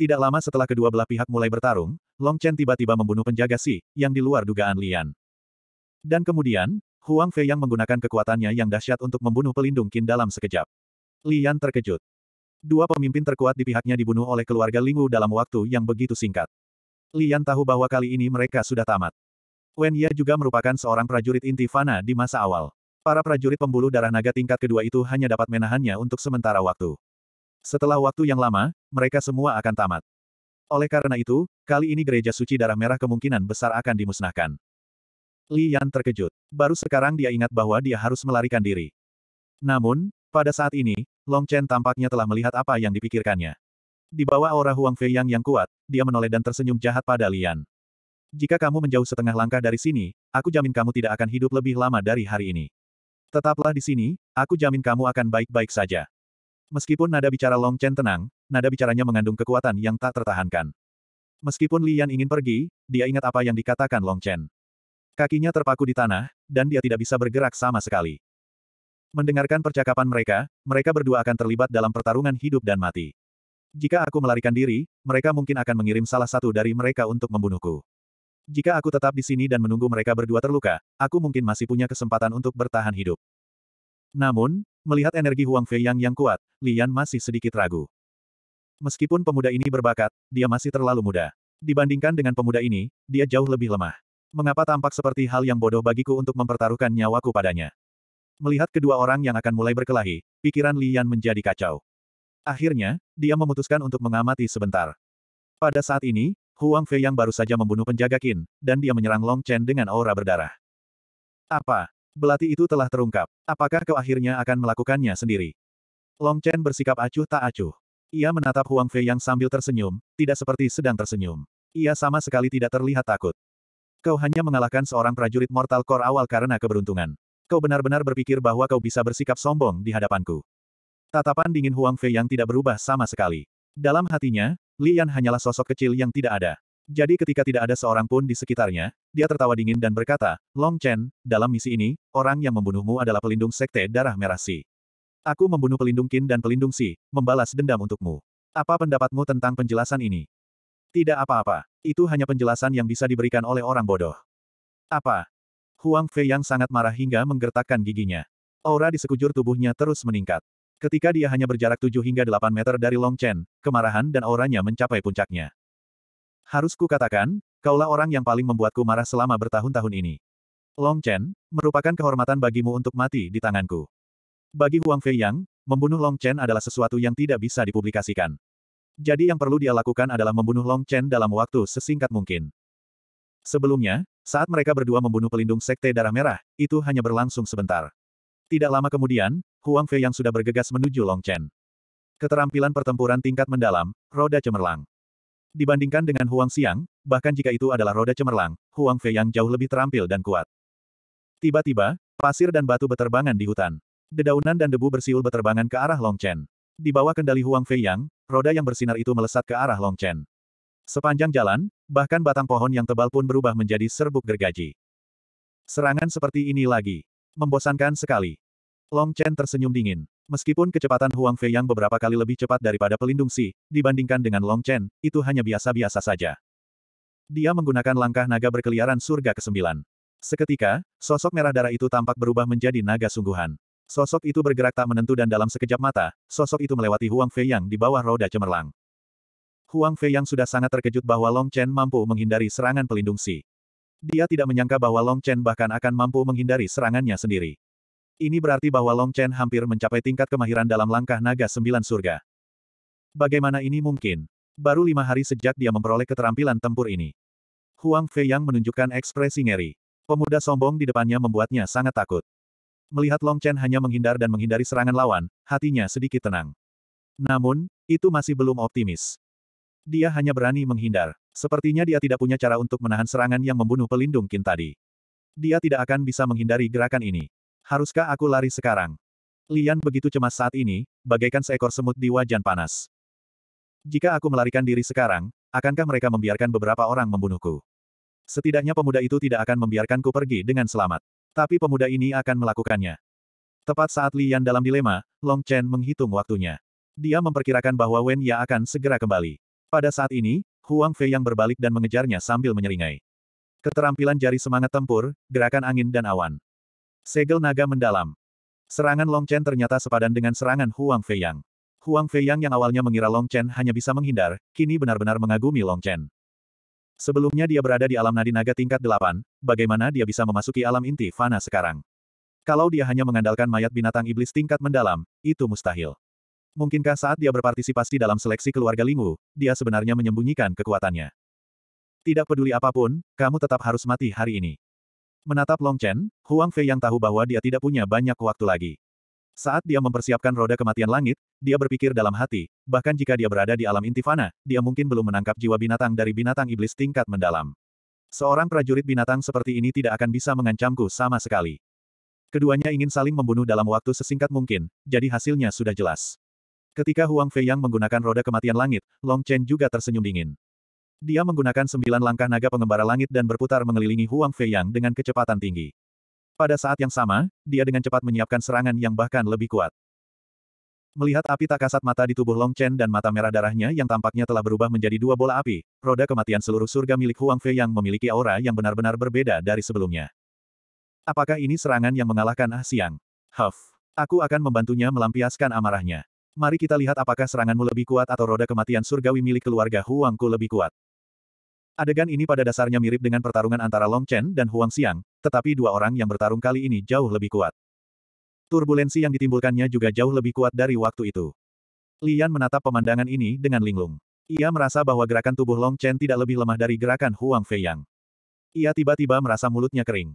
Tidak lama setelah kedua belah pihak mulai bertarung, Long Chen tiba-tiba membunuh penjaga Si, yang di luar dugaan Lian. Dan kemudian, Huang Fei yang menggunakan kekuatannya yang dahsyat untuk membunuh pelindung Qin dalam sekejap. Lian terkejut. Dua pemimpin terkuat di pihaknya dibunuh oleh keluarga Lingwu dalam waktu yang begitu singkat. Lian tahu bahwa kali ini mereka sudah tamat. Wen Ye juga merupakan seorang prajurit inti Fana di masa awal. Para prajurit pembuluh darah naga tingkat kedua itu hanya dapat menahannya untuk sementara waktu. Setelah waktu yang lama, mereka semua akan tamat. Oleh karena itu, kali ini gereja suci darah merah kemungkinan besar akan dimusnahkan. Li Yan terkejut. Baru sekarang dia ingat bahwa dia harus melarikan diri. Namun, pada saat ini, Long Chen tampaknya telah melihat apa yang dipikirkannya. Di bawah aura Huang Fei Yang yang kuat, dia menoleh dan tersenyum jahat pada Lian. Jika kamu menjauh setengah langkah dari sini, aku jamin kamu tidak akan hidup lebih lama dari hari ini. Tetaplah di sini, aku jamin kamu akan baik-baik saja. Meskipun nada bicara Long Chen tenang, nada bicaranya mengandung kekuatan yang tak tertahankan. Meskipun Li Yan ingin pergi, dia ingat apa yang dikatakan Long Chen. Kakinya terpaku di tanah, dan dia tidak bisa bergerak sama sekali. Mendengarkan percakapan mereka, mereka berdua akan terlibat dalam pertarungan hidup dan mati. Jika aku melarikan diri, mereka mungkin akan mengirim salah satu dari mereka untuk membunuhku. Jika aku tetap di sini dan menunggu mereka berdua terluka, aku mungkin masih punya kesempatan untuk bertahan hidup. Namun, Melihat energi Huang Fei yang kuat, Lian masih sedikit ragu. Meskipun pemuda ini berbakat, dia masih terlalu muda. Dibandingkan dengan pemuda ini, dia jauh lebih lemah. Mengapa tampak seperti hal yang bodoh bagiku untuk mempertaruhkan nyawaku padanya? Melihat kedua orang yang akan mulai berkelahi, pikiran Lian menjadi kacau. Akhirnya, dia memutuskan untuk mengamati sebentar. Pada saat ini, Huang Fei yang baru saja membunuh penjaga Qin, dan dia menyerang Long Chen dengan aura berdarah. Apa? Belati itu telah terungkap. Apakah kau akhirnya akan melakukannya sendiri? Long Chen bersikap acuh tak acuh. Ia menatap Huang Fei yang sambil tersenyum, tidak seperti sedang tersenyum. Ia sama sekali tidak terlihat takut. Kau hanya mengalahkan seorang prajurit Mortal Core awal karena keberuntungan. Kau benar-benar berpikir bahwa kau bisa bersikap sombong di hadapanku. Tatapan dingin Huang Fei yang tidak berubah sama sekali. Dalam hatinya, Li Yan hanyalah sosok kecil yang tidak ada. Jadi ketika tidak ada seorang pun di sekitarnya, dia tertawa dingin dan berkata, Long Chen, dalam misi ini, orang yang membunuhmu adalah pelindung sekte darah merah Si. Aku membunuh pelindung Qin dan pelindung Si, membalas dendam untukmu. Apa pendapatmu tentang penjelasan ini? Tidak apa-apa. Itu hanya penjelasan yang bisa diberikan oleh orang bodoh. Apa? Huang Fei yang sangat marah hingga menggertakkan giginya. Aura di sekujur tubuhnya terus meningkat. Ketika dia hanya berjarak 7 hingga 8 meter dari Long Chen, kemarahan dan auranya mencapai puncaknya. Harus katakan, kaulah orang yang paling membuatku marah selama bertahun-tahun ini. Long Chen, merupakan kehormatan bagimu untuk mati di tanganku. Bagi Huang Fei Yang, membunuh Long Chen adalah sesuatu yang tidak bisa dipublikasikan. Jadi yang perlu dia lakukan adalah membunuh Long Chen dalam waktu sesingkat mungkin. Sebelumnya, saat mereka berdua membunuh pelindung Sekte Darah Merah, itu hanya berlangsung sebentar. Tidak lama kemudian, Huang Fei yang sudah bergegas menuju Long Chen. Keterampilan pertempuran tingkat mendalam, roda cemerlang. Dibandingkan dengan Huang Xiang, bahkan jika itu adalah roda cemerlang, Huang Fei yang jauh lebih terampil dan kuat. Tiba-tiba, pasir dan batu berterbangan di hutan. Dedaunan dan debu bersiul berterbangan ke arah Longchen. Di bawah kendali Huang Fei Yang, roda yang bersinar itu melesat ke arah Long Chen. Sepanjang jalan, bahkan batang pohon yang tebal pun berubah menjadi serbuk gergaji. Serangan seperti ini lagi. Membosankan sekali. Long Chen tersenyum dingin. Meskipun kecepatan Huang Fei yang beberapa kali lebih cepat daripada pelindung Si, dibandingkan dengan Long Chen, itu hanya biasa-biasa saja. Dia menggunakan langkah naga berkeliaran surga ke-9. Seketika, sosok merah darah itu tampak berubah menjadi naga sungguhan. Sosok itu bergerak tak menentu dan dalam sekejap mata, sosok itu melewati Huang Fei yang di bawah roda cemerlang. Huang Fei yang sudah sangat terkejut bahwa Long Chen mampu menghindari serangan pelindung Si. Dia tidak menyangka bahwa Long Chen bahkan akan mampu menghindari serangannya sendiri. Ini berarti bahwa Long Chen hampir mencapai tingkat kemahiran dalam langkah naga sembilan surga. Bagaimana ini mungkin? Baru lima hari sejak dia memperoleh keterampilan tempur ini. Huang Fei yang menunjukkan ekspresi ngeri. Pemuda sombong di depannya membuatnya sangat takut. Melihat Long Chen hanya menghindar dan menghindari serangan lawan, hatinya sedikit tenang. Namun, itu masih belum optimis. Dia hanya berani menghindar. Sepertinya dia tidak punya cara untuk menahan serangan yang membunuh pelindung Kin tadi. Dia tidak akan bisa menghindari gerakan ini. Haruskah aku lari sekarang? Lian begitu cemas saat ini, bagaikan seekor semut di wajan panas. Jika aku melarikan diri sekarang, akankah mereka membiarkan beberapa orang membunuhku? Setidaknya pemuda itu tidak akan membiarkanku pergi dengan selamat. Tapi pemuda ini akan melakukannya. Tepat saat Lian dalam dilema, Long Chen menghitung waktunya. Dia memperkirakan bahwa Wen Ya akan segera kembali. Pada saat ini, Huang Fei yang berbalik dan mengejarnya sambil menyeringai. Keterampilan jari semangat tempur, gerakan angin dan awan. Segel naga mendalam. Serangan Long Chen ternyata sepadan dengan serangan Huang Feiyang. Huang Feiyang yang awalnya mengira Long Chen hanya bisa menghindar, kini benar-benar mengagumi Long Chen. Sebelumnya dia berada di alam nadi naga tingkat 8, bagaimana dia bisa memasuki alam inti fana sekarang? Kalau dia hanya mengandalkan mayat binatang iblis tingkat mendalam, itu mustahil. Mungkinkah saat dia berpartisipasi dalam seleksi keluarga Lingwu, dia sebenarnya menyembunyikan kekuatannya? Tidak peduli apapun, kamu tetap harus mati hari ini. Menatap Long Chen, Huang Fei yang tahu bahwa dia tidak punya banyak waktu lagi. Saat dia mempersiapkan roda kematian langit, dia berpikir dalam hati, bahkan jika dia berada di alam intifana, dia mungkin belum menangkap jiwa binatang dari binatang iblis tingkat mendalam. Seorang prajurit binatang seperti ini tidak akan bisa mengancamku sama sekali. Keduanya ingin saling membunuh dalam waktu sesingkat mungkin, jadi hasilnya sudah jelas. Ketika Huang Fei yang menggunakan roda kematian langit, Long Chen juga tersenyum dingin. Dia menggunakan sembilan langkah naga pengembara langit dan berputar mengelilingi Huang Fei Yang dengan kecepatan tinggi. Pada saat yang sama, dia dengan cepat menyiapkan serangan yang bahkan lebih kuat. Melihat api tak kasat mata di tubuh Long Chen dan mata merah darahnya yang tampaknya telah berubah menjadi dua bola api, roda kematian seluruh surga milik Huang Fei Yang memiliki aura yang benar-benar berbeda dari sebelumnya. Apakah ini serangan yang mengalahkan Ah Siang? Huff. Aku akan membantunya melampiaskan amarahnya. Mari kita lihat apakah seranganmu lebih kuat atau roda kematian surgawi milik keluarga Huangku lebih kuat. Adegan ini pada dasarnya mirip dengan pertarungan antara Long Chen dan Huang Xiang, tetapi dua orang yang bertarung kali ini jauh lebih kuat. Turbulensi yang ditimbulkannya juga jauh lebih kuat dari waktu itu. Lian menatap pemandangan ini dengan linglung. Ia merasa bahwa gerakan tubuh Long Chen tidak lebih lemah dari gerakan Huang Fei Yang. Ia tiba-tiba merasa mulutnya kering.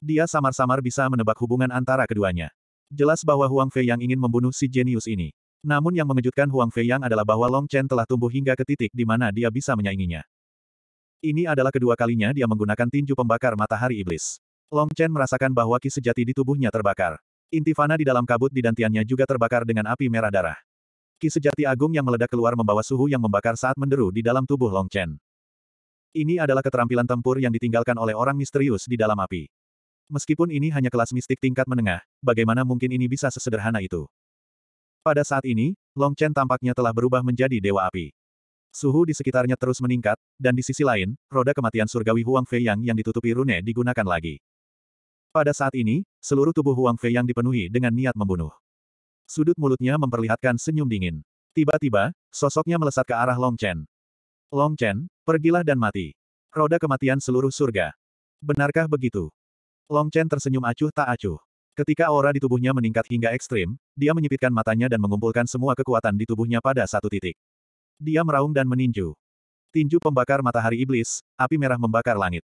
Dia samar-samar bisa menebak hubungan antara keduanya. Jelas bahwa Huang Fei Yang ingin membunuh si jenius ini. Namun yang mengejutkan Huang Fei Yang adalah bahwa Long Chen telah tumbuh hingga ke titik di mana dia bisa menyainginya. Ini adalah kedua kalinya dia menggunakan tinju pembakar matahari iblis. Long Chen merasakan bahwa ki sejati di tubuhnya terbakar. Intifana di dalam kabut di dantiannya juga terbakar dengan api merah darah. Ki sejati agung yang meledak keluar membawa suhu yang membakar saat menderu di dalam tubuh Long Chen. Ini adalah keterampilan tempur yang ditinggalkan oleh orang misterius di dalam api. Meskipun ini hanya kelas mistik tingkat menengah, bagaimana mungkin ini bisa sesederhana itu? Pada saat ini, Long Chen tampaknya telah berubah menjadi dewa api. Suhu di sekitarnya terus meningkat, dan di sisi lain, roda kematian surgawi Huang Fei yang ditutupi rune digunakan lagi. Pada saat ini, seluruh tubuh Huang Fei Yang dipenuhi dengan niat membunuh. Sudut mulutnya memperlihatkan senyum dingin. Tiba-tiba, sosoknya melesat ke arah Long Chen. Long Chen, pergilah dan mati. Roda kematian seluruh surga. Benarkah begitu? Long Chen tersenyum acuh tak acuh. Ketika aura di tubuhnya meningkat hingga ekstrim, dia menyipitkan matanya dan mengumpulkan semua kekuatan di tubuhnya pada satu titik. Dia meraung dan meninju. Tinju pembakar matahari iblis, api merah membakar langit.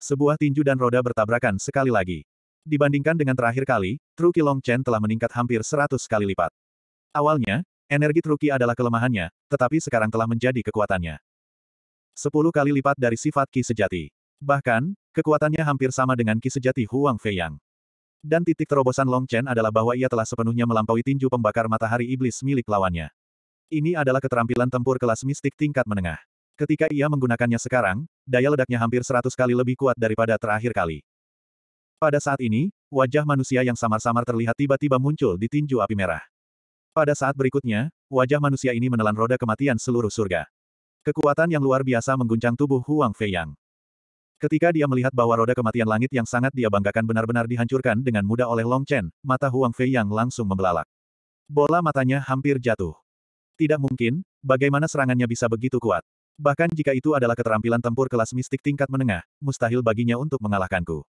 Sebuah tinju dan roda bertabrakan sekali lagi. Dibandingkan dengan terakhir kali, Truki Long Chen telah meningkat hampir seratus kali lipat. Awalnya, energi Truki adalah kelemahannya, tetapi sekarang telah menjadi kekuatannya. Sepuluh kali lipat dari sifat Ki sejati. Bahkan, kekuatannya hampir sama dengan Ki sejati Huang Feiyang. Dan titik terobosan Long Chen adalah bahwa ia telah sepenuhnya melampaui tinju pembakar matahari iblis milik lawannya. Ini adalah keterampilan tempur kelas mistik tingkat menengah. Ketika ia menggunakannya sekarang, daya ledaknya hampir seratus kali lebih kuat daripada terakhir kali. Pada saat ini, wajah manusia yang samar-samar terlihat tiba-tiba muncul di tinju api merah. Pada saat berikutnya, wajah manusia ini menelan roda kematian seluruh surga. Kekuatan yang luar biasa mengguncang tubuh Huang Fei Yang. Ketika dia melihat bahwa roda kematian langit yang sangat dia banggakan benar-benar dihancurkan dengan mudah oleh Long Chen, mata Huang Fei Yang langsung membelalak. Bola matanya hampir jatuh. Tidak mungkin, bagaimana serangannya bisa begitu kuat. Bahkan jika itu adalah keterampilan tempur kelas mistik tingkat menengah, mustahil baginya untuk mengalahkanku.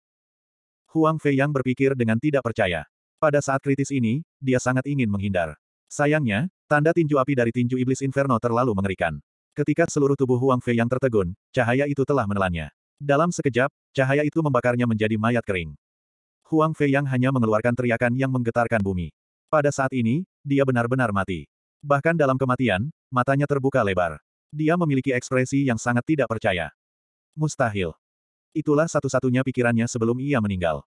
Huang Fei yang berpikir dengan tidak percaya. Pada saat kritis ini, dia sangat ingin menghindar. Sayangnya, tanda tinju api dari tinju iblis Inferno terlalu mengerikan. Ketika seluruh tubuh Huang Fei yang tertegun, cahaya itu telah menelannya. Dalam sekejap, cahaya itu membakarnya menjadi mayat kering. Huang Fei yang hanya mengeluarkan teriakan yang menggetarkan bumi. Pada saat ini, dia benar-benar mati. Bahkan dalam kematian, matanya terbuka lebar. Dia memiliki ekspresi yang sangat tidak percaya. Mustahil. Itulah satu-satunya pikirannya sebelum ia meninggal.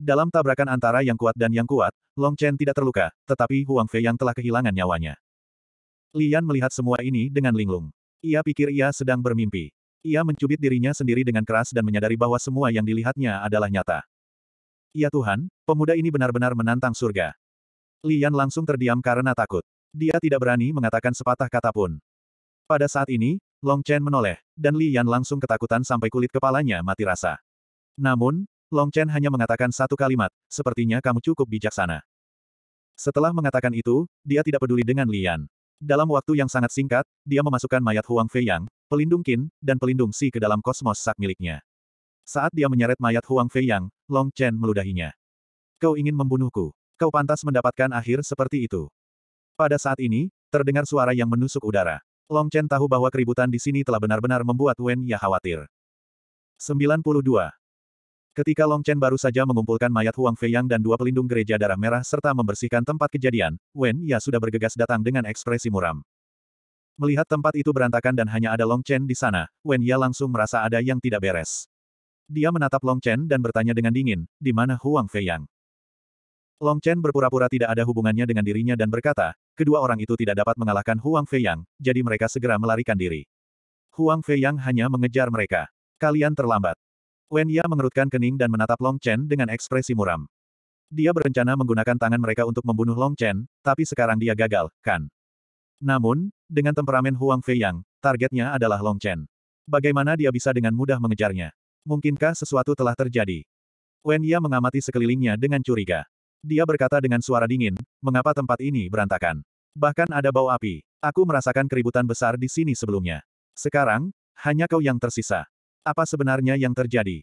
Dalam tabrakan antara yang kuat dan yang kuat, Long Chen tidak terluka, tetapi Huang Fei yang telah kehilangan nyawanya. Lian melihat semua ini dengan linglung. Ia pikir ia sedang bermimpi. Ia mencubit dirinya sendiri dengan keras dan menyadari bahwa semua yang dilihatnya adalah nyata. Ya Tuhan, pemuda ini benar-benar menantang surga. Lian langsung terdiam karena takut. Dia tidak berani mengatakan sepatah kata pun. Pada saat ini, Long Chen menoleh, dan Li Yan langsung ketakutan sampai kulit kepalanya mati rasa. Namun, Long Chen hanya mengatakan satu kalimat, sepertinya kamu cukup bijaksana. Setelah mengatakan itu, dia tidak peduli dengan Li Yan. Dalam waktu yang sangat singkat, dia memasukkan mayat Huang Feiyang, pelindung Qin, dan pelindung Si ke dalam kosmos sak miliknya. Saat dia menyeret mayat Huang Fei Yang, Long Chen meludahinya. Kau ingin membunuhku. Kau pantas mendapatkan akhir seperti itu. Pada saat ini, terdengar suara yang menusuk udara. Long Chen tahu bahwa keributan di sini telah benar-benar membuat Wen Ya khawatir. 92. Ketika Long Chen baru saja mengumpulkan mayat Huang Fei yang dan dua pelindung gereja darah merah serta membersihkan tempat kejadian, Wen Ya sudah bergegas datang dengan ekspresi muram. Melihat tempat itu berantakan dan hanya ada Long Chen di sana, Wen Ya langsung merasa ada yang tidak beres. Dia menatap Long Chen dan bertanya dengan dingin, di mana Huang Fei yang? Long Chen berpura-pura tidak ada hubungannya dengan dirinya dan berkata, kedua orang itu tidak dapat mengalahkan Huang Fei Yang, jadi mereka segera melarikan diri. Huang Fei Yang hanya mengejar mereka. Kalian terlambat. Wen Ya mengerutkan kening dan menatap Long Chen dengan ekspresi muram. Dia berencana menggunakan tangan mereka untuk membunuh Long Chen, tapi sekarang dia gagal, kan? Namun, dengan temperamen Huang Fei Yang, targetnya adalah Long Chen. Bagaimana dia bisa dengan mudah mengejarnya? Mungkinkah sesuatu telah terjadi? Wen Ya mengamati sekelilingnya dengan curiga. Dia berkata dengan suara dingin, mengapa tempat ini berantakan? Bahkan ada bau api. Aku merasakan keributan besar di sini sebelumnya. Sekarang, hanya kau yang tersisa. Apa sebenarnya yang terjadi?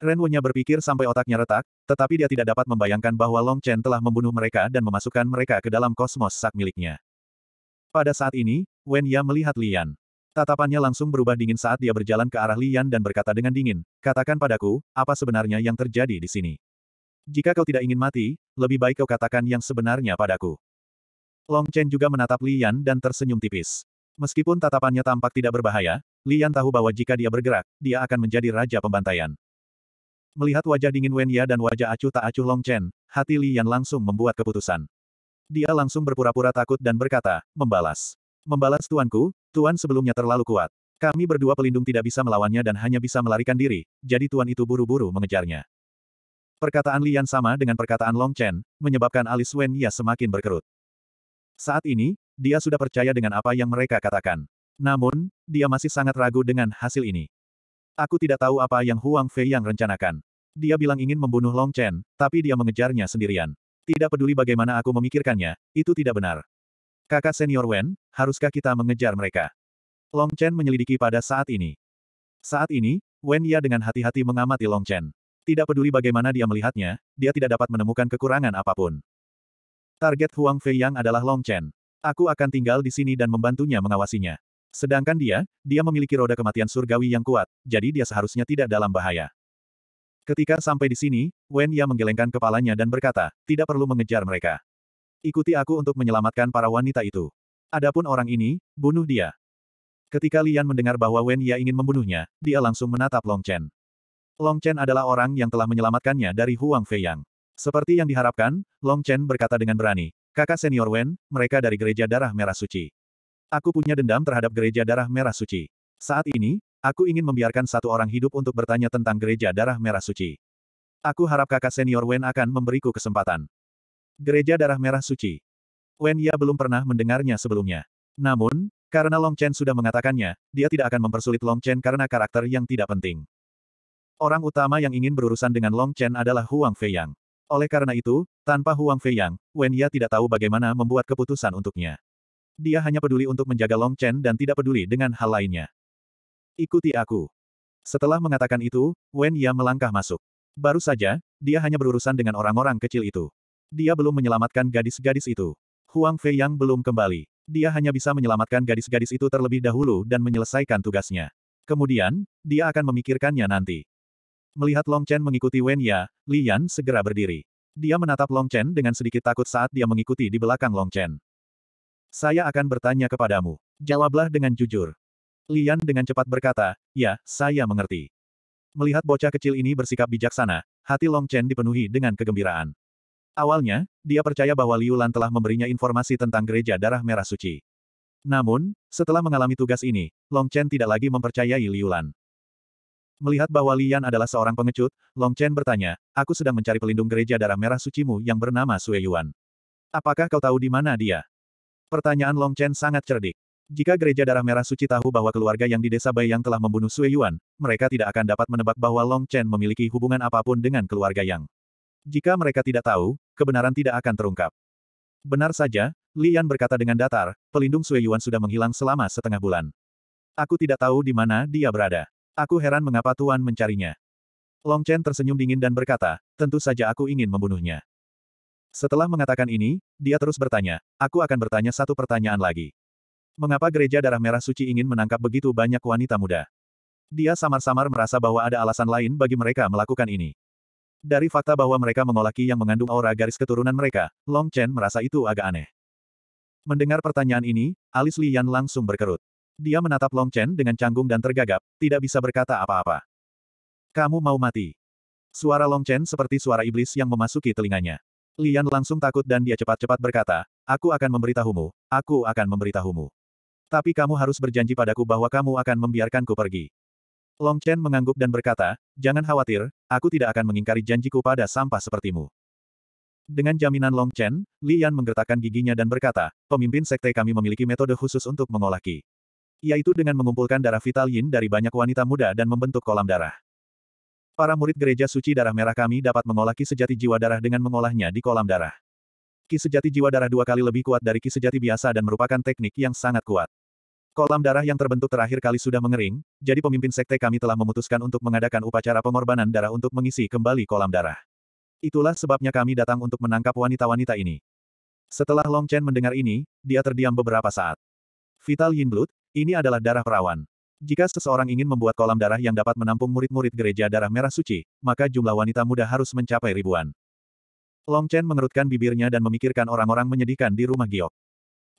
Ren Wunya berpikir sampai otaknya retak, tetapi dia tidak dapat membayangkan bahwa Long Chen telah membunuh mereka dan memasukkan mereka ke dalam kosmos sak miliknya. Pada saat ini, Wen Ya melihat Lian. Tatapannya langsung berubah dingin saat dia berjalan ke arah Lian dan berkata dengan dingin, katakan padaku, apa sebenarnya yang terjadi di sini? Jika kau tidak ingin mati, lebih baik kau katakan yang sebenarnya padaku. Long Chen juga menatap Lian dan tersenyum tipis. Meskipun tatapannya tampak tidak berbahaya, Lian tahu bahwa jika dia bergerak, dia akan menjadi raja pembantaian. Melihat wajah dingin Wenya dan wajah acuh tak acuh Long Chen, hati Lian langsung membuat keputusan. Dia langsung berpura-pura takut dan berkata, membalas. Membalas tuanku, tuan sebelumnya terlalu kuat. Kami berdua pelindung tidak bisa melawannya dan hanya bisa melarikan diri, jadi tuan itu buru-buru mengejarnya. Perkataan Lian sama dengan perkataan Long Chen, menyebabkan alis Wen Ya semakin berkerut. Saat ini, dia sudah percaya dengan apa yang mereka katakan. Namun, dia masih sangat ragu dengan hasil ini. Aku tidak tahu apa yang Huang Fei yang rencanakan. Dia bilang ingin membunuh Long Chen, tapi dia mengejarnya sendirian. Tidak peduli bagaimana aku memikirkannya, itu tidak benar. Kakak senior Wen, haruskah kita mengejar mereka? Long Chen menyelidiki pada saat ini. Saat ini, Wen Ya dengan hati-hati mengamati Long Chen. Tidak peduli bagaimana dia melihatnya, dia tidak dapat menemukan kekurangan apapun. Target Huang Fei Yang adalah Long Chen. Aku akan tinggal di sini dan membantunya mengawasinya. Sedangkan dia, dia memiliki roda kematian surgawi yang kuat, jadi dia seharusnya tidak dalam bahaya. Ketika sampai di sini, Wen Ya menggelengkan kepalanya dan berkata, tidak perlu mengejar mereka. Ikuti aku untuk menyelamatkan para wanita itu. Adapun orang ini, bunuh dia. Ketika Lian mendengar bahwa Wen Ya ingin membunuhnya, dia langsung menatap Long Chen. Long Chen adalah orang yang telah menyelamatkannya dari Huang Feiyang. Seperti yang diharapkan, Long Chen berkata dengan berani, kakak senior Wen, mereka dari gereja darah merah suci. Aku punya dendam terhadap gereja darah merah suci. Saat ini, aku ingin membiarkan satu orang hidup untuk bertanya tentang gereja darah merah suci. Aku harap kakak senior Wen akan memberiku kesempatan. Gereja darah merah suci. Wen Ya belum pernah mendengarnya sebelumnya. Namun, karena Long Chen sudah mengatakannya, dia tidak akan mempersulit Long Chen karena karakter yang tidak penting. Orang utama yang ingin berurusan dengan Long Chen adalah Huang Fei Yang. Oleh karena itu, tanpa Huang Fei Yang, Wen Ya tidak tahu bagaimana membuat keputusan untuknya. Dia hanya peduli untuk menjaga Long Chen dan tidak peduli dengan hal lainnya. Ikuti aku. Setelah mengatakan itu, Wen Ya melangkah masuk. Baru saja, dia hanya berurusan dengan orang-orang kecil itu. Dia belum menyelamatkan gadis-gadis itu. Huang Fei Yang belum kembali. Dia hanya bisa menyelamatkan gadis-gadis itu terlebih dahulu dan menyelesaikan tugasnya. Kemudian, dia akan memikirkannya nanti. Melihat Long Chen mengikuti Wen Ya, Li Yan segera berdiri. Dia menatap Long Chen dengan sedikit takut saat dia mengikuti di belakang Long Chen. Saya akan bertanya kepadamu. Jawablah dengan jujur. Li Yan dengan cepat berkata, ya, saya mengerti. Melihat bocah kecil ini bersikap bijaksana, hati Long Chen dipenuhi dengan kegembiraan. Awalnya, dia percaya bahwa Liu Lan telah memberinya informasi tentang gereja darah merah suci. Namun, setelah mengalami tugas ini, Long Chen tidak lagi mempercayai Liu Lan. Melihat bahwa Lian adalah seorang pengecut, Long Chen bertanya, aku sedang mencari pelindung gereja darah merah sucimu yang bernama Sue Yuan. Apakah kau tahu di mana dia? Pertanyaan Long Chen sangat cerdik. Jika gereja darah merah suci tahu bahwa keluarga yang di desa Bai yang telah membunuh Sue Yuan, mereka tidak akan dapat menebak bahwa Long Chen memiliki hubungan apapun dengan keluarga Yang. Jika mereka tidak tahu, kebenaran tidak akan terungkap. Benar saja, Lian berkata dengan datar, pelindung Sue Yuan sudah menghilang selama setengah bulan. Aku tidak tahu di mana dia berada. Aku heran mengapa Tuan mencarinya. Long Chen tersenyum dingin dan berkata, tentu saja aku ingin membunuhnya. Setelah mengatakan ini, dia terus bertanya, aku akan bertanya satu pertanyaan lagi. Mengapa gereja darah merah suci ingin menangkap begitu banyak wanita muda? Dia samar-samar merasa bahwa ada alasan lain bagi mereka melakukan ini. Dari fakta bahwa mereka mengolah yang mengandung aura garis keturunan mereka, Long Chen merasa itu agak aneh. Mendengar pertanyaan ini, alis Li Yan langsung berkerut. Dia menatap Long Chen dengan canggung dan tergagap, tidak bisa berkata apa-apa. Kamu mau mati. Suara Long Chen seperti suara iblis yang memasuki telinganya. Lian langsung takut dan dia cepat-cepat berkata, aku akan memberitahumu, aku akan memberitahumu. Tapi kamu harus berjanji padaku bahwa kamu akan membiarkanku pergi. Long Chen mengangguk dan berkata, jangan khawatir, aku tidak akan mengingkari janjiku pada sampah sepertimu. Dengan jaminan Long Chen, Lian menggertakkan giginya dan berkata, pemimpin sekte kami memiliki metode khusus untuk mengolah ki yaitu dengan mengumpulkan darah vital yin dari banyak wanita muda dan membentuk kolam darah. Para murid gereja suci darah merah kami dapat mengolah ki sejati jiwa darah dengan mengolahnya di kolam darah. Ki sejati jiwa darah dua kali lebih kuat dari ki sejati biasa dan merupakan teknik yang sangat kuat. Kolam darah yang terbentuk terakhir kali sudah mengering, jadi pemimpin sekte kami telah memutuskan untuk mengadakan upacara pengorbanan darah untuk mengisi kembali kolam darah. Itulah sebabnya kami datang untuk menangkap wanita-wanita ini. Setelah Long Chen mendengar ini, dia terdiam beberapa saat. Vital Yin Blood, ini adalah darah perawan. Jika seseorang ingin membuat kolam darah yang dapat menampung murid-murid gereja darah merah suci, maka jumlah wanita muda harus mencapai ribuan. Long Chen mengerutkan bibirnya dan memikirkan orang-orang menyedihkan di rumah Giok.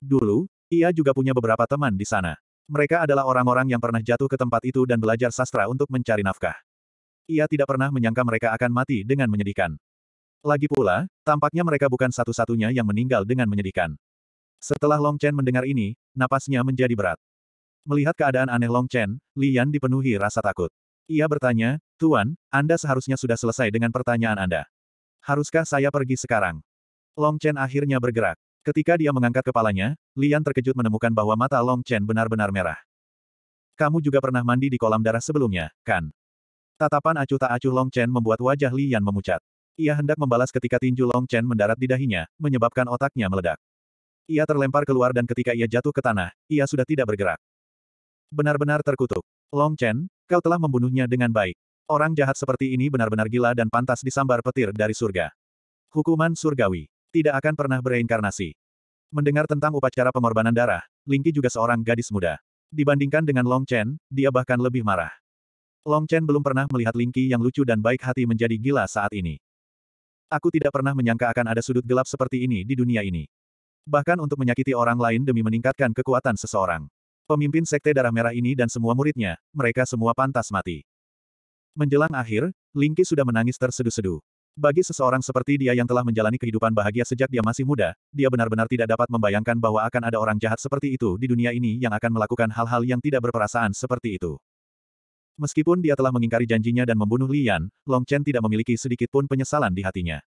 Dulu, ia juga punya beberapa teman di sana. Mereka adalah orang-orang yang pernah jatuh ke tempat itu dan belajar sastra untuk mencari nafkah. Ia tidak pernah menyangka mereka akan mati dengan menyedihkan. Lagi pula, tampaknya mereka bukan satu-satunya yang meninggal dengan menyedihkan. Setelah Long Chen mendengar ini, napasnya menjadi berat. Melihat keadaan aneh Long Chen, Li Yan dipenuhi rasa takut. Ia bertanya, Tuan, Anda seharusnya sudah selesai dengan pertanyaan Anda. Haruskah saya pergi sekarang? Long Chen akhirnya bergerak. Ketika dia mengangkat kepalanya, Lian terkejut menemukan bahwa mata Long Chen benar-benar merah. Kamu juga pernah mandi di kolam darah sebelumnya, kan? Tatapan acuh tak acuh Long Chen membuat wajah Lian memucat. Ia hendak membalas ketika tinju Long Chen mendarat di dahinya, menyebabkan otaknya meledak. Ia terlempar keluar dan ketika ia jatuh ke tanah, ia sudah tidak bergerak. Benar-benar terkutuk. Long Chen, kau telah membunuhnya dengan baik. Orang jahat seperti ini benar-benar gila dan pantas disambar petir dari surga. Hukuman surgawi. Tidak akan pernah bereinkarnasi. Mendengar tentang upacara pengorbanan darah, Lingqi juga seorang gadis muda. Dibandingkan dengan Long Chen, dia bahkan lebih marah. Long Chen belum pernah melihat Lingqi yang lucu dan baik hati menjadi gila saat ini. Aku tidak pernah menyangka akan ada sudut gelap seperti ini di dunia ini. Bahkan untuk menyakiti orang lain demi meningkatkan kekuatan seseorang. Pemimpin Sekte Darah Merah ini dan semua muridnya, mereka semua pantas mati. Menjelang akhir, Lingki sudah menangis terseduh-seduh. Bagi seseorang seperti dia yang telah menjalani kehidupan bahagia sejak dia masih muda, dia benar-benar tidak dapat membayangkan bahwa akan ada orang jahat seperti itu di dunia ini yang akan melakukan hal-hal yang tidak berperasaan seperti itu. Meskipun dia telah mengingkari janjinya dan membunuh Lian, Long Chen tidak memiliki sedikit pun penyesalan di hatinya.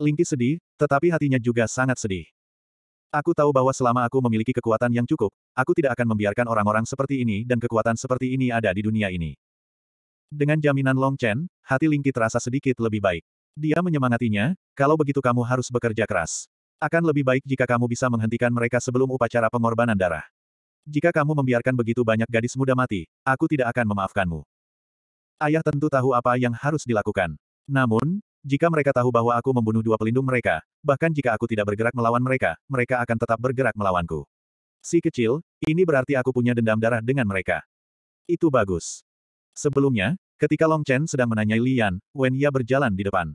Lingki sedih, tetapi hatinya juga sangat sedih. Aku tahu bahwa selama aku memiliki kekuatan yang cukup, aku tidak akan membiarkan orang-orang seperti ini dan kekuatan seperti ini ada di dunia ini. Dengan jaminan Long Chen, hati Lingqi terasa sedikit lebih baik. Dia menyemangatinya, kalau begitu kamu harus bekerja keras. Akan lebih baik jika kamu bisa menghentikan mereka sebelum upacara pengorbanan darah. Jika kamu membiarkan begitu banyak gadis muda mati, aku tidak akan memaafkanmu. Ayah tentu tahu apa yang harus dilakukan. Namun, jika mereka tahu bahwa aku membunuh dua pelindung mereka, bahkan jika aku tidak bergerak melawan mereka, mereka akan tetap bergerak melawanku. Si kecil, ini berarti aku punya dendam darah dengan mereka. Itu bagus. Sebelumnya, ketika Long Chen sedang menanyai Lian, Wen Ya berjalan di depan.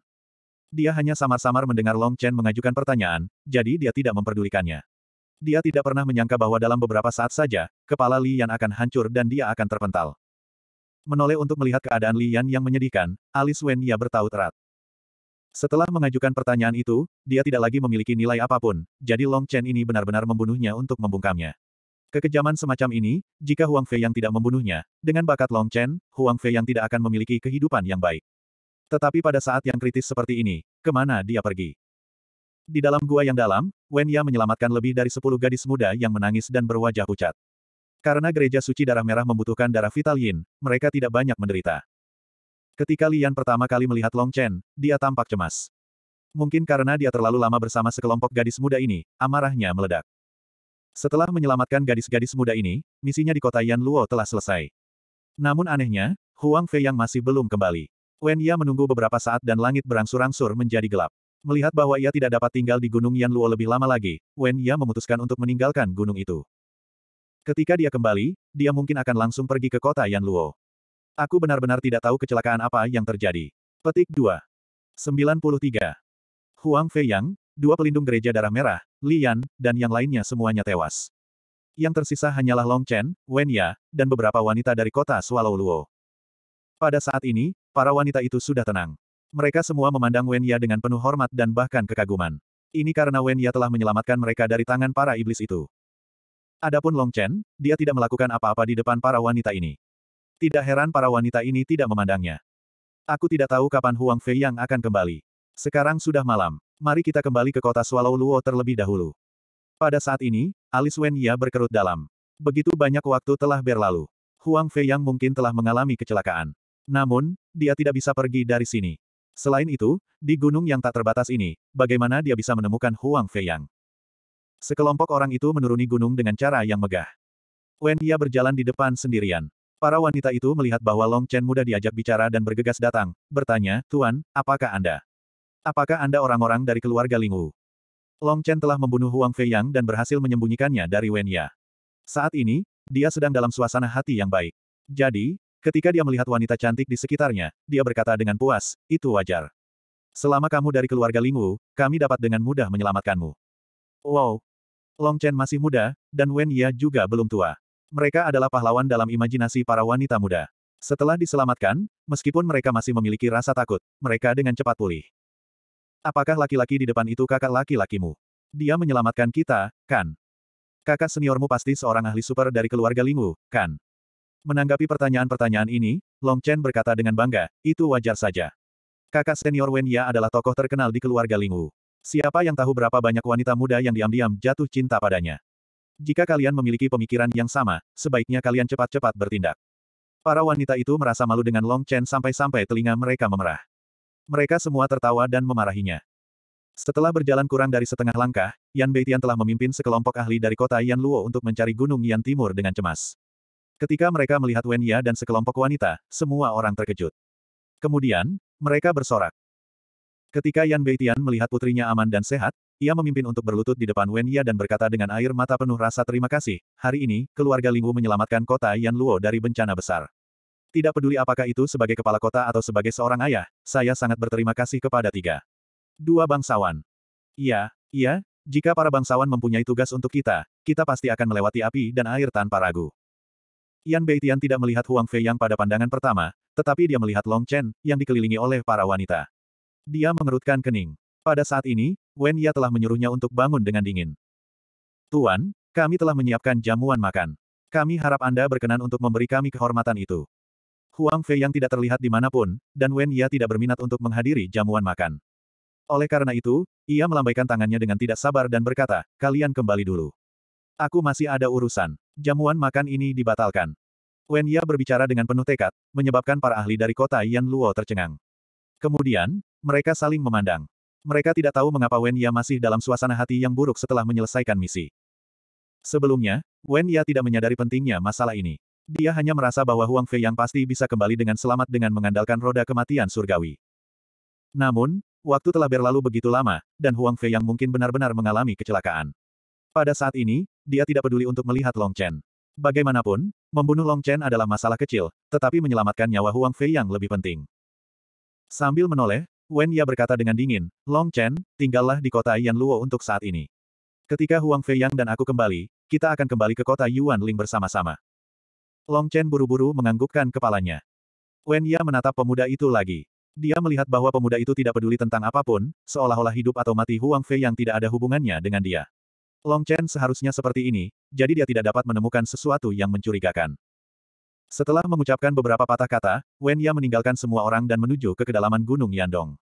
Dia hanya samar-samar mendengar Long Chen mengajukan pertanyaan, jadi dia tidak memperdulikannya. Dia tidak pernah menyangka bahwa dalam beberapa saat saja, kepala Lian akan hancur dan dia akan terpental. Menoleh untuk melihat keadaan Lian yang menyedihkan, alis Wen Ya bertaut erat. Setelah mengajukan pertanyaan itu, dia tidak lagi memiliki nilai apapun, jadi Long Chen ini benar-benar membunuhnya untuk membungkamnya. Kekejaman semacam ini, jika Huang Fei yang tidak membunuhnya, dengan bakat Long Chen, Huang Fei yang tidak akan memiliki kehidupan yang baik. Tetapi pada saat yang kritis seperti ini, kemana dia pergi? Di dalam gua yang dalam, Wen Ya menyelamatkan lebih dari sepuluh gadis muda yang menangis dan berwajah pucat. Karena gereja suci darah merah membutuhkan darah vital Yin, mereka tidak banyak menderita. Ketika Lian pertama kali melihat Long Chen, dia tampak cemas. Mungkin karena dia terlalu lama bersama sekelompok gadis muda ini, amarahnya meledak. Setelah menyelamatkan gadis-gadis muda ini, misinya di kota Yan Luo telah selesai. Namun anehnya, Huang Fei yang masih belum kembali. Wen Ya menunggu beberapa saat dan langit berangsur-angsur menjadi gelap. Melihat bahwa ia tidak dapat tinggal di Gunung Yan Luo lebih lama lagi, Wen Ya memutuskan untuk meninggalkan gunung itu. Ketika dia kembali, dia mungkin akan langsung pergi ke kota Yan Luo. Aku benar-benar tidak tahu kecelakaan apa yang terjadi. Petik 2. 93. Huang Feiyang, dua pelindung gereja darah merah, Lian, dan yang lainnya semuanya tewas. Yang tersisa hanyalah Long Chen, Wen Ya, dan beberapa wanita dari kota Swallow Luo. Pada saat ini, para wanita itu sudah tenang. Mereka semua memandang Wen Ya dengan penuh hormat dan bahkan kekaguman. Ini karena Wen Ya telah menyelamatkan mereka dari tangan para iblis itu. Adapun Long Chen, dia tidak melakukan apa-apa di depan para wanita ini. Tidak heran para wanita ini tidak memandangnya. Aku tidak tahu kapan Huang Fei yang akan kembali. Sekarang sudah malam. Mari kita kembali ke kota Swallow Luo terlebih dahulu. Pada saat ini, alis Wen Ya berkerut dalam. Begitu banyak waktu telah berlalu. Huang Fei yang mungkin telah mengalami kecelakaan. Namun, dia tidak bisa pergi dari sini. Selain itu, di gunung yang tak terbatas ini, bagaimana dia bisa menemukan Huang Fei Yang? Sekelompok orang itu menuruni gunung dengan cara yang megah. Wen Ya berjalan di depan sendirian. Para wanita itu melihat bahwa Long Chen mudah diajak bicara dan bergegas datang, bertanya, Tuan, apakah Anda? Apakah Anda orang-orang dari keluarga Ling Wu? Long Chen telah membunuh Huang Fei Yang dan berhasil menyembunyikannya dari Wen Ya. Saat ini, dia sedang dalam suasana hati yang baik. Jadi, ketika dia melihat wanita cantik di sekitarnya, dia berkata dengan puas, itu wajar. Selama kamu dari keluarga Ling Wu, kami dapat dengan mudah menyelamatkanmu. Wow! Long Chen masih muda, dan Wen Ya juga belum tua. Mereka adalah pahlawan dalam imajinasi para wanita muda. Setelah diselamatkan, meskipun mereka masih memiliki rasa takut, mereka dengan cepat pulih. Apakah laki-laki di depan itu kakak laki-lakimu? Dia menyelamatkan kita, kan? Kakak seniormu pasti seorang ahli super dari keluarga Lingwu, kan? Menanggapi pertanyaan-pertanyaan ini, Long Chen berkata dengan bangga, itu wajar saja. Kakak senior Wen Ya adalah tokoh terkenal di keluarga Lingwu. Siapa yang tahu berapa banyak wanita muda yang diam-diam jatuh cinta padanya? Jika kalian memiliki pemikiran yang sama, sebaiknya kalian cepat-cepat bertindak. Para wanita itu merasa malu dengan Long Chen sampai-sampai telinga mereka memerah. Mereka semua tertawa dan memarahinya. Setelah berjalan kurang dari setengah langkah, Yan Beitian telah memimpin sekelompok ahli dari kota Yan Luo untuk mencari Gunung Yan Timur dengan cemas. Ketika mereka melihat Wen Ya dan sekelompok wanita, semua orang terkejut. Kemudian, mereka bersorak. Ketika Yan Beitian melihat putrinya aman dan sehat, ia memimpin untuk berlutut di depan Wen Ya dan berkata dengan air mata penuh rasa terima kasih, hari ini, keluarga Lingwu menyelamatkan kota Yan Luo dari bencana besar. Tidak peduli apakah itu sebagai kepala kota atau sebagai seorang ayah, saya sangat berterima kasih kepada tiga. Dua bangsawan. Iya, iya, jika para bangsawan mempunyai tugas untuk kita, kita pasti akan melewati api dan air tanpa ragu. Yan Beitian tidak melihat Huang Fei yang pada pandangan pertama, tetapi dia melihat Long Chen, yang dikelilingi oleh para wanita. Dia mengerutkan kening. Pada saat ini, Wen Ya telah menyuruhnya untuk bangun dengan dingin. Tuan, kami telah menyiapkan jamuan makan. Kami harap Anda berkenan untuk memberi kami kehormatan itu. Huang Fei yang tidak terlihat di dimanapun, dan Wen Ya tidak berminat untuk menghadiri jamuan makan. Oleh karena itu, ia melambaikan tangannya dengan tidak sabar dan berkata, kalian kembali dulu. Aku masih ada urusan. Jamuan makan ini dibatalkan. Wen Ya berbicara dengan penuh tekad, menyebabkan para ahli dari kota Yan Luo tercengang. Kemudian, mereka saling memandang. Mereka tidak tahu mengapa Wen Ya masih dalam suasana hati yang buruk setelah menyelesaikan misi. Sebelumnya, Wen Ya tidak menyadari pentingnya masalah ini. Dia hanya merasa bahwa Huang Fei yang pasti bisa kembali dengan selamat dengan mengandalkan roda kematian surgawi. Namun, waktu telah berlalu begitu lama, dan Huang Fei yang mungkin benar-benar mengalami kecelakaan. Pada saat ini, dia tidak peduli untuk melihat Long Chen. Bagaimanapun, membunuh Long Chen adalah masalah kecil, tetapi menyelamatkan nyawa Huang Fei yang lebih penting. Sambil menoleh, Wen Ya berkata dengan dingin, Long Chen, tinggallah di kota Yan Luo untuk saat ini. Ketika Huang Feiyang dan aku kembali, kita akan kembali ke kota Yuan Ling bersama-sama. Long Chen buru-buru menganggukkan kepalanya. Wen Ya menatap pemuda itu lagi. Dia melihat bahwa pemuda itu tidak peduli tentang apapun, seolah-olah hidup atau mati Huang Fei yang tidak ada hubungannya dengan dia. Long Chen seharusnya seperti ini, jadi dia tidak dapat menemukan sesuatu yang mencurigakan. Setelah mengucapkan beberapa patah kata, Wen Ya meninggalkan semua orang dan menuju ke kedalaman Gunung Yandong.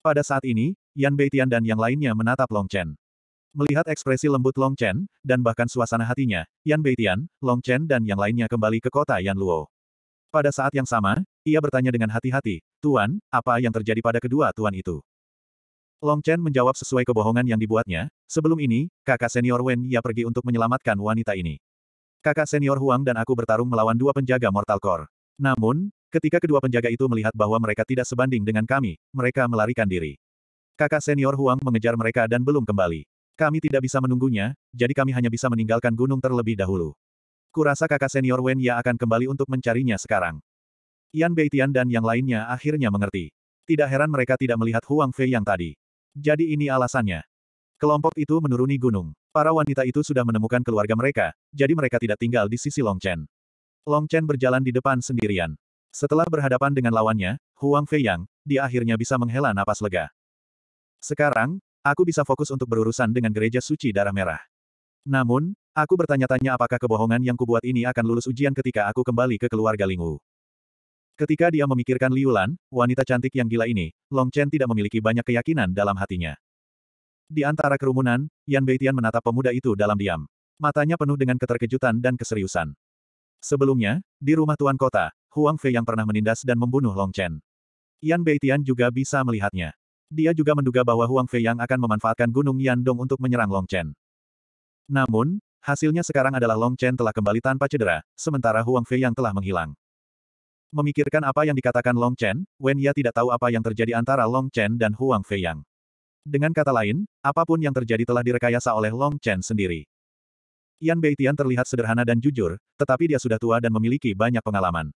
Pada saat ini, Yan Beitian dan yang lainnya menatap Long Chen. Melihat ekspresi lembut Long Chen, dan bahkan suasana hatinya, Yan Beitian, Long Chen dan yang lainnya kembali ke kota Yan Luo. Pada saat yang sama, ia bertanya dengan hati-hati, Tuan, apa yang terjadi pada kedua Tuan itu? Long Chen menjawab sesuai kebohongan yang dibuatnya, sebelum ini, kakak senior Wen Ya pergi untuk menyelamatkan wanita ini. Kakak senior Huang dan aku bertarung melawan dua penjaga Mortal Core. Namun, ketika kedua penjaga itu melihat bahwa mereka tidak sebanding dengan kami, mereka melarikan diri. Kakak senior Huang mengejar mereka dan belum kembali. Kami tidak bisa menunggunya, jadi kami hanya bisa meninggalkan gunung terlebih dahulu. Kurasa kakak senior Wen Ya akan kembali untuk mencarinya sekarang. Yan Beitian dan yang lainnya akhirnya mengerti. Tidak heran mereka tidak melihat Huang Fei yang tadi. Jadi ini alasannya. Kelompok itu menuruni gunung. Para wanita itu sudah menemukan keluarga mereka, jadi mereka tidak tinggal di sisi Long Chen. Long Chen berjalan di depan sendirian. Setelah berhadapan dengan lawannya, Huang Feiyang, dia akhirnya bisa menghela napas lega. Sekarang, aku bisa fokus untuk berurusan dengan gereja suci darah merah. Namun, aku bertanya-tanya apakah kebohongan yang kubuat ini akan lulus ujian ketika aku kembali ke keluarga Lingwu. Ketika dia memikirkan Liu Lan, wanita cantik yang gila ini, Long Chen tidak memiliki banyak keyakinan dalam hatinya. Di antara kerumunan, Yan Beitian menatap pemuda itu dalam diam. Matanya penuh dengan keterkejutan dan keseriusan. Sebelumnya, di rumah tuan kota, Huang Fei yang pernah menindas dan membunuh Long Chen. Yan Beitian juga bisa melihatnya. Dia juga menduga bahwa Huang Fei yang akan memanfaatkan Gunung Yandong untuk menyerang Long Chen. Namun, Hasilnya sekarang adalah Long Chen telah kembali tanpa cedera, sementara Huang Fei yang telah menghilang. Memikirkan apa yang dikatakan Long Chen, Wen Ya tidak tahu apa yang terjadi antara Long Chen dan Huang Fei yang. Dengan kata lain, apapun yang terjadi telah direkayasa oleh Long Chen sendiri. Yan Beitian terlihat sederhana dan jujur, tetapi dia sudah tua dan memiliki banyak pengalaman.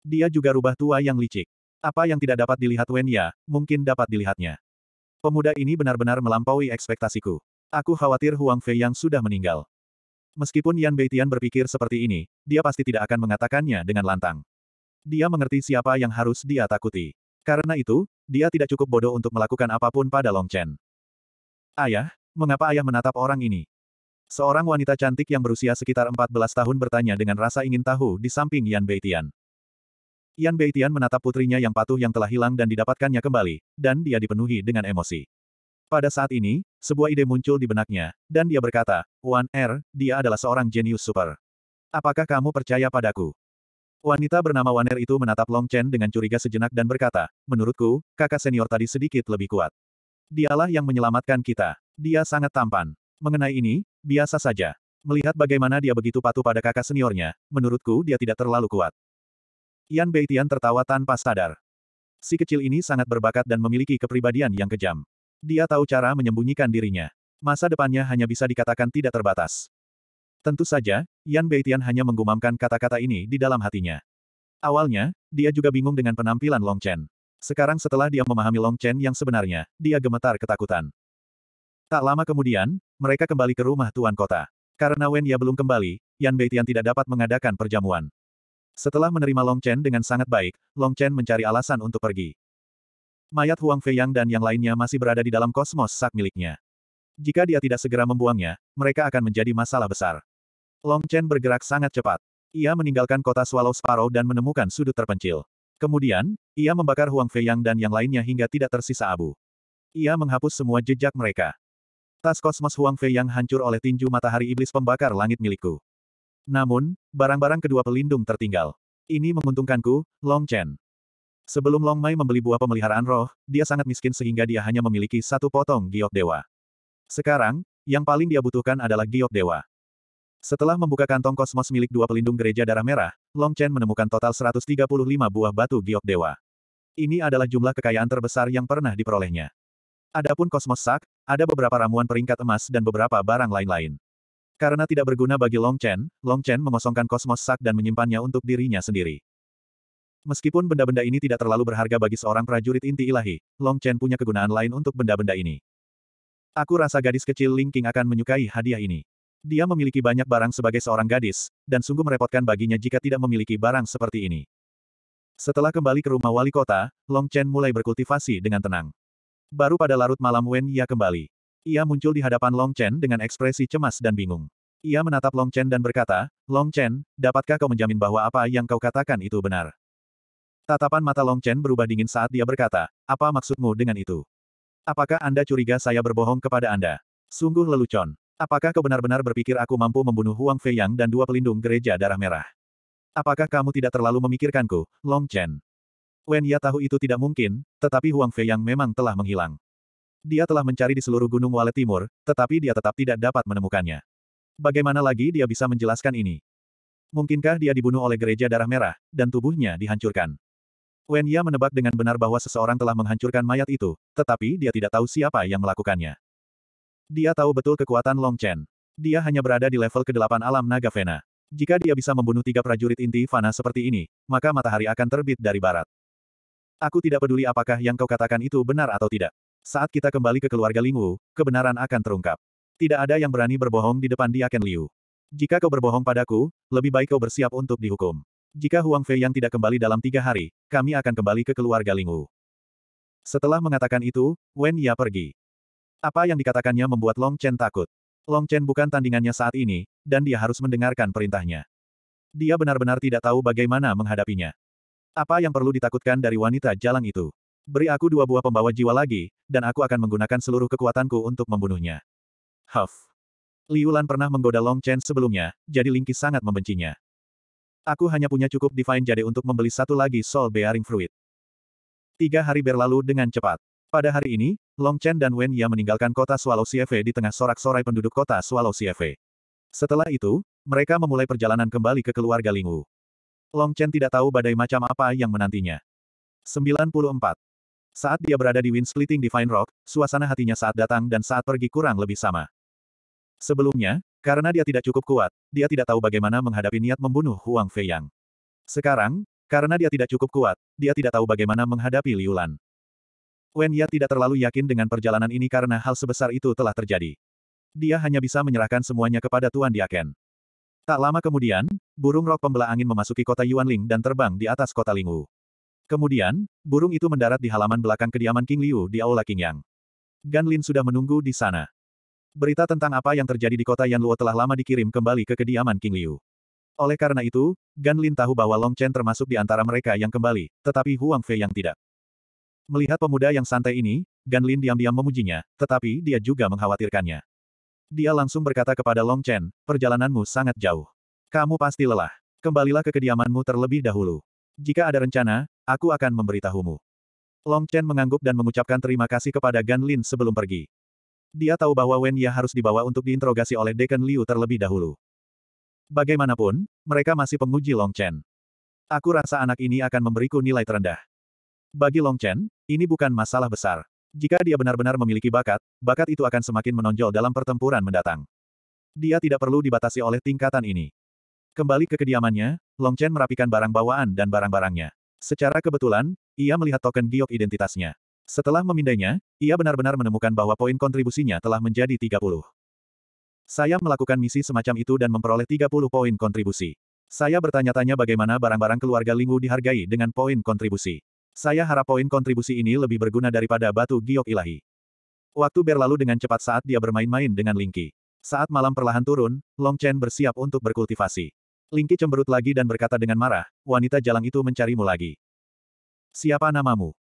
Dia juga rubah tua yang licik. Apa yang tidak dapat dilihat Wenya, mungkin dapat dilihatnya. Pemuda ini benar-benar melampaui ekspektasiku. Aku khawatir Huang Fei yang sudah meninggal. Meskipun Yan Beitian berpikir seperti ini, dia pasti tidak akan mengatakannya dengan lantang. Dia mengerti siapa yang harus dia takuti. Karena itu, dia tidak cukup bodoh untuk melakukan apapun pada Long Chen. Ayah, mengapa ayah menatap orang ini? Seorang wanita cantik yang berusia sekitar 14 tahun bertanya dengan rasa ingin tahu di samping Yan Beitian. Yan Beitian menatap putrinya yang patuh yang telah hilang dan didapatkannya kembali, dan dia dipenuhi dengan emosi. Pada saat ini, sebuah ide muncul di benaknya, dan dia berkata, Wan Er, dia adalah seorang jenius super. Apakah kamu percaya padaku? Wanita bernama Waner itu menatap Long Chen dengan curiga sejenak dan berkata, menurutku, kakak senior tadi sedikit lebih kuat. Dialah yang menyelamatkan kita. Dia sangat tampan. Mengenai ini, biasa saja. Melihat bagaimana dia begitu patuh pada kakak seniornya, menurutku dia tidak terlalu kuat. Yan Beitian tertawa tanpa sadar. Si kecil ini sangat berbakat dan memiliki kepribadian yang kejam. Dia tahu cara menyembunyikan dirinya. Masa depannya hanya bisa dikatakan tidak terbatas. Tentu saja, Yan Beitian hanya menggumamkan kata-kata ini di dalam hatinya. Awalnya, dia juga bingung dengan penampilan Long Chen. Sekarang setelah dia memahami Long Chen yang sebenarnya, dia gemetar ketakutan. Tak lama kemudian, mereka kembali ke rumah Tuan Kota. Karena Wen Ya belum kembali, Yan Beitian tidak dapat mengadakan perjamuan. Setelah menerima Long Chen dengan sangat baik, Long Chen mencari alasan untuk pergi. Mayat Huang Fei Yang dan yang lainnya masih berada di dalam kosmos sak miliknya. Jika dia tidak segera membuangnya, mereka akan menjadi masalah besar. Long Chen bergerak sangat cepat. Ia meninggalkan kota Swallow Sparrow dan menemukan sudut terpencil. Kemudian, ia membakar Huang Fei Yang dan yang lainnya hingga tidak tersisa abu. Ia menghapus semua jejak mereka. Tas kosmos Huang Fei Yang hancur oleh tinju matahari iblis pembakar langit milikku. Namun, barang-barang kedua pelindung tertinggal. Ini menguntungkanku, Long Chen. Sebelum Long Mai membeli buah pemeliharaan roh, dia sangat miskin sehingga dia hanya memiliki satu potong giok dewa. Sekarang, yang paling dia butuhkan adalah giok dewa. Setelah membuka kantong kosmos milik dua pelindung gereja darah merah, Long Chen menemukan total 135 buah batu giok dewa. Ini adalah jumlah kekayaan terbesar yang pernah diperolehnya. Adapun kosmos sak, ada beberapa ramuan peringkat emas dan beberapa barang lain-lain. Karena tidak berguna bagi Long Chen, Long Chen mengosongkan kosmos sak dan menyimpannya untuk dirinya sendiri. Meskipun benda-benda ini tidak terlalu berharga bagi seorang prajurit inti ilahi, Long Chen punya kegunaan lain untuk benda-benda ini. Aku rasa gadis kecil Ling King akan menyukai hadiah ini. Dia memiliki banyak barang sebagai seorang gadis, dan sungguh merepotkan baginya jika tidak memiliki barang seperti ini. Setelah kembali ke rumah wali kota, Long Chen mulai berkultivasi dengan tenang. Baru pada larut malam Wen Ia kembali. Ia muncul di hadapan Long Chen dengan ekspresi cemas dan bingung. Ia menatap Long Chen dan berkata, Long Chen, dapatkah kau menjamin bahwa apa yang kau katakan itu benar? Tatapan mata Long Chen berubah dingin saat dia berkata, apa maksudmu dengan itu? Apakah Anda curiga saya berbohong kepada Anda? Sungguh lelucon. Apakah kau benar-benar berpikir aku mampu membunuh Huang Fei Yang dan dua pelindung gereja darah merah? Apakah kamu tidak terlalu memikirkanku, Long Chen? Wen Ya tahu itu tidak mungkin, tetapi Huang Fei Yang memang telah menghilang. Dia telah mencari di seluruh Gunung Wale Timur, tetapi dia tetap tidak dapat menemukannya. Bagaimana lagi dia bisa menjelaskan ini? Mungkinkah dia dibunuh oleh gereja darah merah, dan tubuhnya dihancurkan? Wen Ya menebak dengan benar bahwa seseorang telah menghancurkan mayat itu, tetapi dia tidak tahu siapa yang melakukannya. Dia tahu betul kekuatan Long Chen. Dia hanya berada di level ke-8 alam naga Vena. Jika dia bisa membunuh tiga prajurit inti Vana seperti ini, maka matahari akan terbit dari barat. Aku tidak peduli apakah yang kau katakan itu benar atau tidak. Saat kita kembali ke keluarga Lingwu, kebenaran akan terungkap. Tidak ada yang berani berbohong di depan dia Ken Liu. Jika kau berbohong padaku, lebih baik kau bersiap untuk dihukum. Jika Huang Fei yang tidak kembali dalam tiga hari, kami akan kembali ke keluarga Lingwu. Setelah mengatakan itu, Wen Ya pergi. Apa yang dikatakannya membuat Long Chen takut. Long Chen bukan tandingannya saat ini, dan dia harus mendengarkan perintahnya. Dia benar-benar tidak tahu bagaimana menghadapinya. Apa yang perlu ditakutkan dari wanita jalang itu? Beri aku dua buah pembawa jiwa lagi, dan aku akan menggunakan seluruh kekuatanku untuk membunuhnya. Huff. Liu Lan pernah menggoda Long Chen sebelumnya, jadi Lingqi sangat membencinya. Aku hanya punya cukup Divine Jade untuk membeli satu lagi Soul Bearing Fruit. Tiga hari berlalu dengan cepat. Pada hari ini, Long Chen dan Wen Ya meninggalkan kota Swallow Sieve di tengah sorak-sorai penduduk kota Swallow Sieve. Setelah itu, mereka memulai perjalanan kembali ke keluarga Lingwu. Long Chen tidak tahu badai macam apa yang menantinya. 94. Saat dia berada di Wind Splitting Divine Rock, suasana hatinya saat datang dan saat pergi kurang lebih sama. Sebelumnya, karena dia tidak cukup kuat, dia tidak tahu bagaimana menghadapi niat membunuh Huang Fei yang. Sekarang, karena dia tidak cukup kuat, dia tidak tahu bagaimana menghadapi Liulan. Wen Ya tidak terlalu yakin dengan perjalanan ini karena hal sebesar itu telah terjadi. Dia hanya bisa menyerahkan semuanya kepada Tuan Diaken. Tak lama kemudian, burung rok pembelah angin memasuki kota Yuanling dan terbang di atas kota Lingwu. Kemudian, burung itu mendarat di halaman belakang kediaman King Liu di Aula Qingyang. Gan Lin sudah menunggu di sana. Berita tentang apa yang terjadi di kota Yanluo telah lama dikirim kembali ke kediaman King Liu. Oleh karena itu, Gan Lin tahu bahwa Long Chen termasuk di antara mereka yang kembali, tetapi Huang Fei yang tidak. Melihat pemuda yang santai ini, Gan Lin diam-diam memujinya, tetapi dia juga mengkhawatirkannya. Dia langsung berkata kepada Long Chen, perjalananmu sangat jauh. Kamu pasti lelah. Kembalilah ke kediamanmu terlebih dahulu. Jika ada rencana, aku akan memberitahumu. Long Chen mengangguk dan mengucapkan terima kasih kepada Gan Lin sebelum pergi. Dia tahu bahwa Wen Ya harus dibawa untuk diinterogasi oleh Deacon Liu terlebih dahulu. Bagaimanapun, mereka masih penguji Long Chen. Aku rasa anak ini akan memberiku nilai terendah. Bagi Long Chen, ini bukan masalah besar. Jika dia benar-benar memiliki bakat, bakat itu akan semakin menonjol dalam pertempuran mendatang. Dia tidak perlu dibatasi oleh tingkatan ini. Kembali ke kediamannya, Long Chen merapikan barang bawaan dan barang-barangnya. Secara kebetulan, ia melihat token giok identitasnya. Setelah memindainya, ia benar-benar menemukan bahwa poin kontribusinya telah menjadi 30. Saya melakukan misi semacam itu dan memperoleh 30 poin kontribusi. Saya bertanya-tanya bagaimana barang-barang keluarga Lingwu dihargai dengan poin kontribusi. Saya harap poin kontribusi ini lebih berguna daripada batu giok ilahi. Waktu berlalu dengan cepat saat dia bermain-main dengan Lingqi. Saat malam perlahan turun, Long Chen bersiap untuk berkultivasi. Lingqi cemberut lagi dan berkata dengan marah, wanita jalang itu mencarimu lagi. Siapa namamu?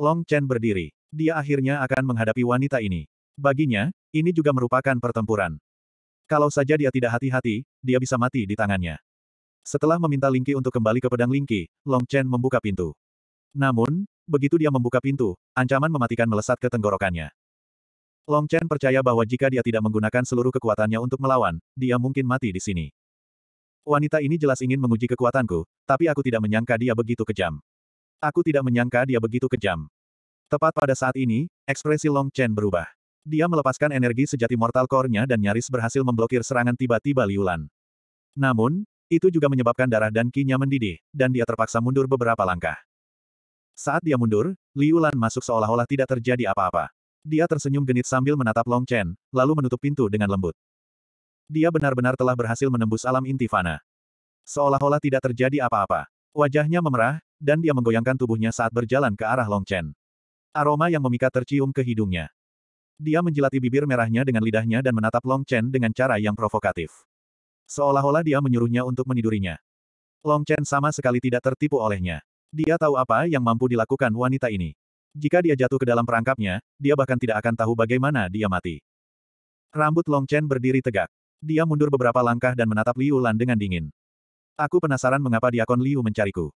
Long Chen berdiri. Dia akhirnya akan menghadapi wanita ini. Baginya, ini juga merupakan pertempuran. Kalau saja dia tidak hati-hati, dia bisa mati di tangannya. Setelah meminta Lingqi untuk kembali ke pedang Lingqi, Long Chen membuka pintu. Namun, begitu dia membuka pintu, ancaman mematikan melesat ke tenggorokannya. Long Chen percaya bahwa jika dia tidak menggunakan seluruh kekuatannya untuk melawan, dia mungkin mati di sini. Wanita ini jelas ingin menguji kekuatanku, tapi aku tidak menyangka dia begitu kejam. Aku tidak menyangka dia begitu kejam. Tepat pada saat ini, ekspresi Long Chen berubah. Dia melepaskan energi sejati mortal core-nya dan nyaris berhasil memblokir serangan tiba-tiba Liulan. Namun, itu juga menyebabkan darah dan kinya mendidih, dan dia terpaksa mundur beberapa langkah. Saat dia mundur, Liu Lan masuk seolah-olah tidak terjadi apa-apa. Dia tersenyum genit sambil menatap Long Chen, lalu menutup pintu dengan lembut. Dia benar-benar telah berhasil menembus alam inti Fana. Seolah-olah tidak terjadi apa-apa. Wajahnya memerah, dan dia menggoyangkan tubuhnya saat berjalan ke arah Long Chen. Aroma yang memikat tercium ke hidungnya. Dia menjilati bibir merahnya dengan lidahnya dan menatap Long Chen dengan cara yang provokatif. Seolah-olah dia menyuruhnya untuk menidurinya. Long Chen sama sekali tidak tertipu olehnya. Dia tahu apa yang mampu dilakukan wanita ini. Jika dia jatuh ke dalam perangkapnya, dia bahkan tidak akan tahu bagaimana dia mati. Rambut Long Chen berdiri tegak. Dia mundur beberapa langkah dan menatap Liu Lan dengan dingin. Aku penasaran mengapa diakon Liu mencariku.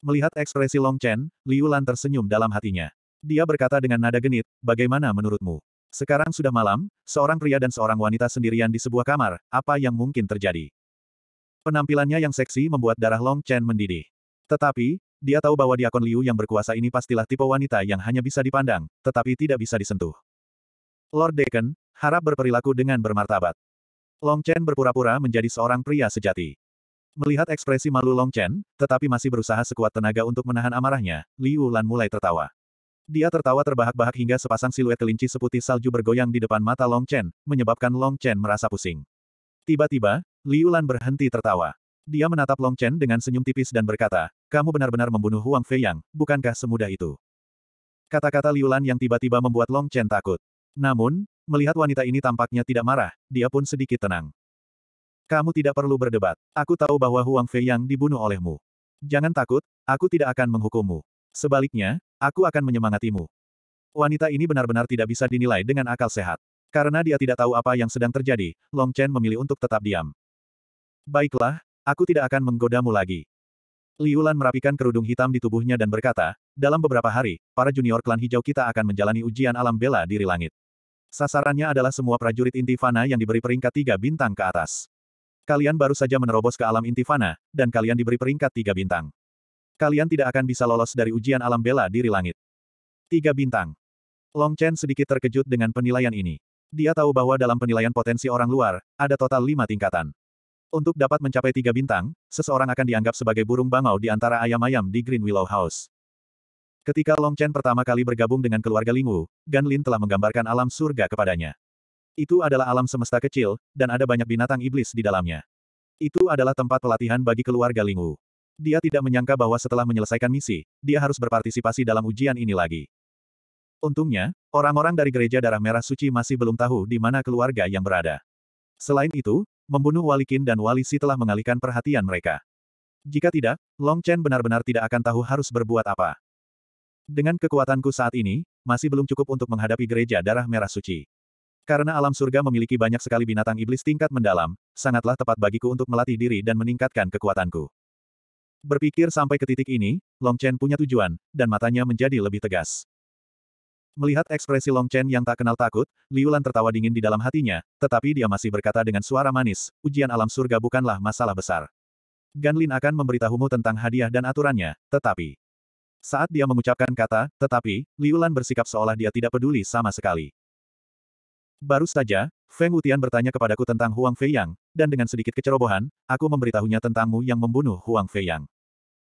Melihat ekspresi Long Chen, Liu Lan tersenyum dalam hatinya. Dia berkata dengan nada genit, bagaimana menurutmu? Sekarang sudah malam, seorang pria dan seorang wanita sendirian di sebuah kamar, apa yang mungkin terjadi? Penampilannya yang seksi membuat darah Long Chen mendidih. Tetapi, dia tahu bahwa Diakon Liu yang berkuasa ini pastilah tipe wanita yang hanya bisa dipandang, tetapi tidak bisa disentuh. Lord Deacon, harap berperilaku dengan bermartabat. Long Chen berpura-pura menjadi seorang pria sejati. Melihat ekspresi malu Long Chen, tetapi masih berusaha sekuat tenaga untuk menahan amarahnya, Liu Lan mulai tertawa. Dia tertawa terbahak-bahak hingga sepasang siluet kelinci seputih salju bergoyang di depan mata Long Chen, menyebabkan Long Chen merasa pusing. Tiba-tiba, Liu Lan berhenti tertawa. Dia menatap Long Chen dengan senyum tipis dan berkata, kamu benar-benar membunuh Huang Fei Yang, bukankah semudah itu? Kata-kata Liulan yang tiba-tiba membuat Long Chen takut. Namun, melihat wanita ini tampaknya tidak marah, dia pun sedikit tenang. Kamu tidak perlu berdebat. Aku tahu bahwa Huang Fei Yang dibunuh olehmu. Jangan takut, aku tidak akan menghukummu. Sebaliknya, aku akan menyemangatimu. Wanita ini benar-benar tidak bisa dinilai dengan akal sehat. Karena dia tidak tahu apa yang sedang terjadi, Long Chen memilih untuk tetap diam. Baiklah, Aku tidak akan menggodamu lagi. Liulan merapikan kerudung hitam di tubuhnya dan berkata, dalam beberapa hari, para junior klan hijau kita akan menjalani ujian alam bela diri langit. Sasarannya adalah semua prajurit Intifana yang diberi peringkat tiga bintang ke atas. Kalian baru saja menerobos ke alam Intifana, dan kalian diberi peringkat tiga bintang. Kalian tidak akan bisa lolos dari ujian alam bela diri langit. Tiga bintang. Long Chen sedikit terkejut dengan penilaian ini. Dia tahu bahwa dalam penilaian potensi orang luar, ada total lima tingkatan. Untuk dapat mencapai tiga bintang, seseorang akan dianggap sebagai burung bangau di antara ayam-ayam di Green Willow House. Ketika Long Chen pertama kali bergabung dengan keluarga Lingwu, Gan Lin telah menggambarkan alam surga kepadanya. Itu adalah alam semesta kecil, dan ada banyak binatang iblis di dalamnya. Itu adalah tempat pelatihan bagi keluarga Lingwu. Dia tidak menyangka bahwa setelah menyelesaikan misi, dia harus berpartisipasi dalam ujian ini lagi. Untungnya, orang-orang dari gereja darah merah suci masih belum tahu di mana keluarga yang berada. Selain itu, membunuh Wali Walikin dan Wali Si telah mengalihkan perhatian mereka. Jika tidak, Long Chen benar-benar tidak akan tahu harus berbuat apa. Dengan kekuatanku saat ini, masih belum cukup untuk menghadapi gereja darah merah suci. Karena alam surga memiliki banyak sekali binatang iblis tingkat mendalam, sangatlah tepat bagiku untuk melatih diri dan meningkatkan kekuatanku. Berpikir sampai ke titik ini, Long Chen punya tujuan, dan matanya menjadi lebih tegas. Melihat ekspresi Long Chen yang tak kenal takut, Liu Lan tertawa dingin di dalam hatinya, tetapi dia masih berkata dengan suara manis, ujian alam surga bukanlah masalah besar. Gan Lin akan memberitahumu tentang hadiah dan aturannya, tetapi... Saat dia mengucapkan kata, tetapi, Liu Lan bersikap seolah dia tidak peduli sama sekali. Baru saja, Feng Wutian bertanya kepadaku tentang Huang Fei Yang, dan dengan sedikit kecerobohan, aku memberitahunya tentangmu yang membunuh Huang Fei Yang.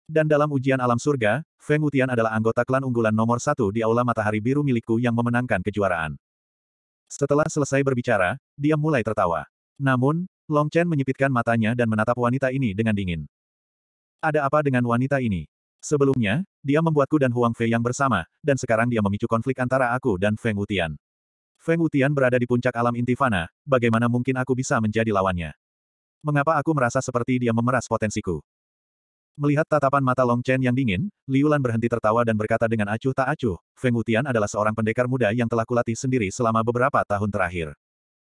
Dan dalam ujian alam surga, Feng Wutian adalah anggota klan unggulan nomor satu di Aula Matahari Biru milikku yang memenangkan kejuaraan. Setelah selesai berbicara, dia mulai tertawa. Namun, Long Chen menyipitkan matanya dan menatap wanita ini dengan dingin. Ada apa dengan wanita ini? Sebelumnya, dia membuatku dan Huang Fei yang bersama, dan sekarang dia memicu konflik antara aku dan Feng Wutian. Feng Wutian berada di puncak alam intifana, bagaimana mungkin aku bisa menjadi lawannya? Mengapa aku merasa seperti dia memeras potensiku? Melihat tatapan mata Long Chen yang dingin, Liulan berhenti tertawa dan berkata dengan acuh tak acuh, Feng Wutian adalah seorang pendekar muda yang telah kulatih sendiri selama beberapa tahun terakhir.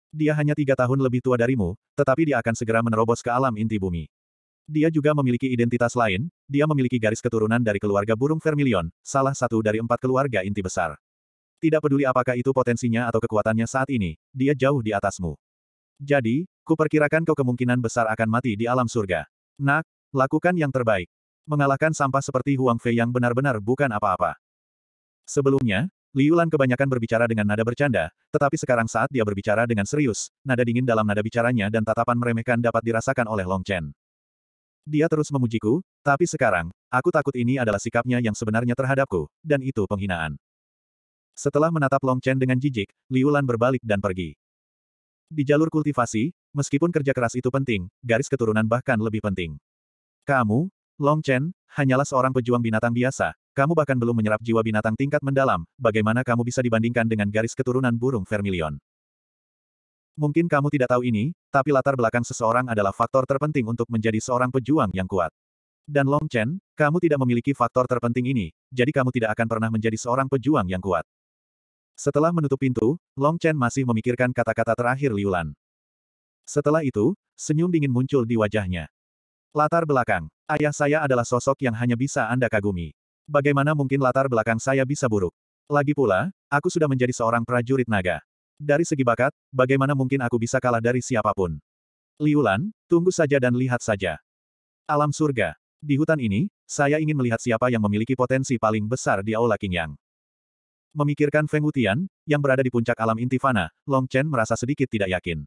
Dia hanya tiga tahun lebih tua darimu, tetapi dia akan segera menerobos ke alam inti bumi. Dia juga memiliki identitas lain, dia memiliki garis keturunan dari keluarga burung vermilion, salah satu dari empat keluarga inti besar. Tidak peduli apakah itu potensinya atau kekuatannya saat ini, dia jauh di atasmu. Jadi, kuperkirakan kau kemungkinan besar akan mati di alam surga. Nak, Lakukan yang terbaik. Mengalahkan sampah seperti Huang Fei yang benar-benar bukan apa-apa. Sebelumnya, Liu Lan kebanyakan berbicara dengan nada bercanda, tetapi sekarang saat dia berbicara dengan serius, nada dingin dalam nada bicaranya dan tatapan meremehkan dapat dirasakan oleh Long Chen. Dia terus memujiku, tapi sekarang, aku takut ini adalah sikapnya yang sebenarnya terhadapku, dan itu penghinaan. Setelah menatap Long Chen dengan jijik, Liu Lan berbalik dan pergi. Di jalur kultivasi, meskipun kerja keras itu penting, garis keturunan bahkan lebih penting. Kamu, Long Chen, hanyalah seorang pejuang binatang biasa, kamu bahkan belum menyerap jiwa binatang tingkat mendalam, bagaimana kamu bisa dibandingkan dengan garis keturunan burung vermilion? Mungkin kamu tidak tahu ini, tapi latar belakang seseorang adalah faktor terpenting untuk menjadi seorang pejuang yang kuat. Dan Long Chen, kamu tidak memiliki faktor terpenting ini, jadi kamu tidak akan pernah menjadi seorang pejuang yang kuat. Setelah menutup pintu, Long Chen masih memikirkan kata-kata terakhir Liulan. Setelah itu, senyum dingin muncul di wajahnya. Latar belakang. Ayah saya adalah sosok yang hanya bisa Anda kagumi. Bagaimana mungkin latar belakang saya bisa buruk? Lagi pula, aku sudah menjadi seorang prajurit naga. Dari segi bakat, bagaimana mungkin aku bisa kalah dari siapapun? Liulan, tunggu saja dan lihat saja. Alam surga. Di hutan ini, saya ingin melihat siapa yang memiliki potensi paling besar di Aula Qingyang. Memikirkan Feng Wutian, yang berada di puncak alam Intifana, Long Chen merasa sedikit tidak yakin.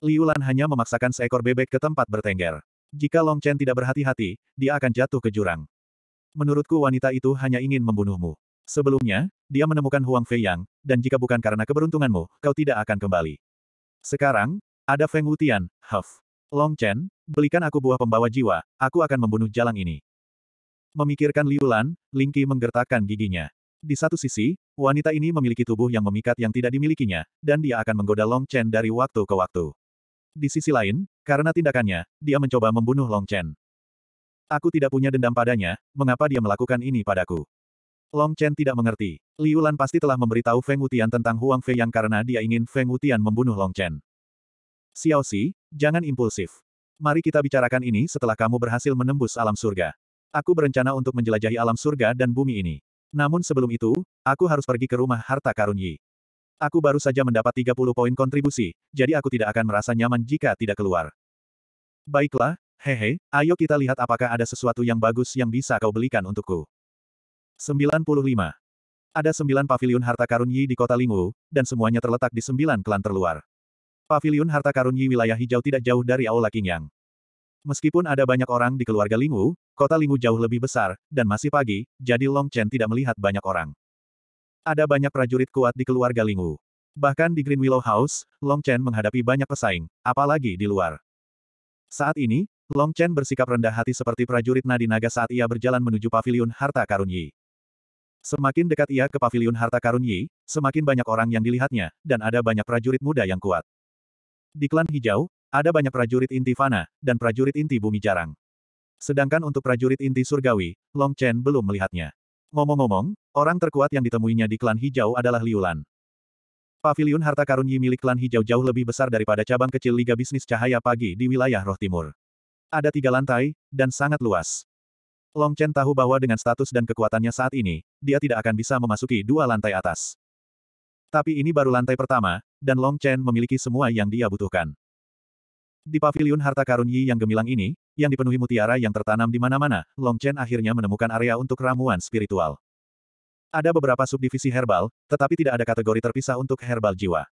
Liulan hanya memaksakan seekor bebek ke tempat bertengger. Jika Long Chen tidak berhati-hati, dia akan jatuh ke jurang. Menurutku wanita itu hanya ingin membunuhmu. Sebelumnya, dia menemukan Huang Fei Yang, dan jika bukan karena keberuntunganmu, kau tidak akan kembali. Sekarang, ada Feng Wutian, Huff. Long Chen, belikan aku buah pembawa jiwa, aku akan membunuh jalang ini. Memikirkan Liu Lan, Ling menggertakkan giginya. Di satu sisi, wanita ini memiliki tubuh yang memikat yang tidak dimilikinya, dan dia akan menggoda Long Chen dari waktu ke waktu. Di sisi lain, karena tindakannya, dia mencoba membunuh Long Chen. Aku tidak punya dendam padanya, mengapa dia melakukan ini padaku? Long Chen tidak mengerti. Liu Lan pasti telah memberitahu Feng Wutian tentang Huang Fei yang karena dia ingin Feng Wutian membunuh Long Chen. Xiao Si, jangan impulsif. Mari kita bicarakan ini setelah kamu berhasil menembus alam surga. Aku berencana untuk menjelajahi alam surga dan bumi ini. Namun sebelum itu, aku harus pergi ke rumah harta karun Yi. Aku baru saja mendapat 30 poin kontribusi, jadi aku tidak akan merasa nyaman jika tidak keluar. Baiklah, hehe, ayo kita lihat apakah ada sesuatu yang bagus yang bisa kau belikan untukku. 95. Ada sembilan pavilion harta karun Yi di kota Lingwu, dan semuanya terletak di sembilan klan terluar. Pavilion harta karun Yi wilayah hijau tidak jauh dari Aula Qingyang. Meskipun ada banyak orang di keluarga Lingwu, kota Lingwu jauh lebih besar, dan masih pagi, jadi Long Chen tidak melihat banyak orang. Ada banyak prajurit kuat di keluarga Lingwu. Bahkan di Green Willow House, Long Chen menghadapi banyak pesaing, apalagi di luar. Saat ini, Long Chen bersikap rendah hati seperti prajurit nadi naga saat ia berjalan menuju pavilion harta karun Yi. Semakin dekat ia ke pavilion harta karun Yi, semakin banyak orang yang dilihatnya, dan ada banyak prajurit muda yang kuat. Di klan hijau, ada banyak prajurit inti fana, dan prajurit inti bumi jarang. Sedangkan untuk prajurit inti surgawi, Long Chen belum melihatnya. Ngomong-ngomong, orang terkuat yang ditemuinya di klan hijau adalah Liulan. Pavilion harta karun Yi milik klan hijau jauh lebih besar daripada cabang kecil Liga Bisnis Cahaya Pagi di wilayah Roh Timur. Ada tiga lantai, dan sangat luas. Long Chen tahu bahwa dengan status dan kekuatannya saat ini, dia tidak akan bisa memasuki dua lantai atas. Tapi ini baru lantai pertama, dan Long Chen memiliki semua yang dia butuhkan. Di Pavilion harta karun Yi yang gemilang ini, yang dipenuhi mutiara yang tertanam di mana-mana, Long Chen akhirnya menemukan area untuk ramuan spiritual. Ada beberapa subdivisi herbal, tetapi tidak ada kategori terpisah untuk herbal jiwa.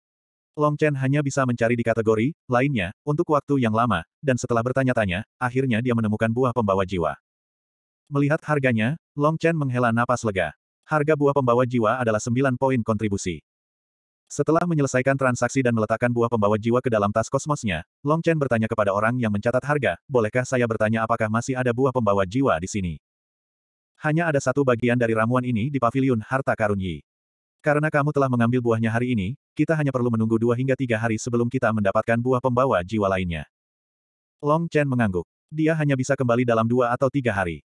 Long Chen hanya bisa mencari di kategori lainnya untuk waktu yang lama, dan setelah bertanya-tanya, akhirnya dia menemukan buah pembawa jiwa. Melihat harganya, Long Chen menghela napas lega. Harga buah pembawa jiwa adalah 9 poin kontribusi. Setelah menyelesaikan transaksi dan meletakkan buah pembawa jiwa ke dalam tas kosmosnya, Long Chen bertanya kepada orang yang mencatat harga, bolehkah saya bertanya apakah masih ada buah pembawa jiwa di sini? Hanya ada satu bagian dari ramuan ini di Paviliun harta karun Yi. Karena kamu telah mengambil buahnya hari ini, kita hanya perlu menunggu dua hingga tiga hari sebelum kita mendapatkan buah pembawa jiwa lainnya. Long Chen mengangguk. Dia hanya bisa kembali dalam dua atau tiga hari.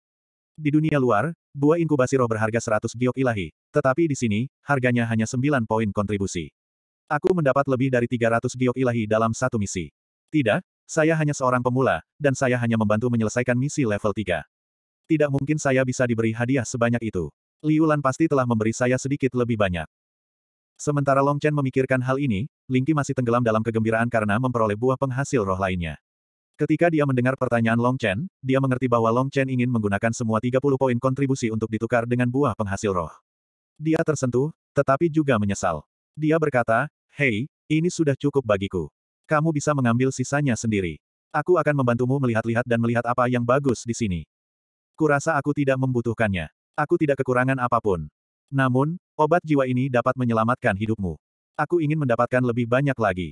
Di dunia luar, buah inkubasi roh berharga 100 giok ilahi, tetapi di sini, harganya hanya 9 poin kontribusi. Aku mendapat lebih dari 300 giok ilahi dalam satu misi. Tidak, saya hanya seorang pemula, dan saya hanya membantu menyelesaikan misi level 3. Tidak mungkin saya bisa diberi hadiah sebanyak itu. Liulan pasti telah memberi saya sedikit lebih banyak. Sementara Long Chen memikirkan hal ini, Lingqi masih tenggelam dalam kegembiraan karena memperoleh buah penghasil roh lainnya. Ketika dia mendengar pertanyaan Long Chen, dia mengerti bahwa Long Chen ingin menggunakan semua 30 poin kontribusi untuk ditukar dengan buah penghasil roh. Dia tersentuh, tetapi juga menyesal. Dia berkata, Hei, ini sudah cukup bagiku. Kamu bisa mengambil sisanya sendiri. Aku akan membantumu melihat-lihat dan melihat apa yang bagus di sini. Kurasa aku tidak membutuhkannya. Aku tidak kekurangan apapun. Namun, obat jiwa ini dapat menyelamatkan hidupmu. Aku ingin mendapatkan lebih banyak lagi.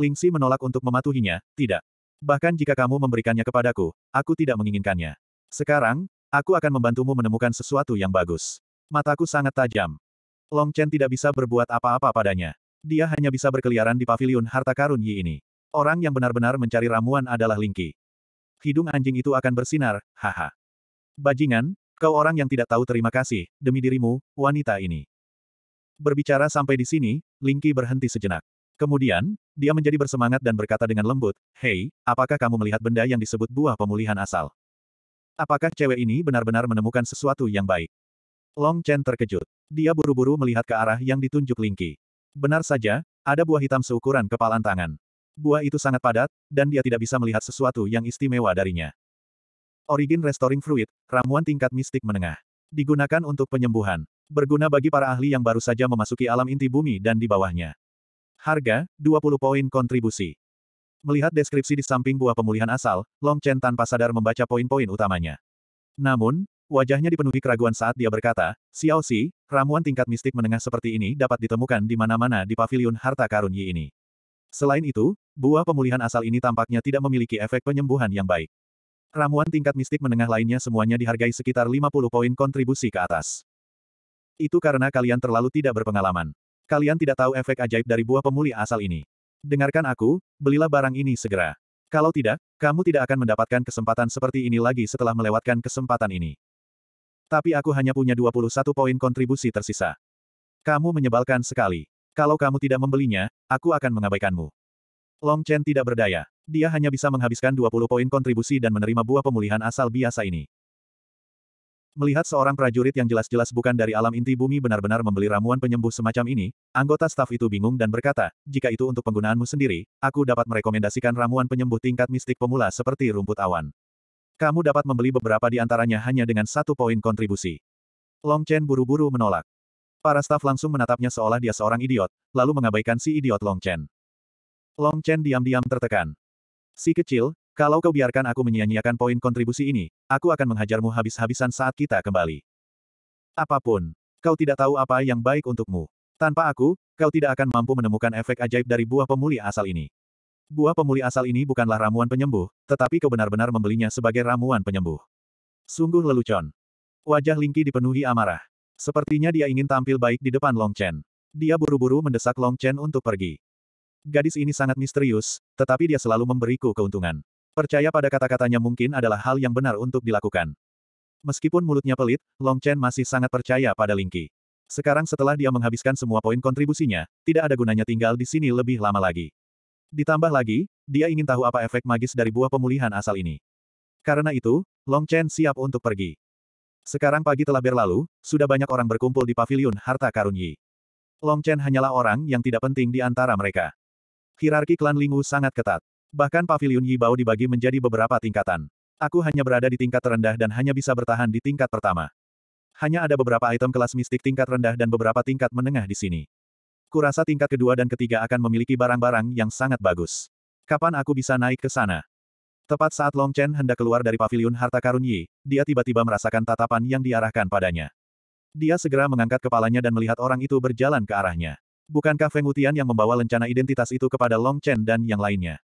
Lingsi menolak untuk mematuhinya, tidak. Bahkan jika kamu memberikannya kepadaku, aku tidak menginginkannya. Sekarang, aku akan membantumu menemukan sesuatu yang bagus. Mataku sangat tajam. Long Chen tidak bisa berbuat apa-apa padanya. Dia hanya bisa berkeliaran di paviliun harta karun Yi ini. Orang yang benar-benar mencari ramuan adalah Lingqi. Hidung anjing itu akan bersinar, haha. Bajingan, kau orang yang tidak tahu terima kasih, demi dirimu, wanita ini. Berbicara sampai di sini, Lingqi berhenti sejenak. Kemudian, dia menjadi bersemangat dan berkata dengan lembut, Hei, apakah kamu melihat benda yang disebut buah pemulihan asal? Apakah cewek ini benar-benar menemukan sesuatu yang baik? Long Chen terkejut. Dia buru-buru melihat ke arah yang ditunjuk Lingqi. Benar saja, ada buah hitam seukuran kepalan tangan. Buah itu sangat padat, dan dia tidak bisa melihat sesuatu yang istimewa darinya. Origin Restoring Fruit, ramuan tingkat mistik menengah. Digunakan untuk penyembuhan. Berguna bagi para ahli yang baru saja memasuki alam inti bumi dan di bawahnya. Harga, 20 poin kontribusi. Melihat deskripsi di samping buah pemulihan asal, Long Chen tanpa sadar membaca poin-poin utamanya. Namun, wajahnya dipenuhi keraguan saat dia berkata, Xiao Xi, ramuan tingkat mistik menengah seperti ini dapat ditemukan di mana-mana di pavilion harta karun Yi ini. Selain itu, buah pemulihan asal ini tampaknya tidak memiliki efek penyembuhan yang baik. Ramuan tingkat mistik menengah lainnya semuanya dihargai sekitar 50 poin kontribusi ke atas. Itu karena kalian terlalu tidak berpengalaman. Kalian tidak tahu efek ajaib dari buah pemulih asal ini. Dengarkan aku, belilah barang ini segera. Kalau tidak, kamu tidak akan mendapatkan kesempatan seperti ini lagi setelah melewatkan kesempatan ini. Tapi aku hanya punya 21 poin kontribusi tersisa. Kamu menyebalkan sekali. Kalau kamu tidak membelinya, aku akan mengabaikanmu. Long Chen tidak berdaya. Dia hanya bisa menghabiskan 20 poin kontribusi dan menerima buah pemulihan asal biasa ini. Melihat seorang prajurit yang jelas-jelas bukan dari alam inti bumi benar-benar membeli ramuan penyembuh semacam ini, anggota staf itu bingung dan berkata, jika itu untuk penggunaanmu sendiri, aku dapat merekomendasikan ramuan penyembuh tingkat mistik pemula seperti rumput awan. Kamu dapat membeli beberapa di antaranya hanya dengan satu poin kontribusi. Long Chen buru-buru menolak. Para staf langsung menatapnya seolah dia seorang idiot, lalu mengabaikan si idiot Long Chen. Long Chen diam-diam tertekan. Si kecil, kalau kau biarkan aku menyia-nyiakan poin kontribusi ini, aku akan menghajarmu habis-habisan saat kita kembali. Apapun, kau tidak tahu apa yang baik untukmu. Tanpa aku, kau tidak akan mampu menemukan efek ajaib dari buah pemuli asal ini. Buah pemuli asal ini bukanlah ramuan penyembuh, tetapi kau benar-benar membelinya sebagai ramuan penyembuh. Sungguh lelucon. Wajah Lingqi dipenuhi amarah. Sepertinya dia ingin tampil baik di depan Long Chen. Dia buru-buru mendesak Long Chen untuk pergi. Gadis ini sangat misterius, tetapi dia selalu memberiku keuntungan. Percaya pada kata-katanya mungkin adalah hal yang benar untuk dilakukan. Meskipun mulutnya pelit, Long Chen masih sangat percaya pada Lingqi. Sekarang setelah dia menghabiskan semua poin kontribusinya, tidak ada gunanya tinggal di sini lebih lama lagi. Ditambah lagi, dia ingin tahu apa efek magis dari buah pemulihan asal ini. Karena itu, Long Chen siap untuk pergi. Sekarang pagi telah berlalu, sudah banyak orang berkumpul di paviliun harta karun Yi. Long Chen hanyalah orang yang tidak penting di antara mereka. Hierarki klan Lingu sangat ketat. Bahkan pavilion Yi Bao dibagi menjadi beberapa tingkatan. Aku hanya berada di tingkat terendah dan hanya bisa bertahan di tingkat pertama. Hanya ada beberapa item kelas mistik tingkat rendah dan beberapa tingkat menengah di sini. Kurasa tingkat kedua dan ketiga akan memiliki barang-barang yang sangat bagus. Kapan aku bisa naik ke sana? Tepat saat Long Chen hendak keluar dari pavilion harta karun Yi, dia tiba-tiba merasakan tatapan yang diarahkan padanya. Dia segera mengangkat kepalanya dan melihat orang itu berjalan ke arahnya. Bukankah Feng Wutian yang membawa lencana identitas itu kepada Long Chen dan yang lainnya?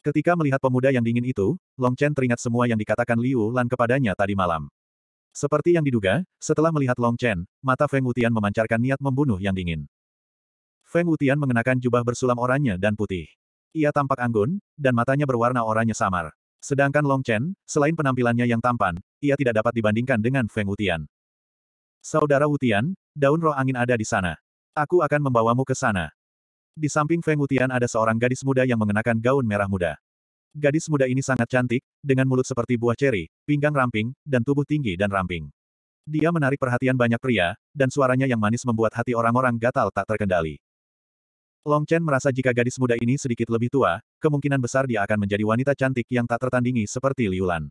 Ketika melihat pemuda yang dingin itu, Long Chen teringat semua yang dikatakan Liu Lan kepadanya tadi malam. Seperti yang diduga, setelah melihat Long Chen, mata Feng Wutian memancarkan niat membunuh yang dingin. Feng Wutian mengenakan jubah bersulam oranye dan putih. Ia tampak anggun, dan matanya berwarna oranye samar. Sedangkan Long Chen, selain penampilannya yang tampan, ia tidak dapat dibandingkan dengan Feng Wutian. Saudara Wutian, daun roh angin ada di sana. Aku akan membawamu ke sana. Di samping Feng Wutian ada seorang gadis muda yang mengenakan gaun merah muda. Gadis muda ini sangat cantik, dengan mulut seperti buah ceri, pinggang ramping, dan tubuh tinggi dan ramping. Dia menarik perhatian banyak pria, dan suaranya yang manis membuat hati orang-orang gatal tak terkendali. Long Chen merasa jika gadis muda ini sedikit lebih tua, kemungkinan besar dia akan menjadi wanita cantik yang tak tertandingi seperti Liulan.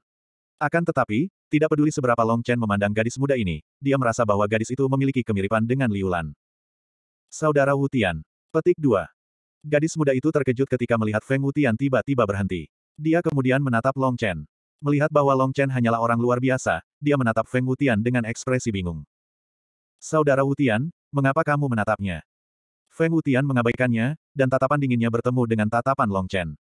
Akan tetapi, tidak peduli seberapa Long Chen memandang gadis muda ini, dia merasa bahwa gadis itu memiliki kemiripan dengan Liulan. Saudara Wutian, Petik 2. Gadis muda itu terkejut ketika melihat Feng Wutian tiba-tiba berhenti. Dia kemudian menatap Long Chen. Melihat bahwa Long Chen hanyalah orang luar biasa, dia menatap Feng Wutian dengan ekspresi bingung. Saudara Wutian, mengapa kamu menatapnya? Feng Wutian mengabaikannya, dan tatapan dinginnya bertemu dengan tatapan Long Chen.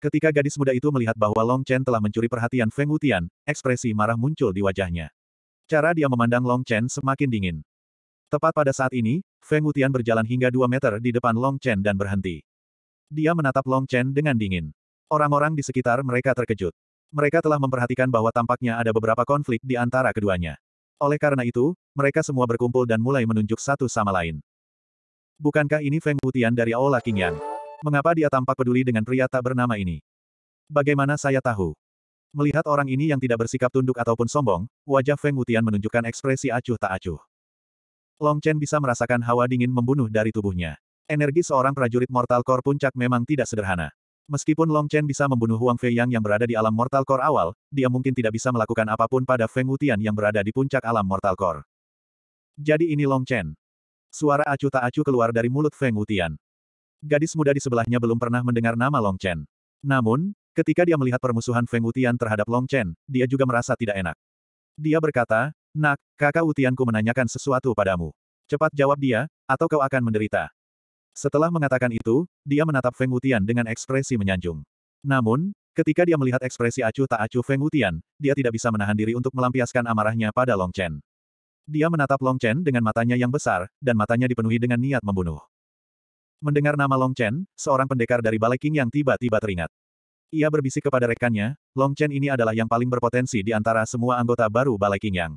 Ketika gadis muda itu melihat bahwa Long Chen telah mencuri perhatian Feng Wutian, ekspresi marah muncul di wajahnya. Cara dia memandang Long Chen semakin dingin. Tepat pada saat ini, Feng Wutian berjalan hingga dua meter di depan Long Chen dan berhenti. Dia menatap Long Chen dengan dingin. Orang-orang di sekitar mereka terkejut. Mereka telah memperhatikan bahwa tampaknya ada beberapa konflik di antara keduanya. Oleh karena itu, mereka semua berkumpul dan mulai menunjuk satu sama lain. Bukankah ini Feng Wutian dari Aula Qingyan? Mengapa dia tampak peduli dengan pria tak bernama ini? Bagaimana saya tahu? Melihat orang ini yang tidak bersikap tunduk ataupun sombong, wajah Feng Wutian menunjukkan ekspresi acuh tak acuh. Long Chen bisa merasakan hawa dingin membunuh dari tubuhnya. Energi seorang prajurit Mortal Core puncak memang tidak sederhana. Meskipun Long Chen bisa membunuh Huang Feiyang yang berada di alam Mortal Core awal, dia mungkin tidak bisa melakukan apapun pada Feng Wutian yang berada di puncak alam Mortal Core. Jadi ini Long Chen. Suara acuh tak acuh keluar dari mulut Feng Wutian. Gadis muda di sebelahnya belum pernah mendengar nama Long Chen. Namun, ketika dia melihat permusuhan Feng Wutian terhadap Long Chen, dia juga merasa tidak enak. Dia berkata, Nak, kakak Utianku menanyakan sesuatu padamu. Cepat jawab dia, atau kau akan menderita. Setelah mengatakan itu, dia menatap Feng Utian dengan ekspresi menyanjung. Namun, ketika dia melihat ekspresi acuh tak acuh Feng Utian, dia tidak bisa menahan diri untuk melampiaskan amarahnya pada Long Chen. Dia menatap Long Chen dengan matanya yang besar, dan matanya dipenuhi dengan niat membunuh. Mendengar nama Long Chen, seorang pendekar dari Balai King yang tiba-tiba teringat. Ia berbisik kepada rekannya, Long Chen ini adalah yang paling berpotensi di antara semua anggota baru Balai King Yang.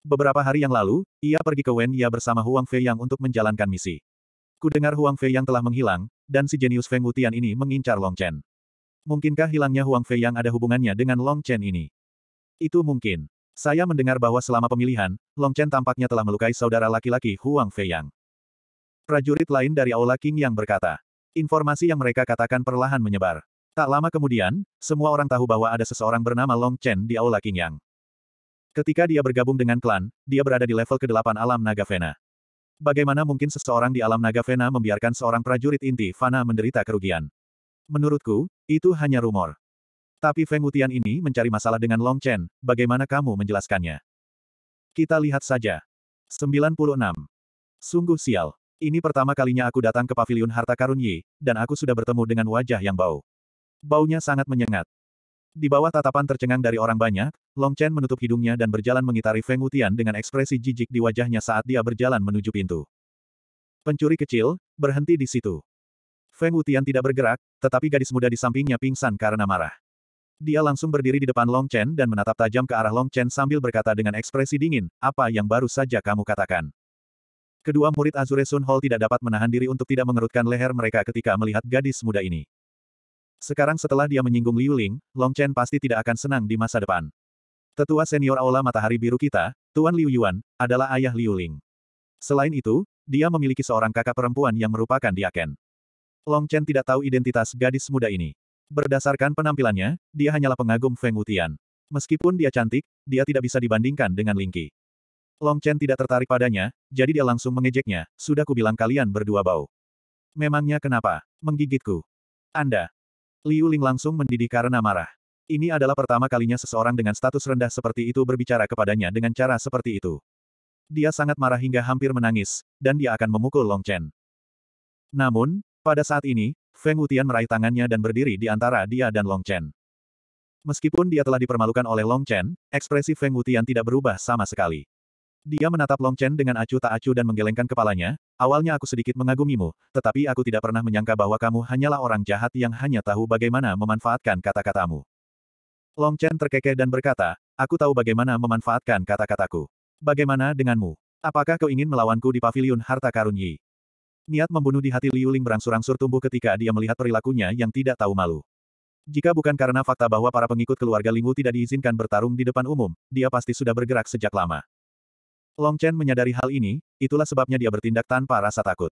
Beberapa hari yang lalu, ia pergi ke Wenya bersama Huang Fei Yang untuk menjalankan misi. Kudengar Huang Fei Yang telah menghilang, dan si jenius Feng Wutian ini mengincar Long Chen. Mungkinkah hilangnya Huang Fei Yang ada hubungannya dengan Long Chen ini? Itu mungkin. Saya mendengar bahwa selama pemilihan, Long Chen tampaknya telah melukai saudara laki-laki Huang Fei Yang. Prajurit lain dari Aula King Yang berkata, informasi yang mereka katakan perlahan menyebar. Tak lama kemudian, semua orang tahu bahwa ada seseorang bernama Long Chen di Aula King yang. Ketika dia bergabung dengan klan, dia berada di level ke-8 alam naga Vena. Bagaimana mungkin seseorang di alam naga Vena membiarkan seorang prajurit inti Fana menderita kerugian? Menurutku, itu hanya rumor. Tapi Feng Wutian ini mencari masalah dengan Long Chen, bagaimana kamu menjelaskannya? Kita lihat saja. 96. Sungguh sial. Ini pertama kalinya aku datang ke Paviliun Harta Karun Yi, dan aku sudah bertemu dengan wajah yang bau. Baunya sangat menyengat. Di bawah tatapan tercengang dari orang banyak, Long Chen menutup hidungnya dan berjalan mengitari Feng Wutian dengan ekspresi jijik di wajahnya saat dia berjalan menuju pintu. Pencuri kecil, berhenti di situ. Feng Wutian tidak bergerak, tetapi gadis muda di sampingnya pingsan karena marah. Dia langsung berdiri di depan Long Chen dan menatap tajam ke arah Long Chen sambil berkata dengan ekspresi dingin, apa yang baru saja kamu katakan. Kedua murid Azure Sun Hall tidak dapat menahan diri untuk tidak mengerutkan leher mereka ketika melihat gadis muda ini. Sekarang setelah dia menyinggung Liu Ling, Long Chen pasti tidak akan senang di masa depan. Tetua senior Aula Matahari Biru kita, Tuan Liu Yuan, adalah ayah Liu Ling. Selain itu, dia memiliki seorang kakak perempuan yang merupakan Diaken. Long Chen tidak tahu identitas gadis muda ini. Berdasarkan penampilannya, dia hanyalah pengagum Feng Wutian. Meskipun dia cantik, dia tidak bisa dibandingkan dengan Ling Qi. Long Chen tidak tertarik padanya, jadi dia langsung mengejeknya, sudah kubilang kalian berdua bau. Memangnya kenapa? Menggigitku. Anda, Liu Ling langsung mendidih karena marah. Ini adalah pertama kalinya seseorang dengan status rendah seperti itu berbicara kepadanya dengan cara seperti itu. Dia sangat marah hingga hampir menangis, dan dia akan memukul Long Chen. Namun, pada saat ini, Feng Wutian meraih tangannya dan berdiri di antara dia dan Long Chen. Meskipun dia telah dipermalukan oleh Long Chen, ekspresi Feng Wutian tidak berubah sama sekali. Dia menatap Long Chen dengan acuh tak acuh dan menggelengkan kepalanya, awalnya aku sedikit mengagumimu, tetapi aku tidak pernah menyangka bahwa kamu hanyalah orang jahat yang hanya tahu bagaimana memanfaatkan kata-katamu. Long Chen terkekeh dan berkata, aku tahu bagaimana memanfaatkan kata-kataku. Bagaimana denganmu? Apakah kau ingin melawanku di paviliun harta karun Yi? Niat membunuh di hati Liu Ling berangsur-angsur tumbuh ketika dia melihat perilakunya yang tidak tahu malu. Jika bukan karena fakta bahwa para pengikut keluarga Lingwu tidak diizinkan bertarung di depan umum, dia pasti sudah bergerak sejak lama. Long Chen menyadari hal ini, itulah sebabnya dia bertindak tanpa rasa takut.